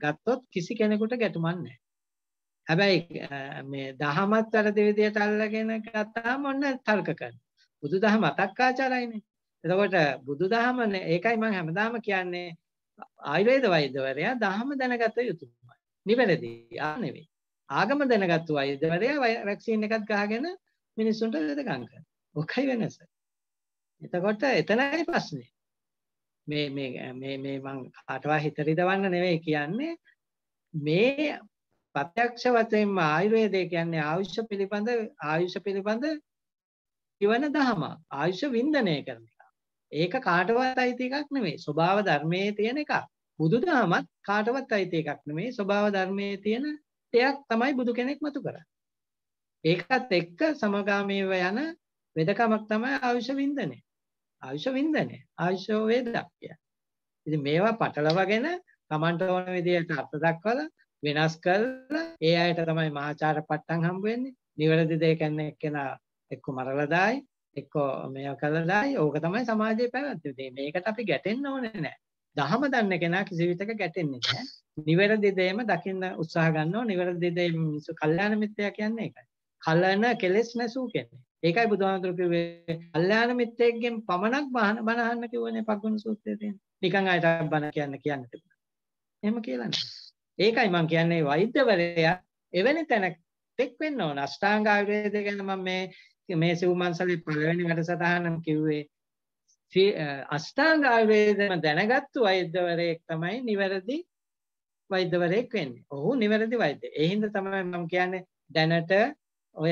ගත්තොත් කිසි කෙනෙකුට ගැටුමක් නැහැ. හැබැයි මේ දහමත් වැරදි විදියට අල්ලගෙන ගත්තාම ඔන්න තර්ක කරනවා. බුදුදහම අතක්කාචාරයිනේ. එතකොට බුදුදහමනේ ඒකයි මම හැමදාම කියන්නේ ආයුර්වේද වෛද්‍යවරයා දහම දැනගත යුතුමයි. නිවැරදි ආ නෙවෙයි. ආගම දැනගත්තු වෛද්‍යවරයා වැක්සින් එකක් ගහගෙන මිනිස්සුන්ට දෙදකම් කරනවා. ඔකයි වෙනස. එතකොට එතනයි ප්‍රශ්නේ. මේ මේ මේ මේ මං කාටවත් හිතරි දවන්න නෙවෙයි කියන්නේ මේ ප්‍රත්‍යක්ෂ වශයෙන්ම ආයුර්වේදය කියන්නේ ආයුෂ පිළිබඳ ආයුෂ පිළිබඳ ජීවන දහම ආයුෂ වින්දනය කරන එක. ඒක කාටවත් අයිති එකක් නෙමෙයි. ස්වභාව ධර්මයේ තියෙන එකක්. බුදු දහමත් කාටවත් අයිති එකක් නෙමෙයි. ස්වභාව ධර්මයේ තියෙන සත්‍යයක් තමයි බුදු කෙනෙක් මතු කරන්නේ. ඒකත් එක්ක සමගාමීව යන වෙදකමක් තමයි ආයුෂ වින්දනය. ආයුෂ වින්දනය. ආයුෂෝ වේදක් කියන්නේ. ඉතින් මේවා පටලවාගෙන Tamanට ඕන විදිහට අර්ථ දක්වලා වෙනස් කරලා ඒ අයට තමයි මහාචාර්ය පට්ටම් හම්බ වෙන්නේ. නිවැරදි දේ කියන්නේ කෙනා එක්ක මරලා දායි, එක්ක මේව කළා දායි. ඕක තමයි සමාජයේ පැවැත්ම. මේකට අපි ගැටෙන්න ඕනේ නැහැ. දහම දන්න කෙනා කිසිවිටක ගැටෙන්නේ නැහැ. නිවැරදි දෙයම දකින්න උත්සාහ ගන්නවා. නිවැරදි දෙය මිනිස්සු කල්යාණ මිත්‍යා කියන්නේ ඒකයි. කලන කෙලෙස් නැසූ කෙනෙක්. ඒකයි බුදුහාමුදුරු කිව්වේ කල්යාණ මිත්‍යෙක්ගෙන් පමණක් බණ අහන්න කිව්වනේ පග්ගුණ සූත්‍රයේ තියෙන. නිකන් අයට බණ කියන්න කියන්න තිබුණා. එහෙම කියලා නෑ. ඒකයි මම කියන්නේ වෛද්‍යවරයා එවැනි තැනක් තෙක් වෙන්න ඕන. අෂ්ටාංග ආයුර්වේදය ගැන මම මේ මේ සිව්මන්සලේ පළවෙනි වැඩසටහනම කිව්වේ අෂ්ටාංග ආයුර්වේදම දැනගත්තු වෛද්‍යවරයෙක් තමයි නිවැරදි වෛද්‍යවරයෙක් වෙන්නේ. ඔහු නිවැරදි වෛද්‍ය. ඒ හින්දා තමයි මම කියන්නේ දැනට ඔය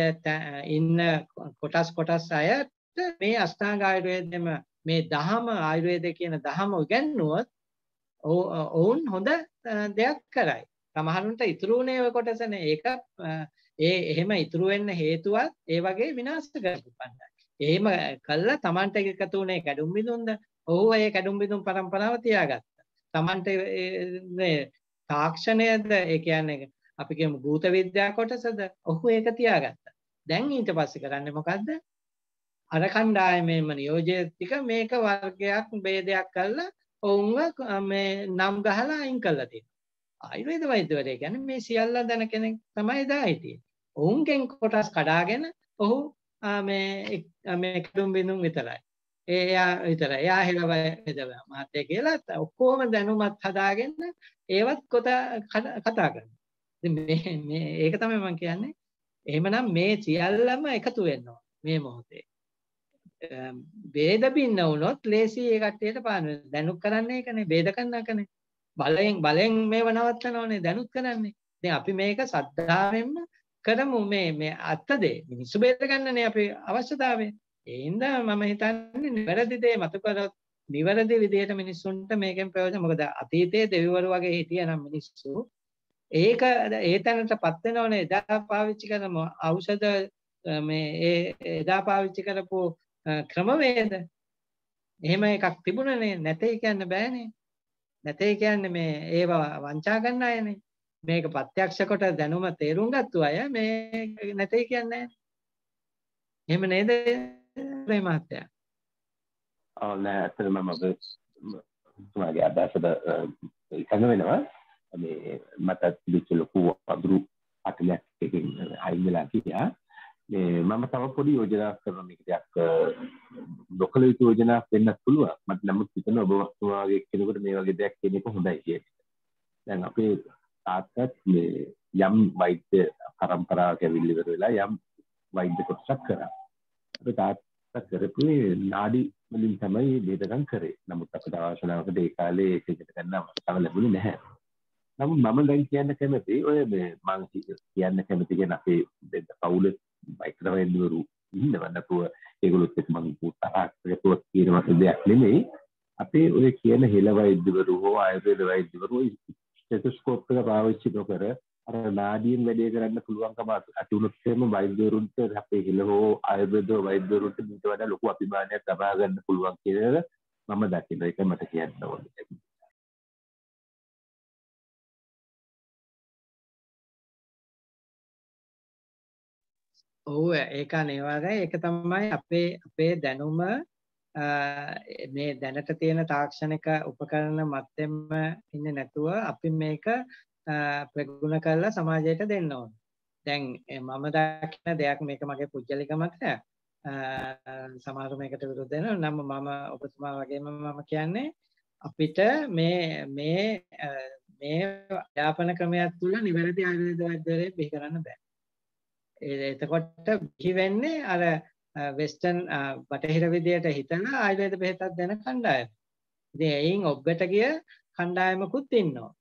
ඉන්න කොටස් කොටස් අයට මේ අෂ්ටාංග ආයුර්වේදෙම මේ දහම ආයුර්වේද කියන දහම උගන්වුවොත් ඔවුන් හොඳ දෙයක් කරයි. සමහරුන්ට ඉතුරු වුණේ ওই කොටසනේ. ඒක ඒ එහෙම ඉතුරු වෙන්න හේතුවත් ඒ වගේ විනාශ කරපන්නයි. එහෙම කළා Tamanට එකතු වුණේ කැඩුම් බිඳුන්ද? ඔහු ඒ කැඩුම් බිඳුන් પરම්පරාව තියාගත්තා. Tamanට මේ තාක්ෂණයද ඒ කියන්නේ අපි කියමු භූත විද්‍යා කොටසද ඔහු ඒක තියාගත්තා. දැන් ඊට පස්සේ කරන්නේ මොකද්ද? අර කණ්ඩායමේම නියෝජය ටික මේක වර්ගයක් ભેදයක් කරලා ඔවුන්ව මේ නම් ගහලා අයින් කරලා තියෙනවා. ආයුර්වේද වෛද්‍යවරයා කියන්නේ මේ සියල්ල දැන කෙනෙක් තමයි එදා හිටියේ. ඔවුන්ගෙන් කොටස් කඩාගෙන ඔහු මේ මේ කඩුම් බිඳුම් විතරයි. එයා විතර එයා හෙලවයි විතර මාතේ කියලා ඔක්කොම දැනුමත් හදාගෙන ඒවත් කොට කතා කරනවා. ඉතින් මේ මේ ඒක තමයි මම කියන්නේ. එහෙමනම් මේ සියල්ලම එකතු වෙනවා මේ මොහොතේ. ભેද බින්න වුණොත් ලේසි ඒ කට්ටියට පාන වෙනවා. දැනුත් කරන්නේ ඒකනේ ભેද කරනකනේ. බලෙන් බලෙන් මේව නවත්තනෝනේ දැනුත් කරන්නේ. ඉතින් අපි මේක සද්ධාවෙන්ම කරමු මේ මේ අත්තදේ මිනිස්සු බේරගන්නනේ අපේ අවශ්‍යතාවය. ඒ හින්දා මම හිතන්නේ නිවැරදි දේ මතු කරොත් නිවැරදි විදිහට මිනිස්සුන්ට මේකෙන් ප්‍රයෝජන මොකද අතීතයේ දෙවිවරු වගේ හිටියනම් මිනිස්සු ඒක ඒ තැනටපත් වෙනවනේ එදා පාවිච්චි කරන ඖෂධ මේ ඒ එදා පාවිච්චි කරපු ක්‍රමවේද එහෙම එකක් තිබුණනේ නැtei කියන්න බෑනේ නැtei කියන්නේ මේ ඒව වංචා ගන්න අයනේ මේක ప్రత్యක්ෂ කොට දැනුම තේරුම් ගත්තු අය මේ නැtei කියන්නේ එහෙම නේද ප්‍රේ මහත්තයා ඔව් නෑ ඇත්තටම මම තුමාගේ අදහසට එකඟ වෙනවා මේ මට තිබිච්ච ලොකු අඳුරු අටලයක් එකකින් අයින් වෙලා ගියා මේ මම තව පොඩි යෝජනාවක් කරන මේක ටිකක් නොකළ යුතු යෝජනාවක් වෙන්නත් පුළුවන් මට නමුත් හිතෙනවා ඔබ වස්තුවාගේ කෙනෙකුට මේ වගේ දෙයක් කියන එක හොඳයි කියලා දැන් අපේ තාත්තත් මේ යම් වෛද්‍ය පරම්පරාවක් ඇවිල්ල ඉවර වෙලා යම් වෛද්‍ය කොටසක් කරා. අපි තාත්තා කරපුවේ නාඩි වලින් තමයි බේදකම් කරේ. නමුත් අපිට අවශ්‍යතාවකට ඒ කාලේ ඒක එකට ගන්න අවස්ථාව ලැබුණේ නැහැ. නමුත් මම දැන් කියන්න කැමති ඔය මේ මම කියන්න කැමති කියන අපේ දෙන්න පවුල වෛද්‍ය වෛද්‍යවරු ඉන්නවා නතුව ඒගොල්ලොත් එක්ක මම තරහක් ගැටුවක් කියන වගේ දෙයක් නෙමෙයි. අපේ ඔය කියන හෙළ වෛද්‍යවරු හෝ ආයුර්වේද වෛද්‍යවරු ස්ටෙතස්කෝප්ක පාවිච්චි නොකර අර නාඩියෙන් වැඩේ කරන්න පුළුවන්කම අතිුණුත්සේම වෛද්‍යවරුන්ට අපේ හිල හෝ අයබද වෛද්‍යවරුන්ට මිට වඩ ලොකු අභිමානයක් තබාගන්න පුළුවන් කියර මම දකින එක මට කියන්න ඕන ඔහු ඒකා නේවාගයි ඒක තමයි අපේ අපේ දැනුම මේ දැනට තියෙන තාක්ෂණික උපකරණ මැත්තේම ඉන්නේ නැතුව අපි මේක ප්‍රගුණ කරලා සමාජයට දෙන්න ඕන. දැන් මම දකින දෙයක් මේක මගේ පුජ්‍යලිකමක් නෑ. සමහර මේකට විරුද්ධ වෙනවා. නම් මම ඔබතුමා වගේම මම කියන්නේ අපිට මේ මේ මේ යාපන ක්‍රමයක් තුල නිවැරදි ආයුර්වේද වෛද්‍යවරයෙක් බිහි කරන්න බෑ. එතකොට බිහි වෙන්නේ අර වෙස්ටර්න් බටහිර විදියට හිතන ආයුර්වේද බෙහෙතක් දෙන කණ්ඩායම. ඉතින් එයින් ඔබට ගිය කණ්ඩායමකුත් ඉන්නවා.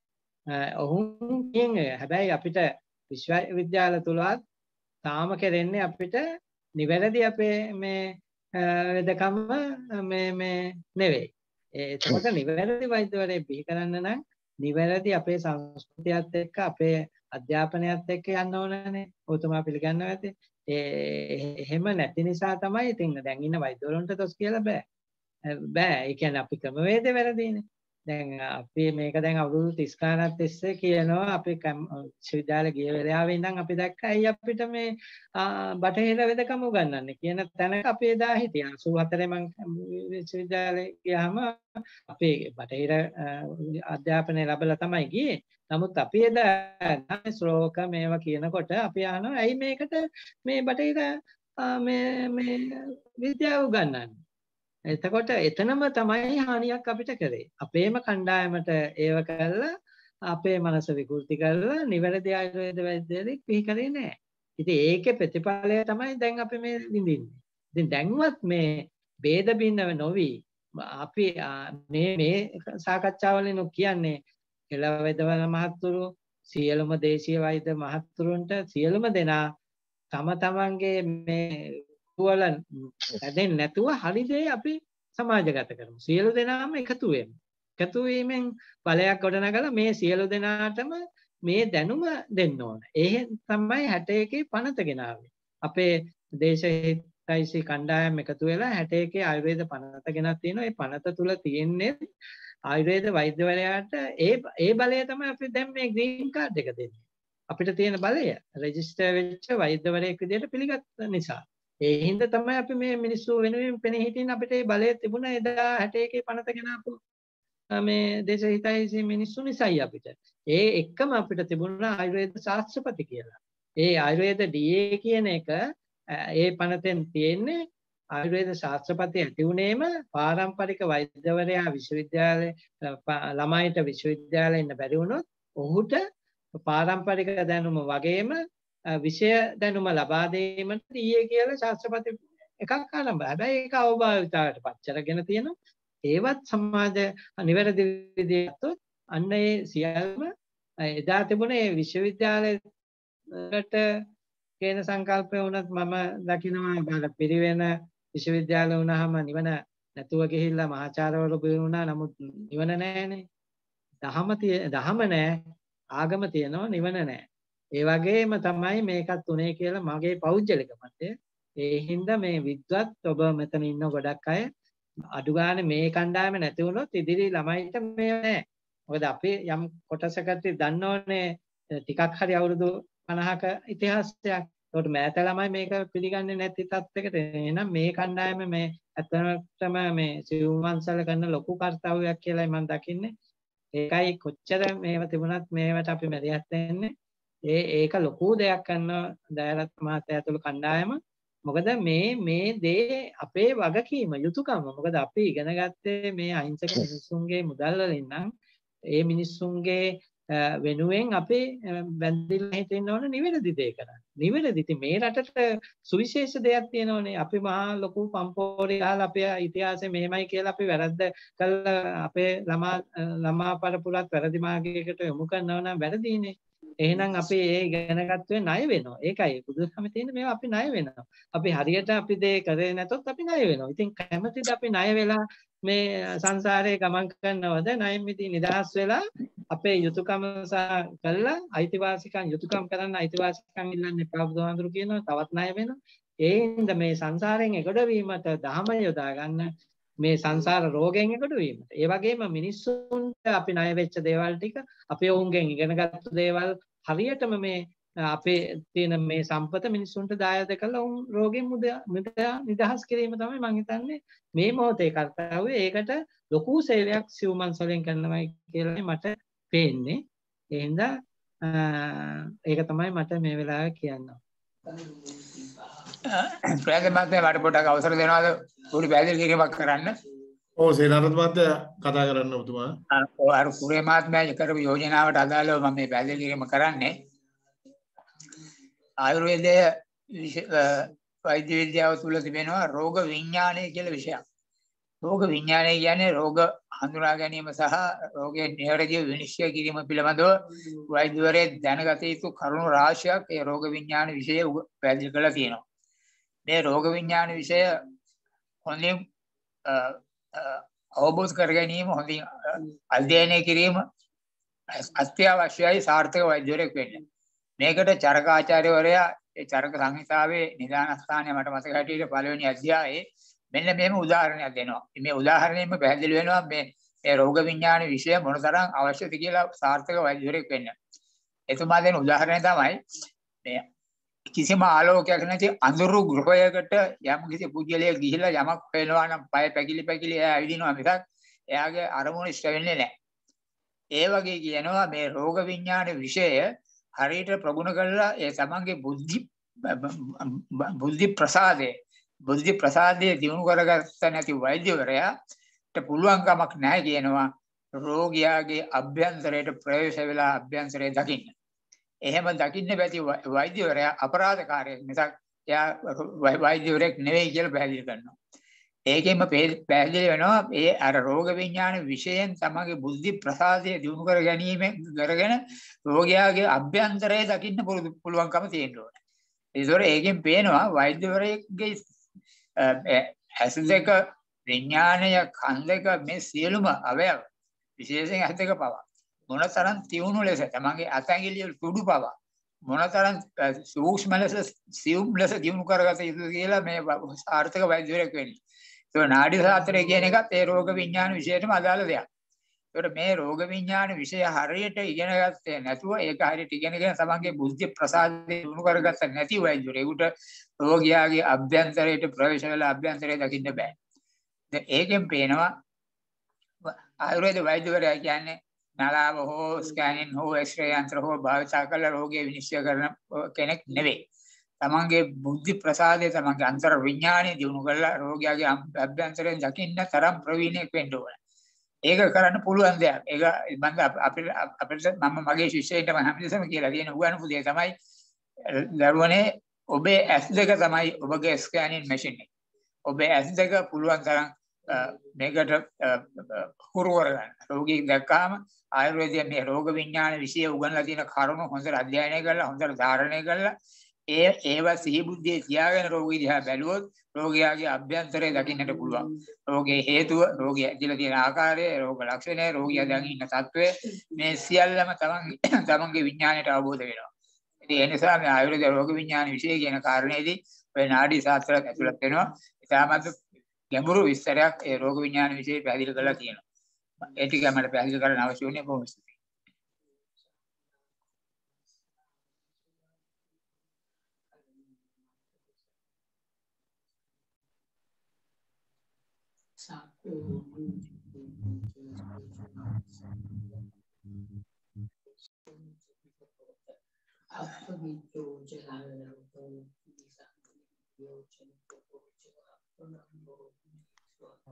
ඔහුන් කියන්නේ හැබැයි අපිට විශ්වවිද්‍යාල තුලත් තාම කෙරෙන්නේ අපිට නිවැරදි අපේ මේ වෙදකම මේ මේ නෙවෙයි. එතකොට නිවැරදි වෛද්‍යවරයෙ බිහි කරන්න නම් නිවැරදි අපේ සංස්කෘතියත් එක්ක අපේ අධ්‍යාපනයත් එක්ක යන්න ඕනනේ. ඔතම පිළිගන්නවා ඇති. එහෙම නැති නිසා තමයි ඉතින් දැන් ඉන්න වෛද්‍යවරුන්ට තොස් කියලා බෑ. බෑ. ඒ කියන්නේ අපි ක්‍රමවේද වැරදීනේ. දැන් අපි මේක දැන් අවුරුදු 30 ගණනක් තිස්සේ කියනවා අපි විශ්වවිද්‍යාල ගිය වෙලාවේ ඉඳන් අපි දැක්කා ඇයි අපිට මේ බටහිර වෙදකම උගන්වන්නේ කියන තැනක අපි එදා හිටියා 84 මම විශ්වවිද්‍යාලේ ගියාම අපේ බටහිර අධ්‍යාපනය ලැබලා තමයි ගියේ නමුත් අපි එදා ශ්ලෝක මේවා කියනකොට අපි අහනවා ඇයි මේකට මේ බටහිර මේ මේ විද්‍යාව උගන්වන්නේ එතකොට එතනම තමයි හානියක් අපිට කරේ. අපේම කණ්ඩායමට ඒව කරලා අපේ මනස විකෘති කරලා නිවැරදි ආයුර්වේද වෛද්‍යයෙක් පිළි කරේ නැහැ. ඉතින් ඒකේ ප්‍රතිඵලය තමයි දැන් අපි මේ විඳින්නේ. ඉතින් දැන්වත් මේ ભેද බින්නව නොවි අපි මේ මේ සාකච්ඡාවලින් කියන්නේ කෙළවෙදවල මහත්තුරු සියලුම දේශීය වෛද්‍ය මහත්තුරුන්ට සියලුම දෙනා තම තමන්ගේ මේ වල හැදෙන්නේ නැතුව හරි දේ අපි සමාජගත කරමු. සියලු දෙනාම එකතු වෙමු. එකතු වීමෙන් ඵලයක් ගොඩනගලා මේ සියලු දෙනාටම මේ දැනුම දෙන්න ඕන. ඒ තමයි 61 පනත ගෙනාවේ. අපේ දේශහිතයිසි කණ්ඩායම් එකතු වෙලා 61 ආයුර්වේද පනත ගෙනත් තියෙනවා. ඒ පනත තුල තියෙන්නේ ආයුර්වේද වෛද්‍යවරයාට ඒ ඒ බලය තමයි අපි දැන් මේ ග්‍රීන් කාඩ් එක දෙන්නේ. අපිට තියෙන බලය රෙජිස්ටර් වෙච්ච වෛද්‍යවරයෙක් විදිහට පිළිගත් නිසා. ඒ හින්දා තමයි අපි මේ මිනිස්සු වෙනුවෙන් පෙනී හිටින් අපිට ඒ බලය තිබුණා එදා 61 පනත ගෙනාපු මේ දේශහිතයිසි මිනිස්සු නිසායි අපිට. ඒ එක්කම අපිට තිබුණා ආයුර්වේද ශාස්ත්‍රපති කියලා. ඒ ආයුර්වේද DA කියන එක ඒ පනතෙන් තියෙන්නේ ආයුර්වේද ශාස්ත්‍රපති ඇති වුණේම පාරම්පරික වෛද්‍යවරයා විශ්වවිද්‍යාලය ළමයිට විශ්වවිද්‍යාලය ඉන්න බැරි වුණොත් ඔහුට පාරම්පරික දැනුම වගේම විෂය දැනුම ලබා දීමට ඊයේ කියලා ශාස්ත්‍රපති එකක් ආරම්භ. හැබැයි ඒක අවභාවිතාවට පච්චරගෙන තියෙනවා. ඒවත් සමාජ නිවැරදි විදිහට අන්න ඒ සියල්ලම එදා තිබුණ ඒ විශ්වවිද්‍යාලයට කියන සංකල්පය වුණත් මම දකිනවා බල පිරිවෙන විශ්වවිද්‍යාල වුණාම නිවන නැතුව ගිහිල්ලා මහාචාර්යවරු වුණා නමුත් නිවන නැහැනේ. දහම දහම නැහැ ආගම තියෙනවා නිවන නැහැ. ඒ වගේම තමයි මේකත් උනේ කියලා මගේ පෞද්ගලික මතය. ඒ හින්දා මේ විද්වත් ඔබ මෙතන ඉන්න ගොඩක් අය අඩු ගන්න මේ කණ්ඩායම නැති වුණොත් ඉදිරි ළමයින්ට මේ නෑ. මොකද අපි යම් කොටසකදී දන්නෝනේ ටිකක් හරි අවුරුදු 50ක ඉතිහාසයක්. ඒකට මෑත ළමයි මේක පිළිගන්නේ නැති තත්යකට එහෙනම් මේ කණ්ඩායම මේ ඇත්තටම මේ සිව්වංශල කරන ලොකු කාර්යයක් කියලායි මම දකින්නේ. ඒකයි කොච්චර මේව තිබුණත් මේවට අපි මැදිහත් වෙන්නේ. ඒ ඒක ලොකු දෙයක් කරන දෑරත් මහත්තයා ඇතුළු කණ්ඩායම මොකද මේ මේ දේ අපේ වගකීම යුතුයකම මොකද අපි ඉගෙන ගත්තේ මේ අහිංසක මිනිස්සුන්ගේ මුදල් වලින් නම් ඒ මිනිස්සුන්ගේ වෙනුවෙන් අපේ බැඳිලා හිටින්න ඕන නිවැරදි දේ කරන්න. නිවැරදි. ඉතින් මේ රටට සුවිශේෂ දෙයක් තියෙනවනේ. අපි මහා ලොකු පම්පෝරේ ගහලා අපේ ඉතිහාසය මෙහෙමයි කියලා අපි වැරද්ද කළා අපේ ළමා ළමා පරපුරත් වැරදි මාර්ගයකට යොමු කරනවා නම් වැරදිනේ. එහෙනම් අපි ඒ ඉගෙනගත්තුවේ ණය වෙනවා. ඒකයි බුදුසම තියෙන මේවා අපි ණය වෙනවා. අපි හරියට අපි දේ කරේ නැතොත් අපි ණය වෙනවා. ඉතින් කැමතිද අපි ණය වෙලා මේ සංසාරේ ගමන් කරනවද? ණයෙන් මිදී නිදහස් වෙලා අපේ යුතුයකම කරලා අයිතිවාසිකම් යුතුයකම් කරන්න අයිතිවාසිකම් ඉල්ලන්න එපා බුදුහාඳුරු කියනවා. තවත් ණය වෙනවා. ඒ හින්දා මේ සංසාරයෙන් එගොඩ වීමට ධහම යොදා ගන්න මේ සංසාර රෝගයෙන් එකතු වීමට. ඒ වගේම මිනිස්සුන්ට අපි ණය වෙච්ච දේවල් ටික අපි ඔවුන්ගෙන් ඉගෙනගත්තු දේවල් හරියටම මේ අපේ තියෙන මේ සම්පත මිනිස්සුන්ට දායද කරලා ඔවුන් රෝගෙන් මුදා නිදහස් කිරීම තමයි මම හිතන්නේ මේ මොහොතේ කර්තව්‍ය. ඒකට ලොකු සේවයක් සිව්මන් සොලෙන් කරනවායි කියලා මට පේන්නේ. ඒ හින්දා ඒක තමයි මට මේ වෙලාවේ කියන්න. ප්‍රයත්න මහත්තයා මට පොඩක් අවසර දෙනවද පොඩි පැහැදිලි කිරීමක් කරන්න? ඔව් සේනාරත් මහත්තයා කතා කරන්න ඔබතුමා. ඔව් අර කුරේ මහත්මයා කරපු යෝජනාවට අදාළව මම මේ පැහැදිලි කිරීම කරන්නේ. ආයුර්වේදයේ වෛද්‍ය විද්‍යාව තුල තිබෙනවා රෝග විඥානය කියලා විෂයක්. රෝග විඥානය කියන්නේ රෝග හඳුනා ගැනීම සහ රෝගයේ නිවැරදිව විනිශ්චය කිරීම පිළිබඳව වෛද්‍යවරයෙක් දැනගත යුතු කරුණු රාශියක් ඒ රෝග විඥාන විෂය පැහැදිලි කරලා තියෙනවා. මේ රෝග විඥාන વિશે හොඳින් අවබෝධ කර ගැනීම හොඳින් අධ්‍යයනය කිරීම අත්‍යවශ්‍යයි සාර්ථක වෛද්‍යවරයෙක් වෙන්න. මේකට චරක ආචාර්යවරයා ඒ චරක සංහිතාවේ නිදානස්ථානය මට මතක හැටියට පළවෙනි අධ්‍යායේ මෙන්න මෙහෙම උදාහරණයක් දෙනවා. මේ උදාහරණයෙන්ම පැහැදිලි වෙනවා මේ මේ රෝග විඥාන વિશે මොනතරම් අවශ්‍යද කියලා සාර්ථක වෛද්‍යවරයෙක් වෙන්න. එතුමා දෙන උදාහරණය තමයි මේ කිසිම ආලෝකයක් නැති අඳුරු ගෘහයකට යම් කිසි පුජ්‍යලයක් ගිහිලා යමක් පේනවා නම් පය පැකිලි පැකිලි එයා ඇවිදිනවා මිසක් එයාගේ අරමුණ ඉෂ්ට වෙන්නේ නැහැ. ඒ වගේ කියනවා මේ රෝග විඥාන વિષය හරියට ප්‍රගුණ කරලා ඒ තමන්ගේ බුද්ධි බුද්ධි ප්‍රසාදේ බුද්ධි ප්‍රසාදේ දිනු කරගත්ත නැති වෛද්‍යවරයාට පුළුවන් කමක් නැහැ කියනවා රෝගියාගේ අභ්‍යන්තරයට ප්‍රවේශ වෙලා අභ්‍යන්තරය දකින්න. එහෙම දකින්න බැති වෛද්‍යවරයා අපරාධකාරයෙක් නිසා එයා වෛද්‍යවරයෙක් නෙවෙයි කියලා පැහැදිලි කරනවා. ඒකෙම පැහැදිලි වෙනවා ඒ අර රෝග විඥාන විශයෙන් තමගේ බුද්ධි ප්‍රසාදය දිනු කර ගැනීම කරගෙන රෝගියාගේ අභ්‍යන්තරය දකින්න පුළුවන්කම තියෙන්න ඕනේ. ඒතොර ඒකෙන් පේනවා වෛද්‍යවරයෙක්ගේ ඇස දෙක විඥානය කන් දෙක මේ සියලුම අවයව විශේෂයෙන් ඇස් දෙක පවා මොනතරම් තියුණු ලෙස තමන්ගේ අතැඟිලි සුඩු පවා මොනතරම් සූක්ෂම ලෙස සියුම් ලෙස දියුණු කරගත යුතුද කියලා මේ සාර්ථක වෛද්‍යවරයෙක් වෙන්නේ. ඒක නාඩි ශාස්ත්‍රය කියන එකත් ඒ රෝග විඥාන විෂයයටම අදාළ දෙයක්. ඒකට මේ රෝග විඥාන විෂය හරියට ඉගෙන ගත්තේ නැතුව ඒක හරියට ඉගෙනගෙන තමන්ගේ බුද්ධි ප්‍රසාදේ දියුණු කරගත්ත නැති වෛද්‍යවරයෙකුට රෝගියාගේ අභ්‍යන්තරයට ප්‍රවේශ වෙලා අභ්‍යන්තරය දකින්න බෑ. දැන් ඒකෙන් පේනවා ආයුර්වේද වෛද්‍යවරයා කියන්නේ නලාව හෝ ස්කෑනින් හෝ එක්ස්රේ යන්ත්‍ර හෝ භාවිතා කරලා රෝගය විනිශ්චය කරන කෙනෙක් නෙවෙයි. තමන්ගේ බුද්ධි ප්‍රසාදය තමන්ගේ අන්තර විඥානය දිනු කරලා රෝගියාගේ අභ්‍යන්තරයෙන් දකින්න තරම් ප්‍රවීණෙක් වෙන්න ඕන. ඒක කරන්න පුළුවන් දෙයක්. ඒක මම අපිට අපිට මම මගේ ශිෂ්‍යයින්ට මම හැමදෙසම කියලා දෙන උගන්වපු දේ තමයි දරුවනේ ඔබේ ඇස් දෙක තමයි ඔබගේ ස්කෑනින් මැෂින් එක. ඔබේ ඇස් දෙක පුළුවන් තරම් මේකට හුරු කරගන්න. රෝගී දැක්කාම ආයුර්වේදයේ මේ රෝග විඥාන વિશે උගන්ලා තියෙන කරුණු හොඳට අධ්‍යයනය කරලා හොඳට ධාරණය කරලා ඒ ඒව සිහි බුද්ධියේ තියාගෙන රෝගී දිහා බැලුවොත් රෝගියාගේ අභ්‍යන්තරය දකින්නට පුළුවන්. රෝගේ හේතුව, රෝගී ඇදලා තියෙන ආකාරය, රෝග ලක්ෂණය, රෝගියා දැන් ඉන්න තත්ත්වය මේ සියල්ලම තමන් තමන්ගේ විඥාණයට අවබෝධ වෙනවා. ඉතින් ඒ නිසා මේ ආයුර්වේද රෝග විඥාන විශේෂ කියන කාරණේදී ඔය නාඩි ශාස්ත්‍රයක් ඇතුළත් වෙනවා. ඉතාමත් ගැඹුරු විස්තරයක් ඒ රෝග විඥාන විශේෂ පැහැදිලි කරලා තියෙනවා. एटिकामेट व्याधीचे कारण आवश्यक होणे भौमिस्थिती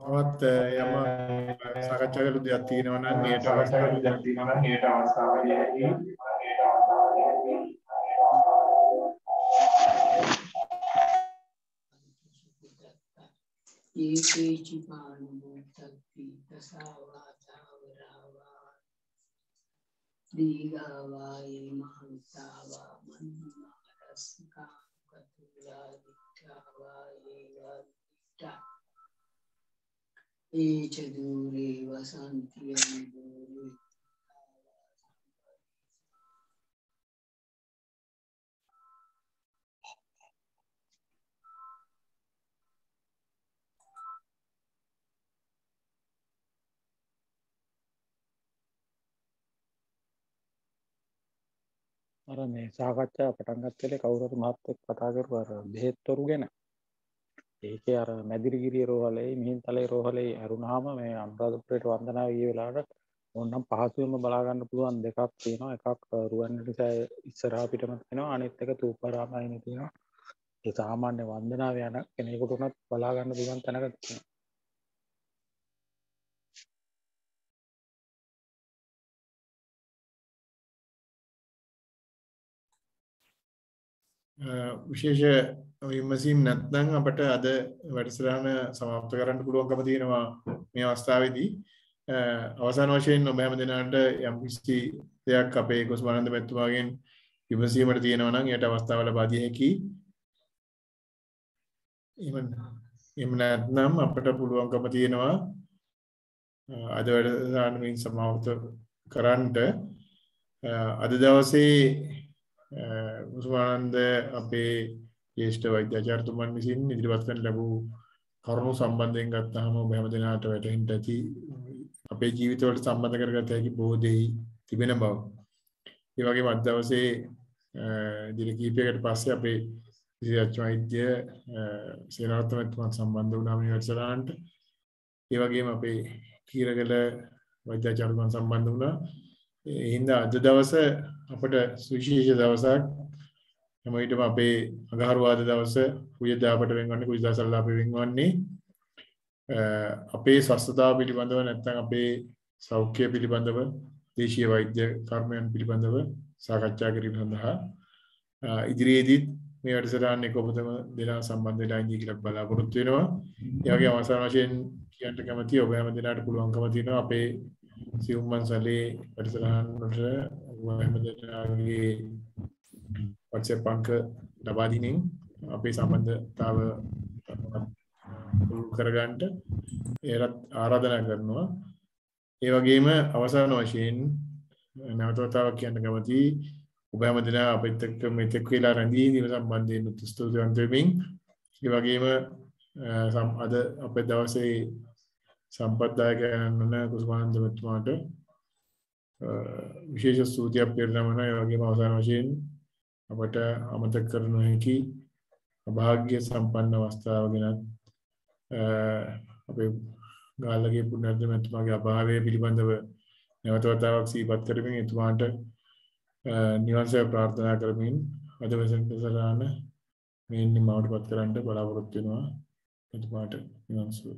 මමත් යම සාකච්ඡා කළ දෙයක් තියෙනවා නම් ඒට අවස්ථාවක් දෙයක් තියෙනවා නම් ඒට අවස්ථාවක් දෙයි ඒකේ චිපානු මුත්තප්පි තසාවාතාවරාවා දීගාවා ඒ මහන්තාවා මන්මාරස්කා කතුලා දිට්ඨාවා ඒවා දිට්ඨා ඒච දූරේ වසන්තියන් දූරේ අර මේ සාකච්ඡා පටන් ගත්තේ කවුරු හරි මාත් එක්ක කතා කරපු අර බෙහෙත්වරු ගැන ඒක අර මැදිරිගිරිය රෝහලේ මිහින් තලේ රෝහලේ ඇරුණාම මේ අනුරාධපුරයට වන්දනාව ගිය වෙලාවට ඔන්නම් පහසුවෙන්ම බලාගන්න පුළුවන් දෙකක් තියෙනවා එකක් රුවන්වැලිසෑය ඉස්සරහා පිටම තියෙනවා අනෙත් එක තූපරාමයිනේ තියෙනවා ඒ සාමාන්‍ය වන්දනාව යන කෙනෙකුට උනත් බලාගන්න පුළුවන් තැනක තියෙනවා විශේෂ විමසීම් නැත්නම් අපට අද වැඩසටහන સમાપ્ત කරන්න පුළුවන්කම තියෙනවා මේ අවස්ථාවේදී. අවසාන වශයෙන් ඔබ හැම දෙනාට යම් කිසි දෙයක් අපේ කොස්මානන්ද මැතිතුමාගෙන් විමසීමට තියෙනවා නම් එයට අවස්ථාව ලබා දිය හැකියි. එහෙම එහෙම නැත්නම් අපට පුළුවන්කම තියෙනවා අද වැඩසටහනින් સમાપ્ત කරන්නට අද දවසේ කොස්මානන්ද අපේ ජ්‍යෙෂ්ඨ වෛද්‍යචාර්යතුමන් විසින් ඉදිරිපත් කරන ලැබූ කරුණු සම්බන්ධයෙන් ගත්තාම ඔබ හැම දිනාට වැටහෙන්න ඇති අපේ ජීවිතවලට සම්බන්ධ කරගත හැකි බෝධෙයි තිබෙන බව. ඒ වගේම අද දවසේ දින කිහිපයකට පස්සේ අපේ විශේෂ වෛද්‍ය සේනාරත්නතුමන් සම්බන්ධ වුණා මේ වැඩසටහනට. ඒ වගේම අපේ කීරගල වෛද්‍යාචාර්යතුමන් සම්බන්ධ වුණා. ඒ හින්දා අද දවස අපට සුවිශේෂ දවසක්. හැම විටම අපේ අඟහරුවාද දවස හුයදාපට වෙන්වන්නේ කුයිදාසල්ලා අපි වෙන්වන්නේ අපේ ස්වස්ථතාව පිළිබඳව නැත්නම් අපේ සෞඛ්‍ය පිළිබඳව දේශීය වෛද්‍ය කර්මයන් පිළිබඳව සාකච්ඡා කිරීම සඳහා ඉදිරියේදීත් මේ වැඩසටහන එක ඔබතම දෙනා සම්බන්ධ වෙලා ඉඳී කියලා බලාපොරොත්තු වෙනවා. ඒ වගේම අවසාන වශයෙන් කියන්න කැමතියි ඔබ හැම දිනකට පුළුවන්කම තියෙනවා අපේ සිවුම්මන්සලේ වැඩසටහන් වලට හැම දිනකගේ වත්සප් අංක ලබාදිනෙන් අපේ සම්බන්ධතාව කරගන්ට ඒරත් ආරාධනා කරනවා ඒ වගේම අවසාන වශයෙන් නැවතවතාවක් කියන්න කැමති ඔබ හැමදෙන අපිත් එක්ක මෙතෙක් වෙලා රැඳී ඉඳීම සම්බන්ධයෙන් ස්තුතිවන්ත වෙමින් ඒ වගේම අද අපේ දවසේ සම්පත්දායක යනන කුසුමානන්ද මහත්මයාට විශේෂ ස්තුතියක් පෙරනමන ඒ වගේම අවසාන වශයෙන් අපට අමතක කර නොහැකි අභාග්‍ය සම්පන්න අවස්ථාව ගැනත් අපේ ගාල්ලගේ පුණ්‍යර්ථ මැතිතුමාගේ අභාවය පිළිබඳව නැවත වතාවක් සිහිපත් කරමින් එතුමාට නිවන් සුව ප්‍රාර්ථනා කරමින් අද වෙසෙන් ප්‍රසරාන මෙන්න මවටපත් කරන්න බලාපොරොත්තු වෙනවා එතුමාට නිවන් සුව